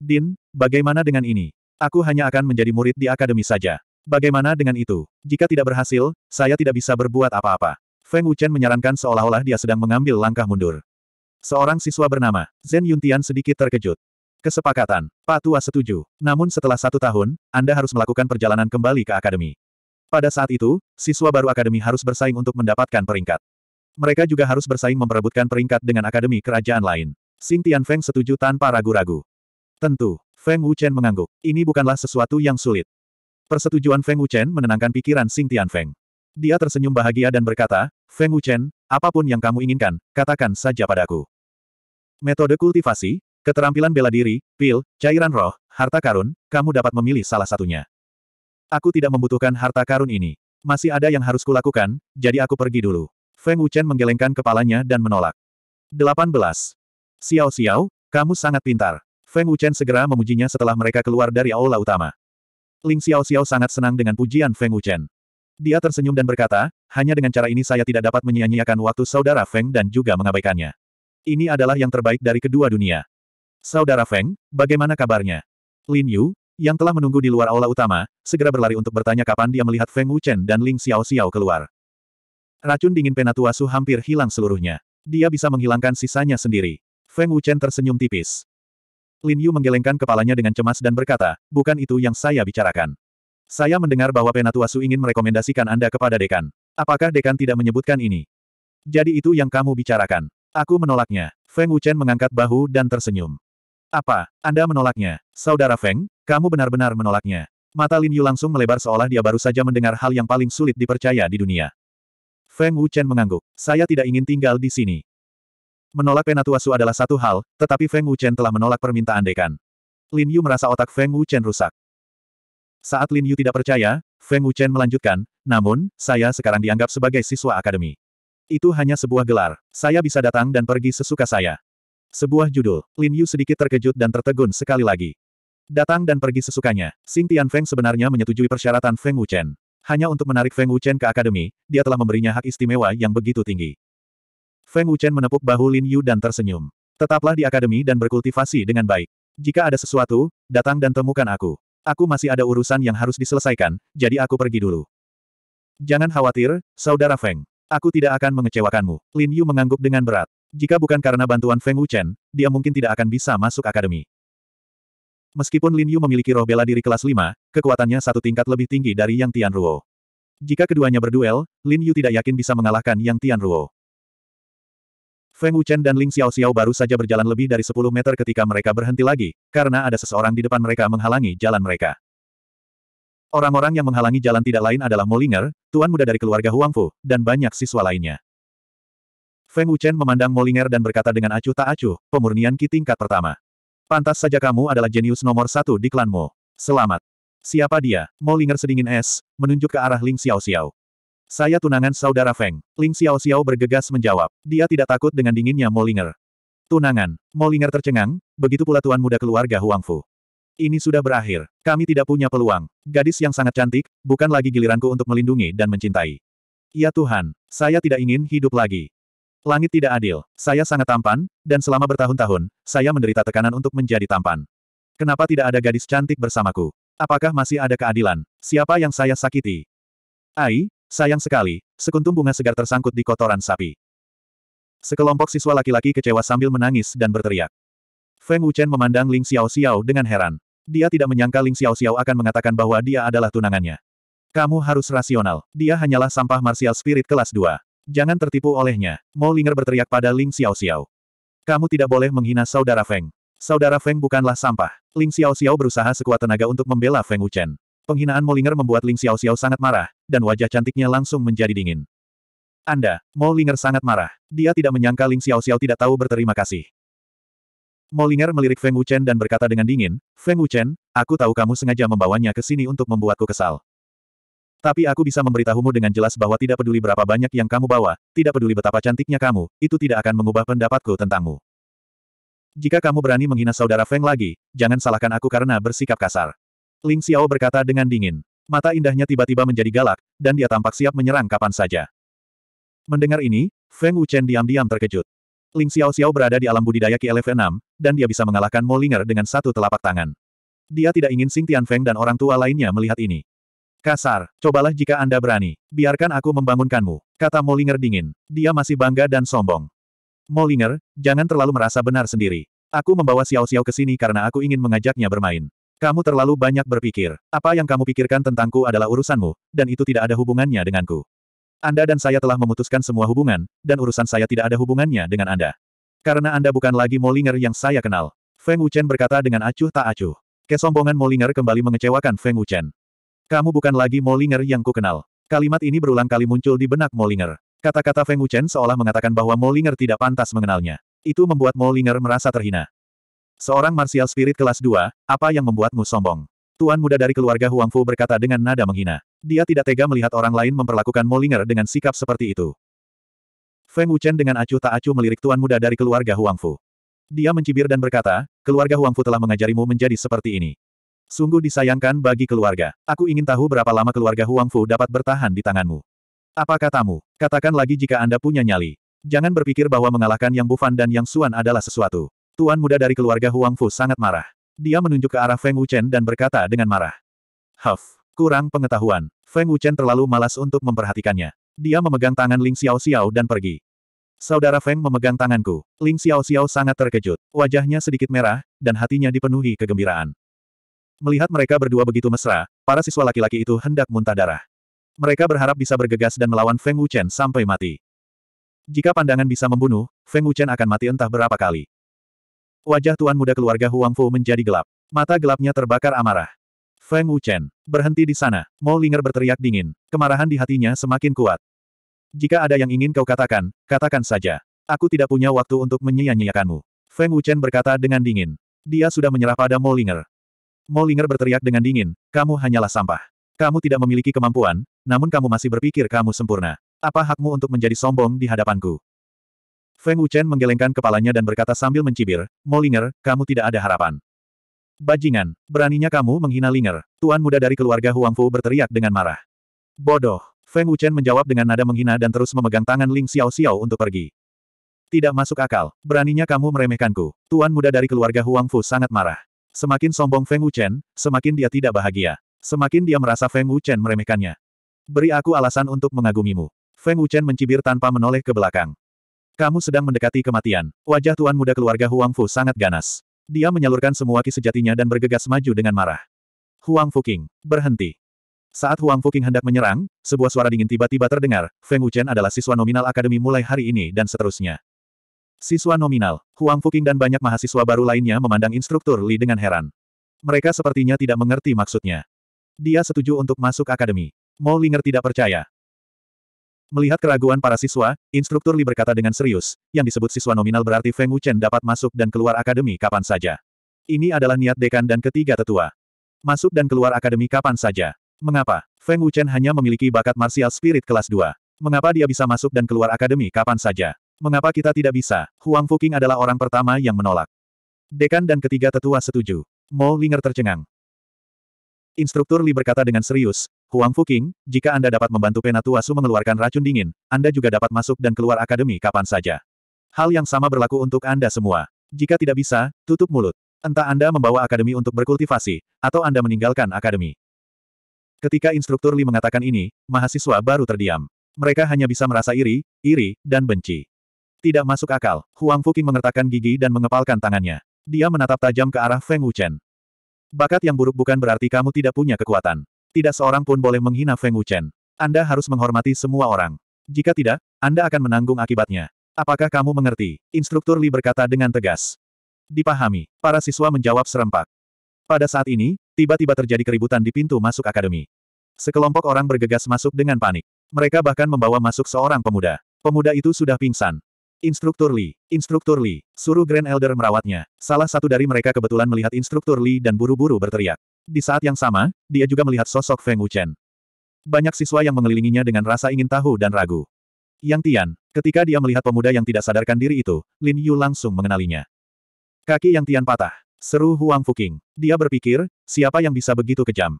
Din, bagaimana dengan ini? Aku hanya akan menjadi murid di akademi saja. Bagaimana dengan itu? Jika tidak berhasil, saya tidak bisa berbuat apa-apa. Feng Wuchen menyarankan seolah-olah dia sedang mengambil langkah mundur. Seorang siswa bernama Zhen Yuntian sedikit terkejut. Kesepakatan. Pak Tua setuju. Namun setelah satu tahun, Anda harus melakukan perjalanan kembali ke akademi. Pada saat itu, siswa baru akademi harus bersaing untuk mendapatkan peringkat. Mereka juga harus bersaing memperebutkan peringkat dengan akademi kerajaan lain. Xing Feng setuju tanpa ragu-ragu. Tentu, Feng Wuchen mengangguk. Ini bukanlah sesuatu yang sulit. Persetujuan Feng Wuchen menenangkan pikiran Xing Feng. Dia tersenyum bahagia dan berkata, Feng Wuchen, apapun yang kamu inginkan, katakan saja padaku. Metode kultivasi, Keterampilan bela diri, pil, cairan roh, harta karun, kamu dapat memilih salah satunya. Aku tidak membutuhkan harta karun ini. Masih ada yang harus kulakukan, jadi aku pergi dulu. Feng Wuchen menggelengkan kepalanya dan menolak. 18. Xiao Xiao, kamu sangat pintar. Feng Wuchen segera memujinya setelah mereka keluar dari aula utama. Ling Xiao Xiao sangat senang dengan pujian Feng Wuchen. Dia tersenyum dan berkata, hanya dengan cara ini saya tidak dapat menyia-nyiakan waktu saudara Feng dan juga mengabaikannya. Ini adalah yang terbaik dari kedua dunia. Saudara Feng, bagaimana kabarnya? Lin Yu, yang telah menunggu di luar aula utama, segera berlari untuk bertanya kapan dia melihat Feng Wuchen dan Ling Xiao Xiao keluar. Racun dingin Penatua Su hampir hilang seluruhnya. Dia bisa menghilangkan sisanya sendiri. Feng Wuchen tersenyum tipis. Lin Yu menggelengkan kepalanya dengan cemas dan berkata, bukan itu yang saya bicarakan. Saya mendengar bahwa Penatua Su ingin merekomendasikan Anda kepada Dekan. Apakah Dekan tidak menyebutkan ini? Jadi itu yang kamu bicarakan. Aku menolaknya. Feng Wuchen mengangkat bahu dan tersenyum. Apa, Anda menolaknya? Saudara Feng, kamu benar-benar menolaknya. Mata Lin Yu langsung melebar seolah dia baru saja mendengar hal yang paling sulit dipercaya di dunia. Feng Wuchen mengangguk. Saya tidak ingin tinggal di sini. Menolak Penatuasu adalah satu hal, tetapi Feng Wuchen telah menolak permintaan dekan. Lin Yu merasa otak Feng Wuchen rusak. Saat Lin Yu tidak percaya, Feng Wuchen melanjutkan, namun, saya sekarang dianggap sebagai siswa akademi. Itu hanya sebuah gelar. Saya bisa datang dan pergi sesuka saya. Sebuah judul, Lin Yu sedikit terkejut dan tertegun sekali lagi. Datang dan pergi sesukanya, Xing Feng sebenarnya menyetujui persyaratan Feng Wuchen. Hanya untuk menarik Feng Wuchen ke akademi, dia telah memberinya hak istimewa yang begitu tinggi. Feng Wuchen menepuk bahu Lin Yu dan tersenyum. Tetaplah di akademi dan berkultivasi dengan baik. Jika ada sesuatu, datang dan temukan aku. Aku masih ada urusan yang harus diselesaikan, jadi aku pergi dulu. Jangan khawatir, Saudara Feng. Aku tidak akan mengecewakanmu. Lin Yu mengangguk dengan berat. Jika bukan karena bantuan Feng Wuchen, dia mungkin tidak akan bisa masuk akademi. Meskipun Lin Yu memiliki roh bela diri kelas 5, kekuatannya satu tingkat lebih tinggi dari Yang Tian Ruo. Jika keduanya berduel, Lin Yu tidak yakin bisa mengalahkan Yang Tian Ruo. Feng Wuchen dan Ling Xiao Xiao baru saja berjalan lebih dari 10 meter ketika mereka berhenti lagi, karena ada seseorang di depan mereka menghalangi jalan mereka. Orang-orang yang menghalangi jalan tidak lain adalah Molinger, tuan muda dari keluarga Huangfu, dan banyak siswa lainnya. Feng Wuchen memandang Molinger dan berkata dengan acuh tak acuh, pemurnian Ki tingkat pertama. Pantas saja kamu adalah jenius nomor satu di klanmu. Selamat. Siapa dia? Molinger sedingin es, menunjuk ke arah Ling Xiao Xiao. Saya tunangan saudara Feng. Ling Xiao Xiao bergegas menjawab. Dia tidak takut dengan dinginnya Molinger. Tunangan. Molinger tercengang, begitu pula tuan muda keluarga Huang Fu. Ini sudah berakhir. Kami tidak punya peluang. Gadis yang sangat cantik, bukan lagi giliranku untuk melindungi dan mencintai. Ya Tuhan, saya tidak ingin hidup lagi. Langit tidak adil. Saya sangat tampan, dan selama bertahun-tahun, saya menderita tekanan untuk menjadi tampan. Kenapa tidak ada gadis cantik bersamaku? Apakah masih ada keadilan? Siapa yang saya sakiti? Ai, sayang sekali, sekuntum bunga segar tersangkut di kotoran sapi. Sekelompok siswa laki-laki kecewa sambil menangis dan berteriak. Feng Wuchen memandang Ling Xiao Xiao dengan heran. Dia tidak menyangka Ling Xiao Xiao akan mengatakan bahwa dia adalah tunangannya. Kamu harus rasional. Dia hanyalah sampah martial spirit kelas 2. Jangan tertipu olehnya. Mo Linger berteriak pada Ling Xiao Xiao. Kamu tidak boleh menghina saudara Feng. Saudara Feng bukanlah sampah. Ling Xiao Xiao berusaha sekuat tenaga untuk membela Feng Wuchen. Penghinaan Mo Linger membuat Ling Xiao Xiao sangat marah, dan wajah cantiknya langsung menjadi dingin. Anda, Mo Linger sangat marah. Dia tidak menyangka Ling Xiao Xiao tidak tahu berterima kasih. Molinger melirik Feng Wuchen dan berkata dengan dingin, Feng Wuchen, aku tahu kamu sengaja membawanya ke sini untuk membuatku kesal. Tapi aku bisa memberitahumu dengan jelas bahwa tidak peduli berapa banyak yang kamu bawa, tidak peduli betapa cantiknya kamu, itu tidak akan mengubah pendapatku tentangmu. Jika kamu berani menghina saudara Feng lagi, jangan salahkan aku karena bersikap kasar. Ling Xiao berkata dengan dingin. Mata indahnya tiba-tiba menjadi galak, dan dia tampak siap menyerang kapan saja. Mendengar ini, Feng Wuchen diam-diam terkejut. Ling Xiao Xiao berada di alam budidaya Ki 6, dan dia bisa mengalahkan Mo Ling'er dengan satu telapak tangan. Dia tidak ingin Tian Feng dan orang tua lainnya melihat ini. Kasar, cobalah jika Anda berani. Biarkan aku membangunkanmu, kata Molinger dingin. Dia masih bangga dan sombong. Molinger, jangan terlalu merasa benar sendiri. Aku membawa Xiao Xiao ke sini karena aku ingin mengajaknya bermain. Kamu terlalu banyak berpikir. Apa yang kamu pikirkan tentangku adalah urusanmu, dan itu tidak ada hubungannya denganku. Anda dan saya telah memutuskan semua hubungan, dan urusan saya tidak ada hubungannya dengan Anda. Karena Anda bukan lagi Molinger yang saya kenal. Feng Wuchen berkata dengan acuh tak acuh. Kesombongan Molinger kembali mengecewakan Feng Wuchen. Kamu bukan lagi Molinger yang kukenal. Kalimat ini berulang kali muncul di benak Molinger. Kata-kata Feng Wuchen seolah mengatakan bahwa Molinger tidak pantas mengenalnya. Itu membuat Molinger merasa terhina. Seorang martial spirit kelas 2, apa yang membuatmu sombong? Tuan muda dari keluarga Huang Fu berkata dengan nada menghina. Dia tidak tega melihat orang lain memperlakukan Molinger dengan sikap seperti itu. Feng Wuchen dengan acuh tak acuh melirik tuan muda dari keluarga Huang Fu. Dia mencibir dan berkata, keluarga Huang Fu telah mengajarimu menjadi seperti ini. Sungguh disayangkan bagi keluarga. Aku ingin tahu berapa lama keluarga Huang Fu dapat bertahan di tanganmu. Apa katamu? Katakan lagi jika Anda punya nyali. Jangan berpikir bahwa mengalahkan Yang Bufan dan Yang Suan adalah sesuatu. Tuan muda dari keluarga Huang Fu sangat marah. Dia menunjuk ke arah Feng Wuchen dan berkata dengan marah. Huff, kurang pengetahuan. Feng Wuchen terlalu malas untuk memperhatikannya. Dia memegang tangan Ling Xiao Xiao dan pergi. Saudara Feng memegang tanganku. Ling Xiao Xiao sangat terkejut. Wajahnya sedikit merah, dan hatinya dipenuhi kegembiraan. Melihat mereka berdua begitu mesra, para siswa laki-laki itu hendak muntah darah. Mereka berharap bisa bergegas dan melawan Feng Wuchen sampai mati. Jika pandangan bisa membunuh, Feng Wuchen akan mati entah berapa kali. Wajah tuan muda keluarga Huang Fu menjadi gelap. Mata gelapnya terbakar amarah. Feng Wuchen, berhenti di sana. Mo Linger berteriak dingin. Kemarahan di hatinya semakin kuat. Jika ada yang ingin kau katakan, katakan saja. Aku tidak punya waktu untuk menyia-nyiakanmu. Feng Wuchen berkata dengan dingin. Dia sudah menyerah pada Mo Linger. Molinger berteriak dengan dingin, kamu hanyalah sampah. Kamu tidak memiliki kemampuan, namun kamu masih berpikir kamu sempurna. Apa hakmu untuk menjadi sombong di hadapanku? Feng Wuchen menggelengkan kepalanya dan berkata sambil mencibir, Molinger, kamu tidak ada harapan. Bajingan, beraninya kamu menghina Linger. Tuan muda dari keluarga Huang Fu berteriak dengan marah. Bodoh. Feng Wuchen menjawab dengan nada menghina dan terus memegang tangan Ling Xiao Xiao untuk pergi. Tidak masuk akal, beraninya kamu meremehkanku. Tuan muda dari keluarga Huang Fu sangat marah. Semakin sombong Feng Wuchen, semakin dia tidak bahagia. Semakin dia merasa Feng Wuchen meremehkannya. Beri aku alasan untuk mengagumimu. Feng Wuchen mencibir tanpa menoleh ke belakang. Kamu sedang mendekati kematian. Wajah tuan muda keluarga Huang Fu sangat ganas. Dia menyalurkan semua ki sejatinya dan bergegas maju dengan marah. Huang Fu King, berhenti. Saat Huang Fu King hendak menyerang, sebuah suara dingin tiba-tiba terdengar, Feng Wuchen adalah siswa nominal akademi mulai hari ini dan seterusnya. Siswa nominal, Huang Fuking dan banyak mahasiswa baru lainnya memandang instruktur Li dengan heran. Mereka sepertinya tidak mengerti maksudnya. Dia setuju untuk masuk akademi. Mo Linger tidak percaya. Melihat keraguan para siswa, instruktur Li berkata dengan serius, yang disebut siswa nominal berarti Feng Wuchen dapat masuk dan keluar akademi kapan saja. Ini adalah niat dekan dan ketiga tetua. Masuk dan keluar akademi kapan saja. Mengapa? Feng Wuchen hanya memiliki bakat martial spirit kelas 2. Mengapa dia bisa masuk dan keluar akademi kapan saja? Mengapa kita tidak bisa? Huang Fuqing adalah orang pertama yang menolak. Dekan dan ketiga tetua setuju. Mo Linger tercengang. Instruktur Li berkata dengan serius, Huang Fuqing, jika Anda dapat membantu Penatua Su mengeluarkan racun dingin, Anda juga dapat masuk dan keluar akademi kapan saja. Hal yang sama berlaku untuk Anda semua. Jika tidak bisa, tutup mulut. Entah Anda membawa akademi untuk berkultivasi, atau Anda meninggalkan akademi. Ketika instruktur Li mengatakan ini, mahasiswa baru terdiam. Mereka hanya bisa merasa iri, iri, dan benci. Tidak masuk akal, Huang Fuking mengertakkan gigi dan mengepalkan tangannya. Dia menatap tajam ke arah Feng Wuchen. Bakat yang buruk bukan berarti kamu tidak punya kekuatan. Tidak seorang pun boleh menghina Feng Wuchen. Anda harus menghormati semua orang. Jika tidak, Anda akan menanggung akibatnya. Apakah kamu mengerti? Instruktur Li berkata dengan tegas. Dipahami, para siswa menjawab serempak. Pada saat ini, tiba-tiba terjadi keributan di pintu masuk akademi. Sekelompok orang bergegas masuk dengan panik. Mereka bahkan membawa masuk seorang pemuda. Pemuda itu sudah pingsan. Instruktur Li, Instruktur Li, suruh Grand Elder merawatnya. Salah satu dari mereka kebetulan melihat Instruktur Li dan buru-buru berteriak. Di saat yang sama, dia juga melihat sosok Feng Wuchen. Banyak siswa yang mengelilinginya dengan rasa ingin tahu dan ragu. Yang Tian, ketika dia melihat pemuda yang tidak sadarkan diri itu, Lin Yu langsung mengenalinya. Kaki Yang Tian patah, seru Huang Fuqing. Dia berpikir, siapa yang bisa begitu kejam?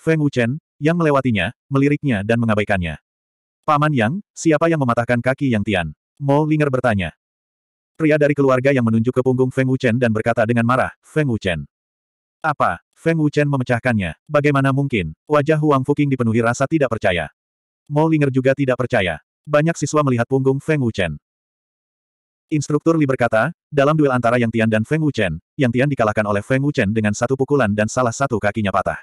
Feng Wuchen, yang melewatinya, meliriknya dan mengabaikannya. Paman Yang, siapa yang mematahkan kaki Yang Tian? Mo Linger bertanya. Pria dari keluarga yang menunjuk ke punggung Feng Wuchen dan berkata dengan marah, Feng Wuchen. Apa? Feng Wuchen memecahkannya. Bagaimana mungkin? Wajah Huang Fuqing dipenuhi rasa tidak percaya. Mo Linger juga tidak percaya. Banyak siswa melihat punggung Feng Wuchen. Instruktur Li berkata, dalam duel antara Yang Tian dan Feng Wuchen, Yang Tian dikalahkan oleh Feng Wuchen dengan satu pukulan dan salah satu kakinya patah.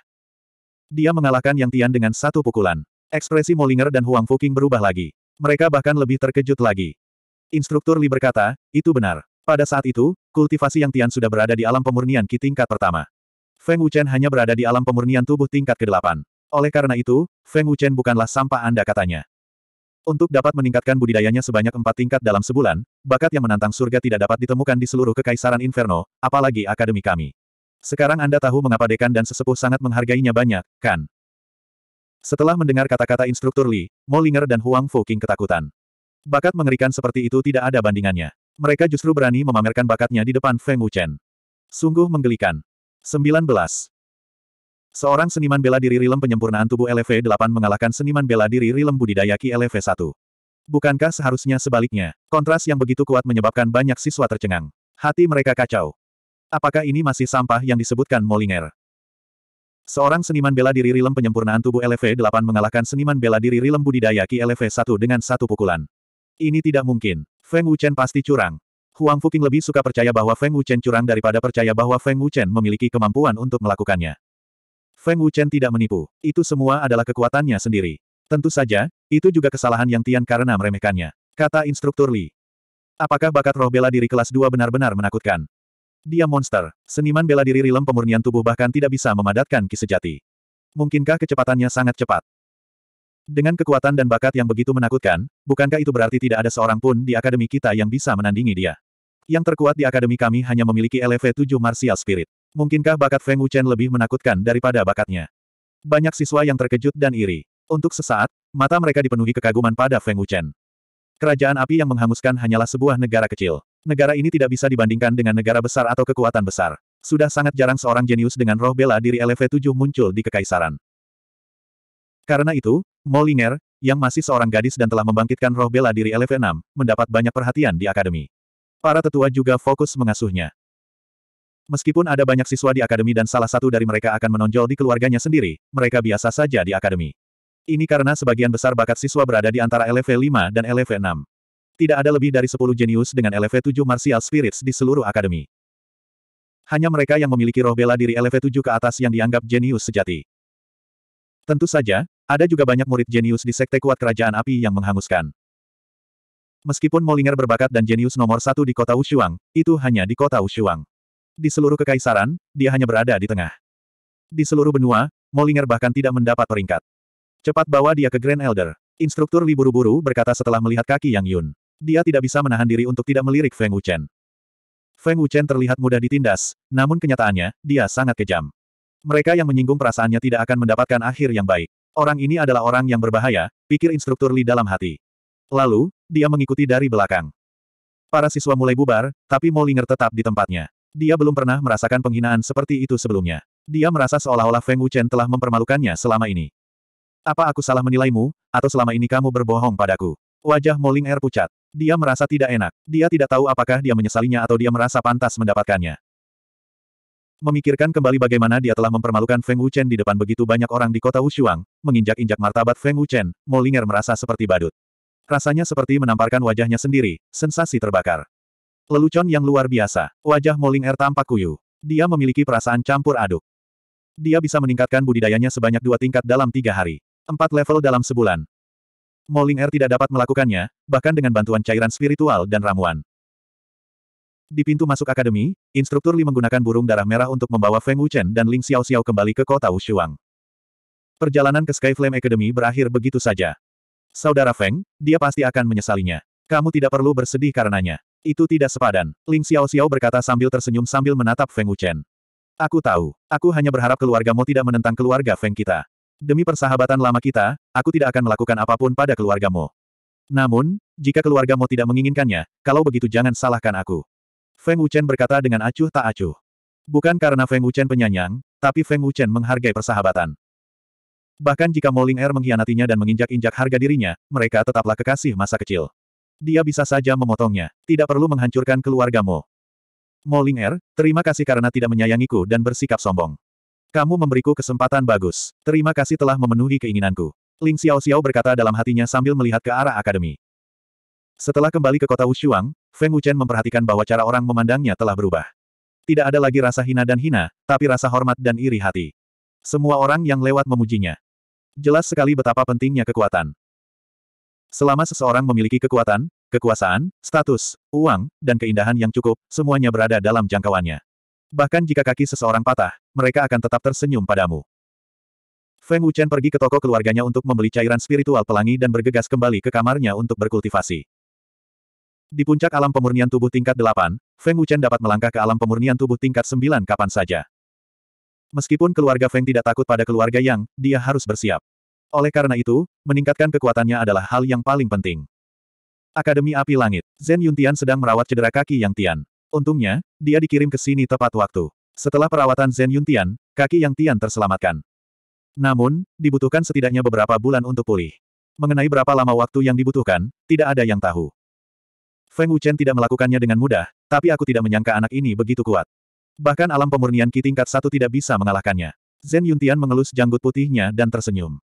Dia mengalahkan Yang Tian dengan satu pukulan. Ekspresi Molinger dan Huang Fuqing berubah lagi. Mereka bahkan lebih terkejut lagi. Instruktur Li berkata, itu benar. Pada saat itu, kultivasi yang Tian sudah berada di alam pemurnian Qi tingkat pertama. Feng Wuchen hanya berada di alam pemurnian tubuh tingkat ke-8. Oleh karena itu, Feng Wuchen bukanlah sampah Anda katanya. Untuk dapat meningkatkan budidayanya sebanyak empat tingkat dalam sebulan, bakat yang menantang surga tidak dapat ditemukan di seluruh kekaisaran Inferno, apalagi akademi kami. Sekarang Anda tahu mengapa dekan dan sesepuh sangat menghargainya banyak, kan? Setelah mendengar kata-kata instruktur Li, Molinger dan Huang Fuqing ketakutan. Bakat mengerikan seperti itu tidak ada bandingannya. Mereka justru berani memamerkan bakatnya di depan Feng Wuchen. Sungguh menggelikan. 19. Seorang seniman bela diri rilem penyempurnaan tubuh LV8 mengalahkan seniman bela diri rilem budidaya Ki LV1. Bukankah seharusnya sebaliknya? Kontras yang begitu kuat menyebabkan banyak siswa tercengang. Hati mereka kacau. Apakah ini masih sampah yang disebutkan Molinger? Seorang seniman bela diri rilem penyempurnaan tubuh LV8 mengalahkan seniman bela diri rilem budidaya Ki LV1 dengan satu pukulan. Ini tidak mungkin. Feng Wuchen pasti curang. Huang Fuqing lebih suka percaya bahwa Feng Wuchen curang daripada percaya bahwa Feng Wuchen memiliki kemampuan untuk melakukannya. Feng Wuchen tidak menipu. Itu semua adalah kekuatannya sendiri. Tentu saja, itu juga kesalahan yang Tian karena meremehkannya. Kata instruktur Li. Apakah bakat roh bela diri kelas 2 benar-benar menakutkan? Dia monster. Seniman bela diri rilem pemurnian tubuh bahkan tidak bisa memadatkan ki sejati. Mungkinkah kecepatannya sangat cepat? Dengan kekuatan dan bakat yang begitu menakutkan, bukankah itu berarti tidak ada seorang pun di akademi kita yang bisa menandingi dia? Yang terkuat di akademi kami hanya memiliki LV7 Martial Spirit. Mungkinkah bakat Feng Wuchen lebih menakutkan daripada bakatnya? Banyak siswa yang terkejut dan iri. Untuk sesaat, mata mereka dipenuhi kekaguman pada Feng Wuchen. Kerajaan api yang menghanguskan hanyalah sebuah negara kecil. Negara ini tidak bisa dibandingkan dengan negara besar atau kekuatan besar. Sudah sangat jarang seorang jenius dengan roh bela diri LV7 muncul di kekaisaran. Karena itu, Molinger, yang masih seorang gadis dan telah membangkitkan roh bela diri LV6, mendapat banyak perhatian di akademi. Para tetua juga fokus mengasuhnya. Meskipun ada banyak siswa di akademi dan salah satu dari mereka akan menonjol di keluarganya sendiri, mereka biasa saja di akademi. Ini karena sebagian besar bakat siswa berada di antara LV5 dan LV6. Tidak ada lebih dari 10 jenius dengan LV7 Martial Spirits di seluruh akademi. Hanya mereka yang memiliki roh bela diri LV7 ke atas yang dianggap jenius sejati. Tentu saja, ada juga banyak murid jenius di Sekte Kuat Kerajaan Api yang menghanguskan. Meskipun Molinger berbakat dan jenius nomor satu di kota Ushuang, itu hanya di kota Ushuang. Di seluruh kekaisaran, dia hanya berada di tengah. Di seluruh benua, Molinger bahkan tidak mendapat peringkat. Cepat bawa dia ke Grand Elder. Instruktur Li buru-buru berkata setelah melihat kaki Yang Yun. Dia tidak bisa menahan diri untuk tidak melirik Feng Wuchen. Feng Wuchen terlihat mudah ditindas, namun kenyataannya, dia sangat kejam. Mereka yang menyinggung perasaannya tidak akan mendapatkan akhir yang baik. Orang ini adalah orang yang berbahaya, pikir instruktur Li dalam hati. Lalu, dia mengikuti dari belakang. Para siswa mulai bubar, tapi Molinger tetap di tempatnya. Dia belum pernah merasakan penghinaan seperti itu sebelumnya. Dia merasa seolah-olah Feng Wuchen telah mempermalukannya selama ini. Apa aku salah menilaimu, atau selama ini kamu berbohong padaku? Wajah Molinger pucat. Dia merasa tidak enak. Dia tidak tahu apakah dia menyesalinya atau dia merasa pantas mendapatkannya. Memikirkan kembali bagaimana dia telah mempermalukan Feng Wuchen di depan begitu banyak orang di kota Wushuang, menginjak-injak martabat Feng Wuchen, Molinger merasa seperti badut. Rasanya seperti menamparkan wajahnya sendiri, sensasi terbakar. Lelucon yang luar biasa, wajah Molinger tampak kuyu. Dia memiliki perasaan campur aduk. Dia bisa meningkatkan budidayanya sebanyak dua tingkat dalam tiga hari. Empat level dalam sebulan, Moling Air tidak dapat melakukannya, bahkan dengan bantuan cairan spiritual dan ramuan. Di pintu masuk akademi, instruktur Li menggunakan burung darah merah untuk membawa Feng Wuchen dan Ling Xiao Xiao kembali ke kota Wushuang. Perjalanan ke Sky Flame Academy berakhir begitu saja. Saudara Feng, dia pasti akan menyesalinya. Kamu tidak perlu bersedih karenanya. Itu tidak sepadan, Ling Xiao Xiao berkata sambil tersenyum sambil menatap Feng Wuchen. Aku tahu. Aku hanya berharap keluarga keluargamu tidak menentang keluarga Feng kita demi persahabatan lama kita, aku tidak akan melakukan apapun pada keluargamu. Namun, jika keluargamu tidak menginginkannya, kalau begitu jangan salahkan aku. Feng Wuchen berkata dengan acuh tak acuh. Bukan karena Feng Wuchen penyanyang, tapi Feng Wuchen menghargai persahabatan. Bahkan jika Moling Er mengkhianatinya dan menginjak-injak harga dirinya, mereka tetaplah kekasih masa kecil. Dia bisa saja memotongnya, tidak perlu menghancurkan keluargamu. Moling Er, terima kasih karena tidak menyayangiku dan bersikap sombong. Kamu memberiku kesempatan bagus. Terima kasih telah memenuhi keinginanku. Ling Xiao Xiao berkata dalam hatinya sambil melihat ke arah akademi. Setelah kembali ke kota Wushuang, Feng Wuchen memperhatikan bahwa cara orang memandangnya telah berubah. Tidak ada lagi rasa hina dan hina, tapi rasa hormat dan iri hati. Semua orang yang lewat memujinya. Jelas sekali betapa pentingnya kekuatan. Selama seseorang memiliki kekuatan, kekuasaan, status, uang, dan keindahan yang cukup, semuanya berada dalam jangkauannya. Bahkan jika kaki seseorang patah, mereka akan tetap tersenyum padamu. Feng Wuchen pergi ke toko keluarganya untuk membeli cairan spiritual pelangi dan bergegas kembali ke kamarnya untuk berkultivasi. Di puncak alam pemurnian tubuh tingkat 8, Feng Wuchen dapat melangkah ke alam pemurnian tubuh tingkat 9 kapan saja. Meskipun keluarga Feng tidak takut pada keluarga Yang, dia harus bersiap. Oleh karena itu, meningkatkan kekuatannya adalah hal yang paling penting. Akademi Api Langit, Zen Yuntian sedang merawat cedera kaki Yang Tian. Untungnya, dia dikirim ke sini tepat waktu. Setelah perawatan Zen Yuntian, kaki Yang Tian terselamatkan. Namun, dibutuhkan setidaknya beberapa bulan untuk pulih. Mengenai berapa lama waktu yang dibutuhkan, tidak ada yang tahu. Feng Wuchen tidak melakukannya dengan mudah, tapi aku tidak menyangka anak ini begitu kuat. Bahkan alam pemurnian Ki tingkat satu tidak bisa mengalahkannya. Zen Yuntian mengelus janggut putihnya dan tersenyum.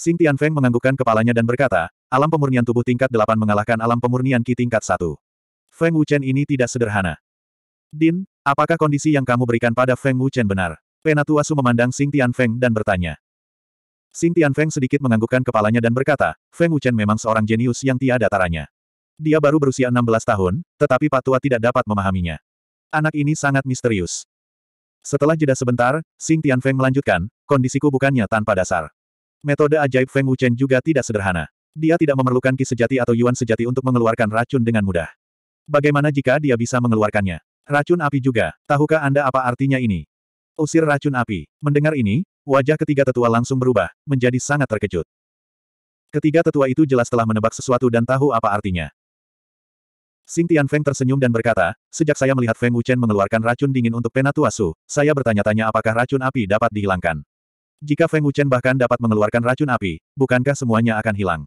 Xing Feng menganggukkan kepalanya dan berkata, alam pemurnian tubuh tingkat delapan mengalahkan alam pemurnian Ki tingkat satu. Feng Wuchen ini tidak sederhana. Din, apakah kondisi yang kamu berikan pada Feng Wuchen benar? Penatua Su memandang Xing Feng dan bertanya. Xing Feng sedikit menganggukkan kepalanya dan berkata, Feng Wuchen memang seorang jenius yang tiada taranya. Dia baru berusia 16 tahun, tetapi Patua tidak dapat memahaminya. Anak ini sangat misterius. Setelah jeda sebentar, Xing Feng melanjutkan, kondisiku bukannya tanpa dasar. Metode ajaib Feng Wuchen juga tidak sederhana. Dia tidak memerlukan ki sejati atau yuan sejati untuk mengeluarkan racun dengan mudah. Bagaimana jika dia bisa mengeluarkannya? Racun api juga, tahukah Anda apa artinya ini? Usir racun api. Mendengar ini, wajah ketiga tetua langsung berubah, menjadi sangat terkejut. Ketiga tetua itu jelas telah menebak sesuatu dan tahu apa artinya. Xing Feng tersenyum dan berkata, sejak saya melihat Feng Wuchen mengeluarkan racun dingin untuk Penatua Su, saya bertanya-tanya apakah racun api dapat dihilangkan. Jika Feng Wuchen bahkan dapat mengeluarkan racun api, bukankah semuanya akan hilang?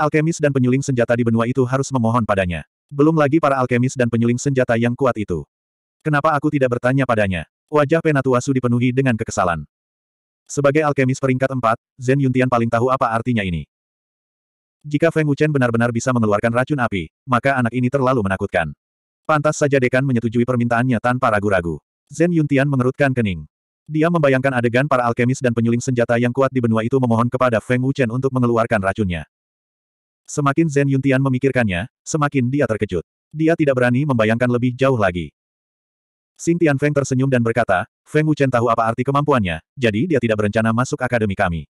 Alkemis dan penyuling senjata di benua itu harus memohon padanya. Belum lagi para alkemis dan penyuling senjata yang kuat itu. Kenapa aku tidak bertanya padanya? Wajah Penatuasu dipenuhi dengan kekesalan. Sebagai alkemis peringkat 4, Zen Yuntian paling tahu apa artinya ini. Jika Feng Wuchen benar-benar bisa mengeluarkan racun api, maka anak ini terlalu menakutkan. Pantas saja Dekan menyetujui permintaannya tanpa ragu-ragu. Zen Yuntian mengerutkan kening. Dia membayangkan adegan para alkemis dan penyuling senjata yang kuat di benua itu memohon kepada Feng Wuchen untuk mengeluarkan racunnya. Semakin Zen Yuntian memikirkannya, semakin dia terkejut. Dia tidak berani membayangkan lebih jauh lagi. Xing Feng tersenyum dan berkata, Feng Wuchen tahu apa arti kemampuannya, jadi dia tidak berencana masuk akademi kami.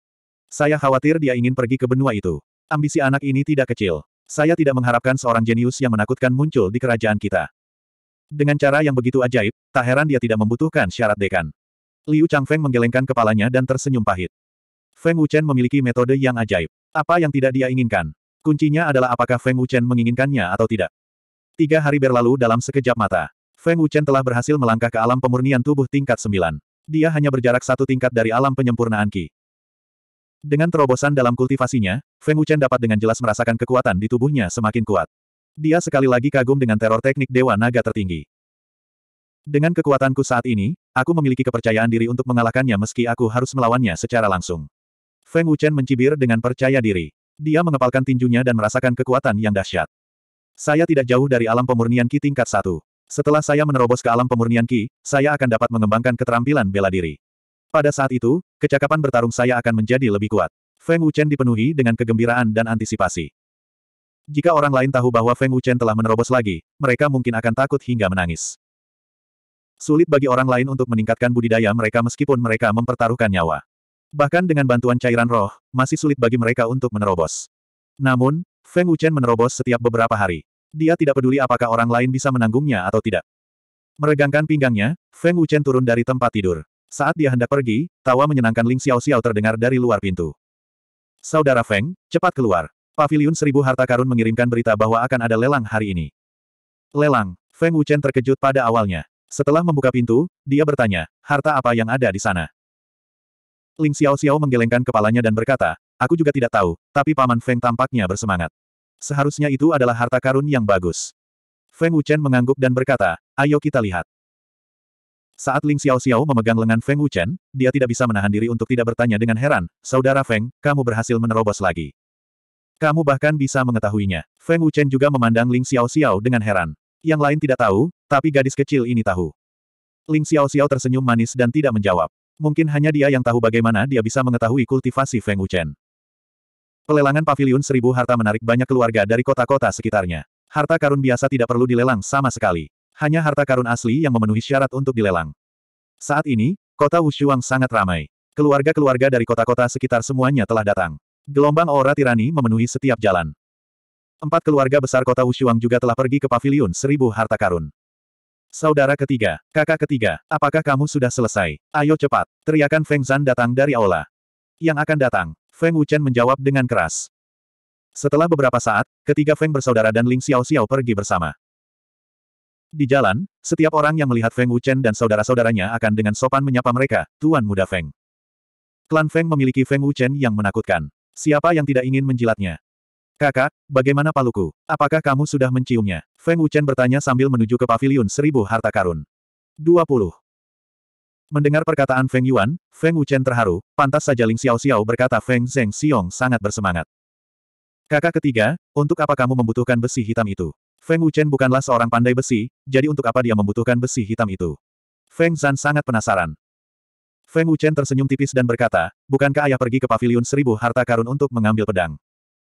Saya khawatir dia ingin pergi ke benua itu. Ambisi anak ini tidak kecil. Saya tidak mengharapkan seorang jenius yang menakutkan muncul di kerajaan kita. Dengan cara yang begitu ajaib, tak heran dia tidak membutuhkan syarat dekan. Liu Chang Feng menggelengkan kepalanya dan tersenyum pahit. Feng Wuchen memiliki metode yang ajaib. Apa yang tidak dia inginkan? Kuncinya adalah apakah Feng Wuchen menginginkannya atau tidak. Tiga hari berlalu dalam sekejap mata. Feng Wuchen telah berhasil melangkah ke alam pemurnian tubuh tingkat sembilan. Dia hanya berjarak satu tingkat dari alam penyempurnaan Ki. Dengan terobosan dalam kultivasinya, Feng Wuchen dapat dengan jelas merasakan kekuatan di tubuhnya semakin kuat. Dia sekali lagi kagum dengan teror teknik Dewa Naga tertinggi. Dengan kekuatanku saat ini, aku memiliki kepercayaan diri untuk mengalahkannya meski aku harus melawannya secara langsung. Feng Wuchen mencibir dengan percaya diri. Dia mengepalkan tinjunya dan merasakan kekuatan yang dahsyat. Saya tidak jauh dari alam pemurnian Ki tingkat satu. Setelah saya menerobos ke alam pemurnian Ki, saya akan dapat mengembangkan keterampilan bela diri. Pada saat itu, kecakapan bertarung saya akan menjadi lebih kuat. Feng Wuchen dipenuhi dengan kegembiraan dan antisipasi. Jika orang lain tahu bahwa Feng Wuchen telah menerobos lagi, mereka mungkin akan takut hingga menangis. Sulit bagi orang lain untuk meningkatkan budidaya mereka meskipun mereka mempertaruhkan nyawa. Bahkan dengan bantuan cairan roh, masih sulit bagi mereka untuk menerobos. Namun, Feng Wuchen menerobos setiap beberapa hari. Dia tidak peduli apakah orang lain bisa menanggungnya atau tidak. Meregangkan pinggangnya, Feng Wuchen turun dari tempat tidur. Saat dia hendak pergi, tawa menyenangkan Ling Xiao Xiao terdengar dari luar pintu. Saudara Feng, cepat keluar. Paviliun Seribu Harta Karun mengirimkan berita bahwa akan ada lelang hari ini. Lelang, Feng Wuchen terkejut pada awalnya. Setelah membuka pintu, dia bertanya, harta apa yang ada di sana? Ling Xiao Xiao menggelengkan kepalanya dan berkata, aku juga tidak tahu, tapi Paman Feng tampaknya bersemangat. Seharusnya itu adalah harta karun yang bagus. Feng Wuchen mengangguk dan berkata, ayo kita lihat. Saat Ling Xiao Xiao memegang lengan Feng Wuchen, dia tidak bisa menahan diri untuk tidak bertanya dengan heran, saudara Feng, kamu berhasil menerobos lagi. Kamu bahkan bisa mengetahuinya. Feng Wuchen juga memandang Ling Xiao Xiao dengan heran. Yang lain tidak tahu, tapi gadis kecil ini tahu. Ling Xiao Xiao tersenyum manis dan tidak menjawab. Mungkin hanya dia yang tahu bagaimana dia bisa mengetahui kultivasi Feng Wuchen. Pelelangan paviliun seribu harta menarik banyak keluarga dari kota-kota sekitarnya. Harta karun biasa tidak perlu dilelang sama sekali. Hanya harta karun asli yang memenuhi syarat untuk dilelang. Saat ini, kota Wushuang sangat ramai. Keluarga-keluarga dari kota-kota sekitar semuanya telah datang. Gelombang aura tirani memenuhi setiap jalan. Empat keluarga besar kota Wushuang juga telah pergi ke paviliun seribu harta karun. Saudara ketiga, kakak ketiga, apakah kamu sudah selesai? Ayo cepat. Teriakan Feng Zan datang dari aula. Yang akan datang, Feng Wuchen menjawab dengan keras. Setelah beberapa saat, ketiga Feng bersaudara dan Ling Xiao Xiao pergi bersama. Di jalan, setiap orang yang melihat Feng Wuchen dan saudara-saudaranya akan dengan sopan menyapa mereka, Tuan Muda Feng. Klan Feng memiliki Feng Wuchen yang menakutkan. Siapa yang tidak ingin menjilatnya? Kakak, bagaimana paluku? Apakah kamu sudah menciumnya? Feng Wuchen bertanya sambil menuju ke paviliun seribu harta karun. 20. Mendengar perkataan Feng Yuan, Feng Wuchen terharu, pantas saja Ling Xiao Xiao berkata Feng Zeng Xiong sangat bersemangat. Kakak ketiga, untuk apa kamu membutuhkan besi hitam itu? Feng Wuchen bukanlah seorang pandai besi, jadi untuk apa dia membutuhkan besi hitam itu? Feng Zan sangat penasaran. Feng Wuchen tersenyum tipis dan berkata, bukankah ayah pergi ke paviliun seribu harta karun untuk mengambil pedang?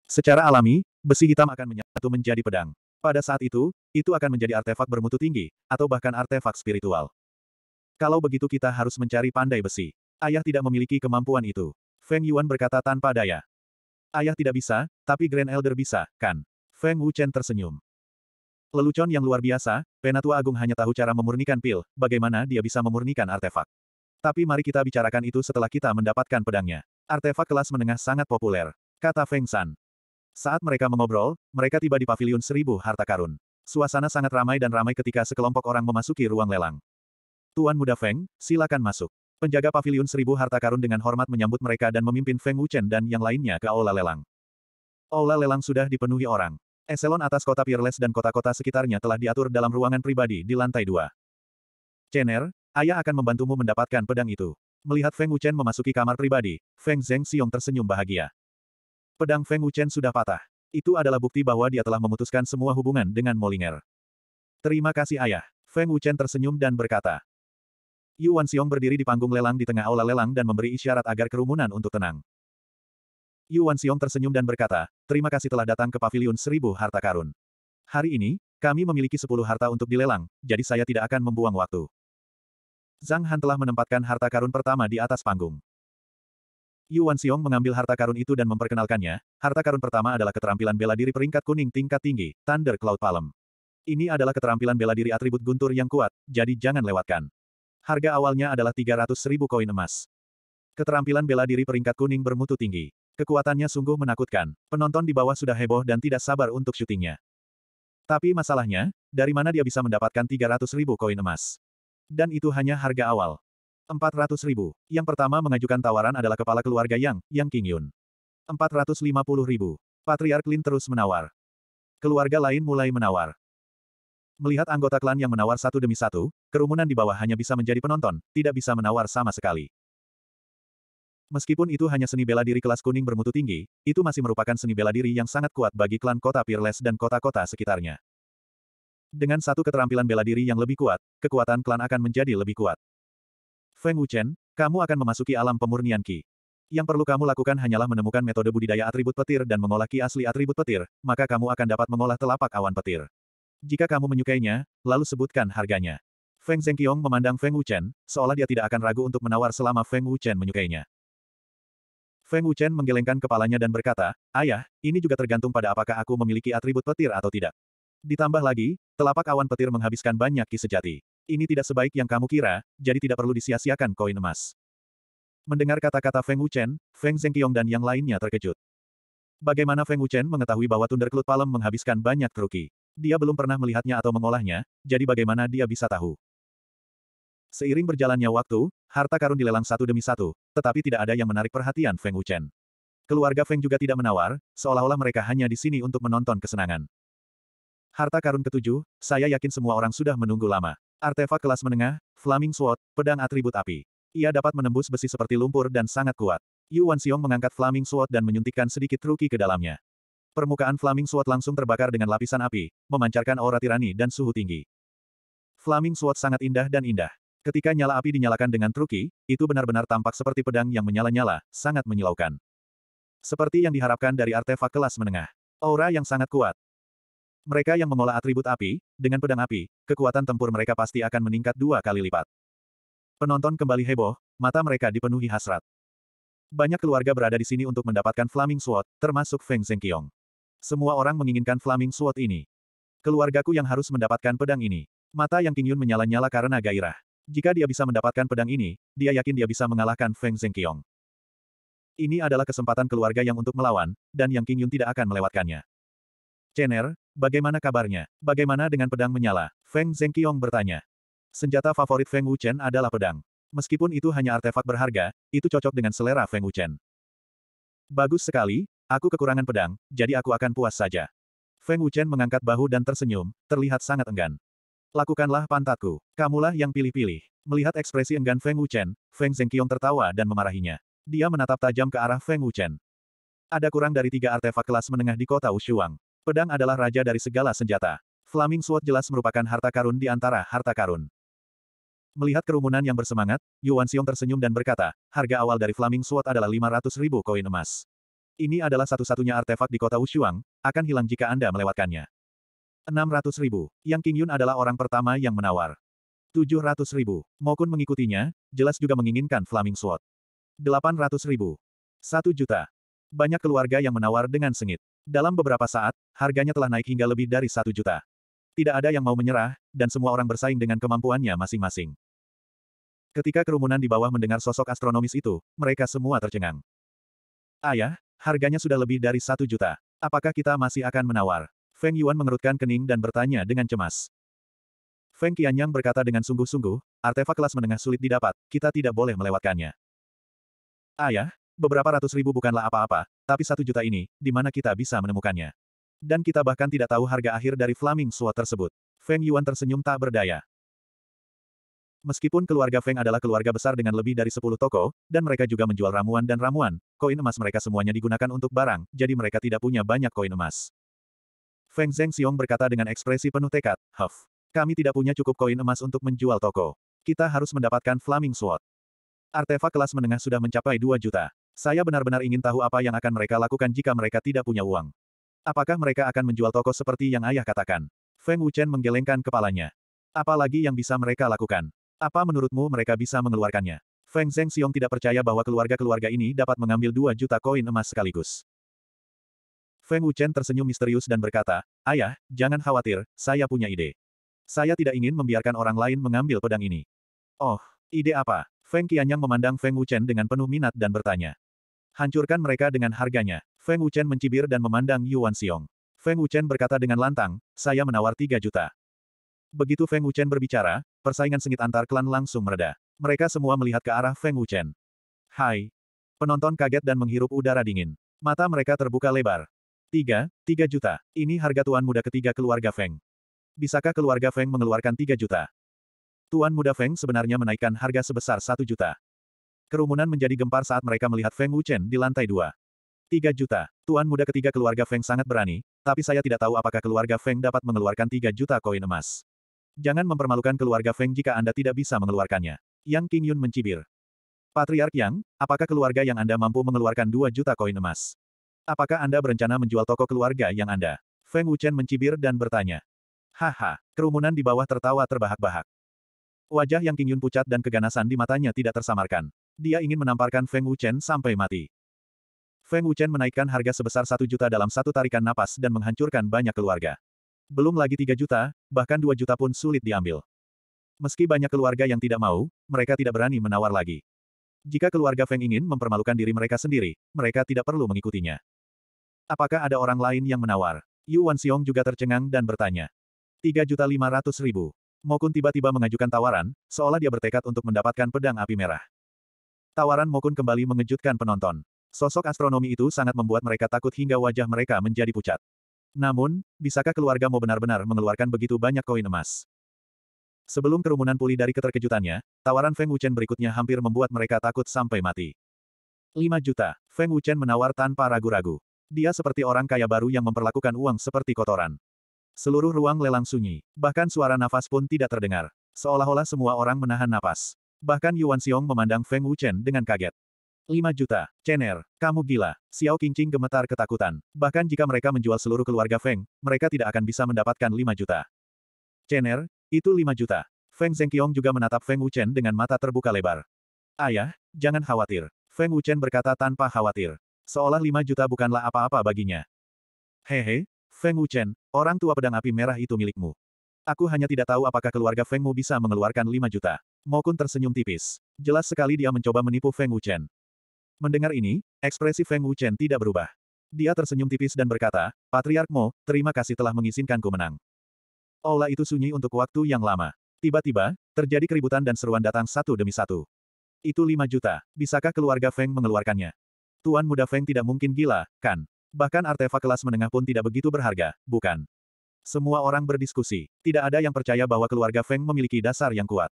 Secara alami, besi hitam akan menyatu menjadi pedang. Pada saat itu, itu akan menjadi artefak bermutu tinggi, atau bahkan artefak spiritual. Kalau begitu kita harus mencari pandai besi. Ayah tidak memiliki kemampuan itu. Feng Yuan berkata tanpa daya. Ayah tidak bisa, tapi Grand Elder bisa, kan? Feng Wuchen tersenyum. Lelucon yang luar biasa, Penatua Agung hanya tahu cara memurnikan pil, bagaimana dia bisa memurnikan artefak. Tapi mari kita bicarakan itu setelah kita mendapatkan pedangnya. Artefak kelas menengah sangat populer, kata Feng San. Saat mereka mengobrol, mereka tiba di paviliun seribu harta karun. Suasana sangat ramai dan ramai ketika sekelompok orang memasuki ruang lelang. Tuan muda Feng, silakan masuk. Penjaga paviliun seribu harta karun dengan hormat menyambut mereka dan memimpin Feng Wuchen dan yang lainnya ke aula lelang. Aula lelang sudah dipenuhi orang. Eselon atas kota Peerless dan kota-kota sekitarnya telah diatur dalam ruangan pribadi di lantai dua. Chener, ayah akan membantumu mendapatkan pedang itu. Melihat Feng Wuchen memasuki kamar pribadi, Feng Zheng Xiong tersenyum bahagia. Pedang Feng Wuchen sudah patah. Itu adalah bukti bahwa dia telah memutuskan semua hubungan dengan Molinger. Terima kasih ayah. Feng Wuchen tersenyum dan berkata. Yuan Xiong berdiri di panggung lelang di tengah aula lelang dan memberi isyarat agar kerumunan untuk tenang. Yuan Xiong tersenyum dan berkata, terima kasih telah datang ke Paviliun seribu harta karun. Hari ini, kami memiliki sepuluh harta untuk dilelang, jadi saya tidak akan membuang waktu. Zhang Han telah menempatkan harta karun pertama di atas panggung. Yuan Xiong mengambil harta karun itu dan memperkenalkannya, harta karun pertama adalah keterampilan bela diri peringkat kuning tingkat tinggi, Thunder Cloud Palm. Ini adalah keterampilan bela diri atribut guntur yang kuat, jadi jangan lewatkan. Harga awalnya adalah 300.000 koin emas. Keterampilan bela diri peringkat kuning bermutu tinggi. Kekuatannya sungguh menakutkan. Penonton di bawah sudah heboh dan tidak sabar untuk syutingnya. Tapi masalahnya, dari mana dia bisa mendapatkan 300.000 koin emas? Dan itu hanya harga awal. 400 ribu. Yang pertama mengajukan tawaran adalah kepala keluarga Yang, Yang King Yun. 450 ribu. Patriark Lin terus menawar. Keluarga lain mulai menawar. Melihat anggota klan yang menawar satu demi satu, kerumunan di bawah hanya bisa menjadi penonton, tidak bisa menawar sama sekali. Meskipun itu hanya seni bela diri kelas kuning bermutu tinggi, itu masih merupakan seni bela diri yang sangat kuat bagi klan kota Peerless dan kota-kota sekitarnya. Dengan satu keterampilan bela diri yang lebih kuat, kekuatan klan akan menjadi lebih kuat. Feng Wuchen, kamu akan memasuki alam pemurnian Qi. Yang perlu kamu lakukan hanyalah menemukan metode budidaya atribut petir dan mengolah Qi asli atribut petir, maka kamu akan dapat mengolah telapak awan petir. Jika kamu menyukainya, lalu sebutkan harganya. Feng Zhengqiong memandang Feng Wuchen, seolah dia tidak akan ragu untuk menawar selama Feng Wuchen menyukainya. Feng Wuchen menggelengkan kepalanya dan berkata, Ayah, ini juga tergantung pada apakah aku memiliki atribut petir atau tidak. Ditambah lagi, telapak awan petir menghabiskan banyak ki sejati. Ini tidak sebaik yang kamu kira, jadi tidak perlu disia-siakan koin emas. Mendengar kata-kata Feng Wuchen, Feng Zhengqiong dan yang lainnya terkejut. Bagaimana Feng Wuchen mengetahui bahwa Thunder Cloud Palem menghabiskan banyak kruki? Dia belum pernah melihatnya atau mengolahnya, jadi bagaimana dia bisa tahu? Seiring berjalannya waktu, harta karun dilelang satu demi satu, tetapi tidak ada yang menarik perhatian Feng Wuchen. Keluarga Feng juga tidak menawar, seolah-olah mereka hanya di sini untuk menonton kesenangan. Harta karun ketujuh, saya yakin semua orang sudah menunggu lama. Artefak kelas menengah, Flaming Sword, pedang atribut api. Ia dapat menembus besi seperti lumpur dan sangat kuat. Yu Xiong mengangkat Flaming Sword dan menyuntikkan sedikit truki ke dalamnya. Permukaan Flaming Sword langsung terbakar dengan lapisan api, memancarkan aura tirani dan suhu tinggi. Flaming Sword sangat indah dan indah. Ketika nyala api dinyalakan dengan truki, itu benar-benar tampak seperti pedang yang menyala-nyala, sangat menyilaukan. Seperti yang diharapkan dari artefak kelas menengah. Aura yang sangat kuat, mereka yang mengolah atribut api, dengan pedang api, kekuatan tempur mereka pasti akan meningkat dua kali lipat. Penonton kembali heboh, mata mereka dipenuhi hasrat. Banyak keluarga berada di sini untuk mendapatkan Flaming Sword, termasuk Feng Zhengqiong. Semua orang menginginkan Flaming Sword ini. Keluargaku yang harus mendapatkan pedang ini. Mata yang Qingyun menyala-nyala karena gairah. Jika dia bisa mendapatkan pedang ini, dia yakin dia bisa mengalahkan Feng Zhengqiong. Ini adalah kesempatan keluarga yang untuk melawan, dan Yang Qingyun tidak akan melewatkannya. Chener, bagaimana kabarnya? Bagaimana dengan pedang menyala? Feng Zhengqiong bertanya. Senjata favorit Feng Wuchen adalah pedang. Meskipun itu hanya artefak berharga, itu cocok dengan selera Feng Wuchen. Bagus sekali, aku kekurangan pedang, jadi aku akan puas saja. Feng Wuchen mengangkat bahu dan tersenyum, terlihat sangat enggan. Lakukanlah pantatku, kamulah yang pilih-pilih. Melihat ekspresi enggan Feng Wuchen, Feng Zhengqiong tertawa dan memarahinya. Dia menatap tajam ke arah Feng Wuchen. Ada kurang dari tiga artefak kelas menengah di kota Ushuang. Pedang adalah raja dari segala senjata. Flaming Sword jelas merupakan harta karun di antara harta karun. Melihat kerumunan yang bersemangat, Yuan Xiong tersenyum dan berkata, harga awal dari Flaming Sword adalah 500 ribu koin emas. Ini adalah satu-satunya artefak di kota Wushuang, akan hilang jika Anda melewatkannya. 600 ribu, Yang King Yun adalah orang pertama yang menawar. 700 ribu, Mokun mengikutinya, jelas juga menginginkan Flaming Sword. 800 ribu. 1 juta. Banyak keluarga yang menawar dengan sengit. Dalam beberapa saat, harganya telah naik hingga lebih dari satu juta. Tidak ada yang mau menyerah, dan semua orang bersaing dengan kemampuannya masing-masing. Ketika kerumunan di bawah mendengar sosok astronomis itu, mereka semua tercengang. Ayah, harganya sudah lebih dari satu juta. Apakah kita masih akan menawar? Feng Yuan mengerutkan kening dan bertanya dengan cemas. Feng Qianyang berkata dengan sungguh-sungguh, artefak kelas menengah sulit didapat, kita tidak boleh melewatkannya. Ayah, Beberapa ratus ribu bukanlah apa-apa, tapi satu juta ini, di mana kita bisa menemukannya. Dan kita bahkan tidak tahu harga akhir dari Flaming Sword tersebut. Feng Yuan tersenyum tak berdaya. Meskipun keluarga Feng adalah keluarga besar dengan lebih dari 10 toko, dan mereka juga menjual ramuan dan ramuan, koin emas mereka semuanya digunakan untuk barang, jadi mereka tidak punya banyak koin emas. Feng Zheng Xiong berkata dengan ekspresi penuh tekad, Huff. Kami tidak punya cukup koin emas untuk menjual toko. Kita harus mendapatkan Flaming Sword. Artefak kelas menengah sudah mencapai 2 juta. Saya benar-benar ingin tahu apa yang akan mereka lakukan jika mereka tidak punya uang. Apakah mereka akan menjual toko seperti yang ayah katakan? Feng Wuchen menggelengkan kepalanya. Apalagi yang bisa mereka lakukan? Apa menurutmu mereka bisa mengeluarkannya? Feng Zheng Xiong tidak percaya bahwa keluarga-keluarga ini dapat mengambil 2 juta koin emas sekaligus. Feng Wuchen tersenyum misterius dan berkata, Ayah, jangan khawatir, saya punya ide. Saya tidak ingin membiarkan orang lain mengambil pedang ini. Oh, ide apa? Feng Qianyang memandang Feng Wuchen dengan penuh minat dan bertanya. Hancurkan mereka dengan harganya. Feng Wuchen mencibir dan memandang Yuan Xiong. Feng Wuchen berkata dengan lantang, saya menawar 3 juta. Begitu Feng Wuchen berbicara, persaingan sengit antar klan langsung mereda. Mereka semua melihat ke arah Feng Wuchen. Hai. Penonton kaget dan menghirup udara dingin. Mata mereka terbuka lebar. Tiga, tiga juta. Ini harga tuan muda ketiga keluarga Feng. Bisakah keluarga Feng mengeluarkan tiga juta? Tuan muda Feng sebenarnya menaikkan harga sebesar satu juta. Kerumunan menjadi gempar saat mereka melihat Feng Wuchen di lantai dua. Tiga juta. Tuan muda ketiga keluarga Feng sangat berani, tapi saya tidak tahu apakah keluarga Feng dapat mengeluarkan tiga juta koin emas. Jangan mempermalukan keluarga Feng jika Anda tidak bisa mengeluarkannya. Yang King Yun mencibir. Patriark Yang, apakah keluarga yang Anda mampu mengeluarkan dua juta koin emas? Apakah Anda berencana menjual toko keluarga yang Anda? Feng Wuchen mencibir dan bertanya. Haha, kerumunan di bawah tertawa terbahak-bahak. Wajah Yang King Yun pucat dan keganasan di matanya tidak tersamarkan. Dia ingin menamparkan Feng Wuchen sampai mati. Feng Wuchen menaikkan harga sebesar satu juta dalam satu tarikan napas dan menghancurkan banyak keluarga. Belum lagi tiga juta, bahkan dua juta pun sulit diambil. Meski banyak keluarga yang tidak mau, mereka tidak berani menawar lagi. Jika keluarga Feng ingin mempermalukan diri mereka sendiri, mereka tidak perlu mengikutinya. Apakah ada orang lain yang menawar? Yu Xiong juga tercengang dan bertanya. Tiga juta lima ratus 3.500.000. Mokun tiba-tiba mengajukan tawaran, seolah dia bertekad untuk mendapatkan pedang api merah. Tawaran Mokun kembali mengejutkan penonton. Sosok astronomi itu sangat membuat mereka takut hingga wajah mereka menjadi pucat. Namun, bisakah keluarga Mo benar-benar mengeluarkan begitu banyak koin emas? Sebelum kerumunan pulih dari keterkejutannya, tawaran Feng Wuchen berikutnya hampir membuat mereka takut sampai mati. 5 juta. Feng Wuchen menawar tanpa ragu-ragu. Dia seperti orang kaya baru yang memperlakukan uang seperti kotoran. Seluruh ruang lelang sunyi, bahkan suara nafas pun tidak terdengar. Seolah-olah semua orang menahan nafas. Bahkan Yuan Xiong memandang Feng Wuchen dengan kaget. 5 juta, Chener, kamu gila. Xiao Qingqing gemetar ketakutan. Bahkan jika mereka menjual seluruh keluarga Feng, mereka tidak akan bisa mendapatkan 5 juta. Chener, itu 5 juta. Feng Zhengqiong juga menatap Feng Wuchen dengan mata terbuka lebar. Ayah, jangan khawatir. Feng Wuchen berkata tanpa khawatir. Seolah 5 juta bukanlah apa-apa baginya. Hehe, Feng Wuchen, orang tua pedang api merah itu milikmu. Aku hanya tidak tahu apakah keluarga Fengmu bisa mengeluarkan 5 juta. Mokun tersenyum tipis. Jelas sekali dia mencoba menipu Feng Wuchen. Mendengar ini, ekspresi Feng Wuchen tidak berubah. Dia tersenyum tipis dan berkata, Patriark Mo, terima kasih telah mengizinkanku menang. Aula itu sunyi untuk waktu yang lama. Tiba-tiba, terjadi keributan dan seruan datang satu demi satu. Itu lima juta. Bisakah keluarga Feng mengeluarkannya? Tuan muda Feng tidak mungkin gila, kan? Bahkan artefak kelas menengah pun tidak begitu berharga, bukan? Semua orang berdiskusi. Tidak ada yang percaya bahwa keluarga Feng memiliki dasar yang kuat.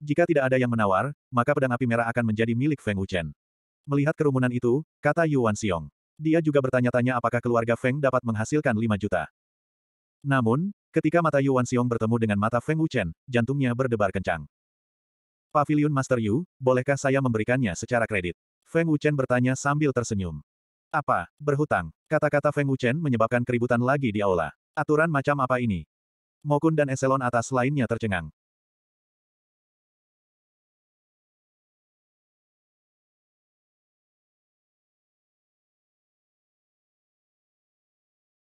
Jika tidak ada yang menawar, maka pedang api merah akan menjadi milik Feng Wuchen. Melihat kerumunan itu, kata Yuan Xiong. Dia juga bertanya-tanya apakah keluarga Feng dapat menghasilkan 5 juta. Namun, ketika mata Yuan Xiong bertemu dengan mata Feng Wuchen, jantungnya berdebar kencang. Pavilion Master Yu, bolehkah saya memberikannya secara kredit? Feng Wuchen bertanya sambil tersenyum. Apa, berhutang? Kata-kata Feng Wuchen menyebabkan keributan lagi di aula. Aturan macam apa ini? Mokun dan eselon atas lainnya tercengang.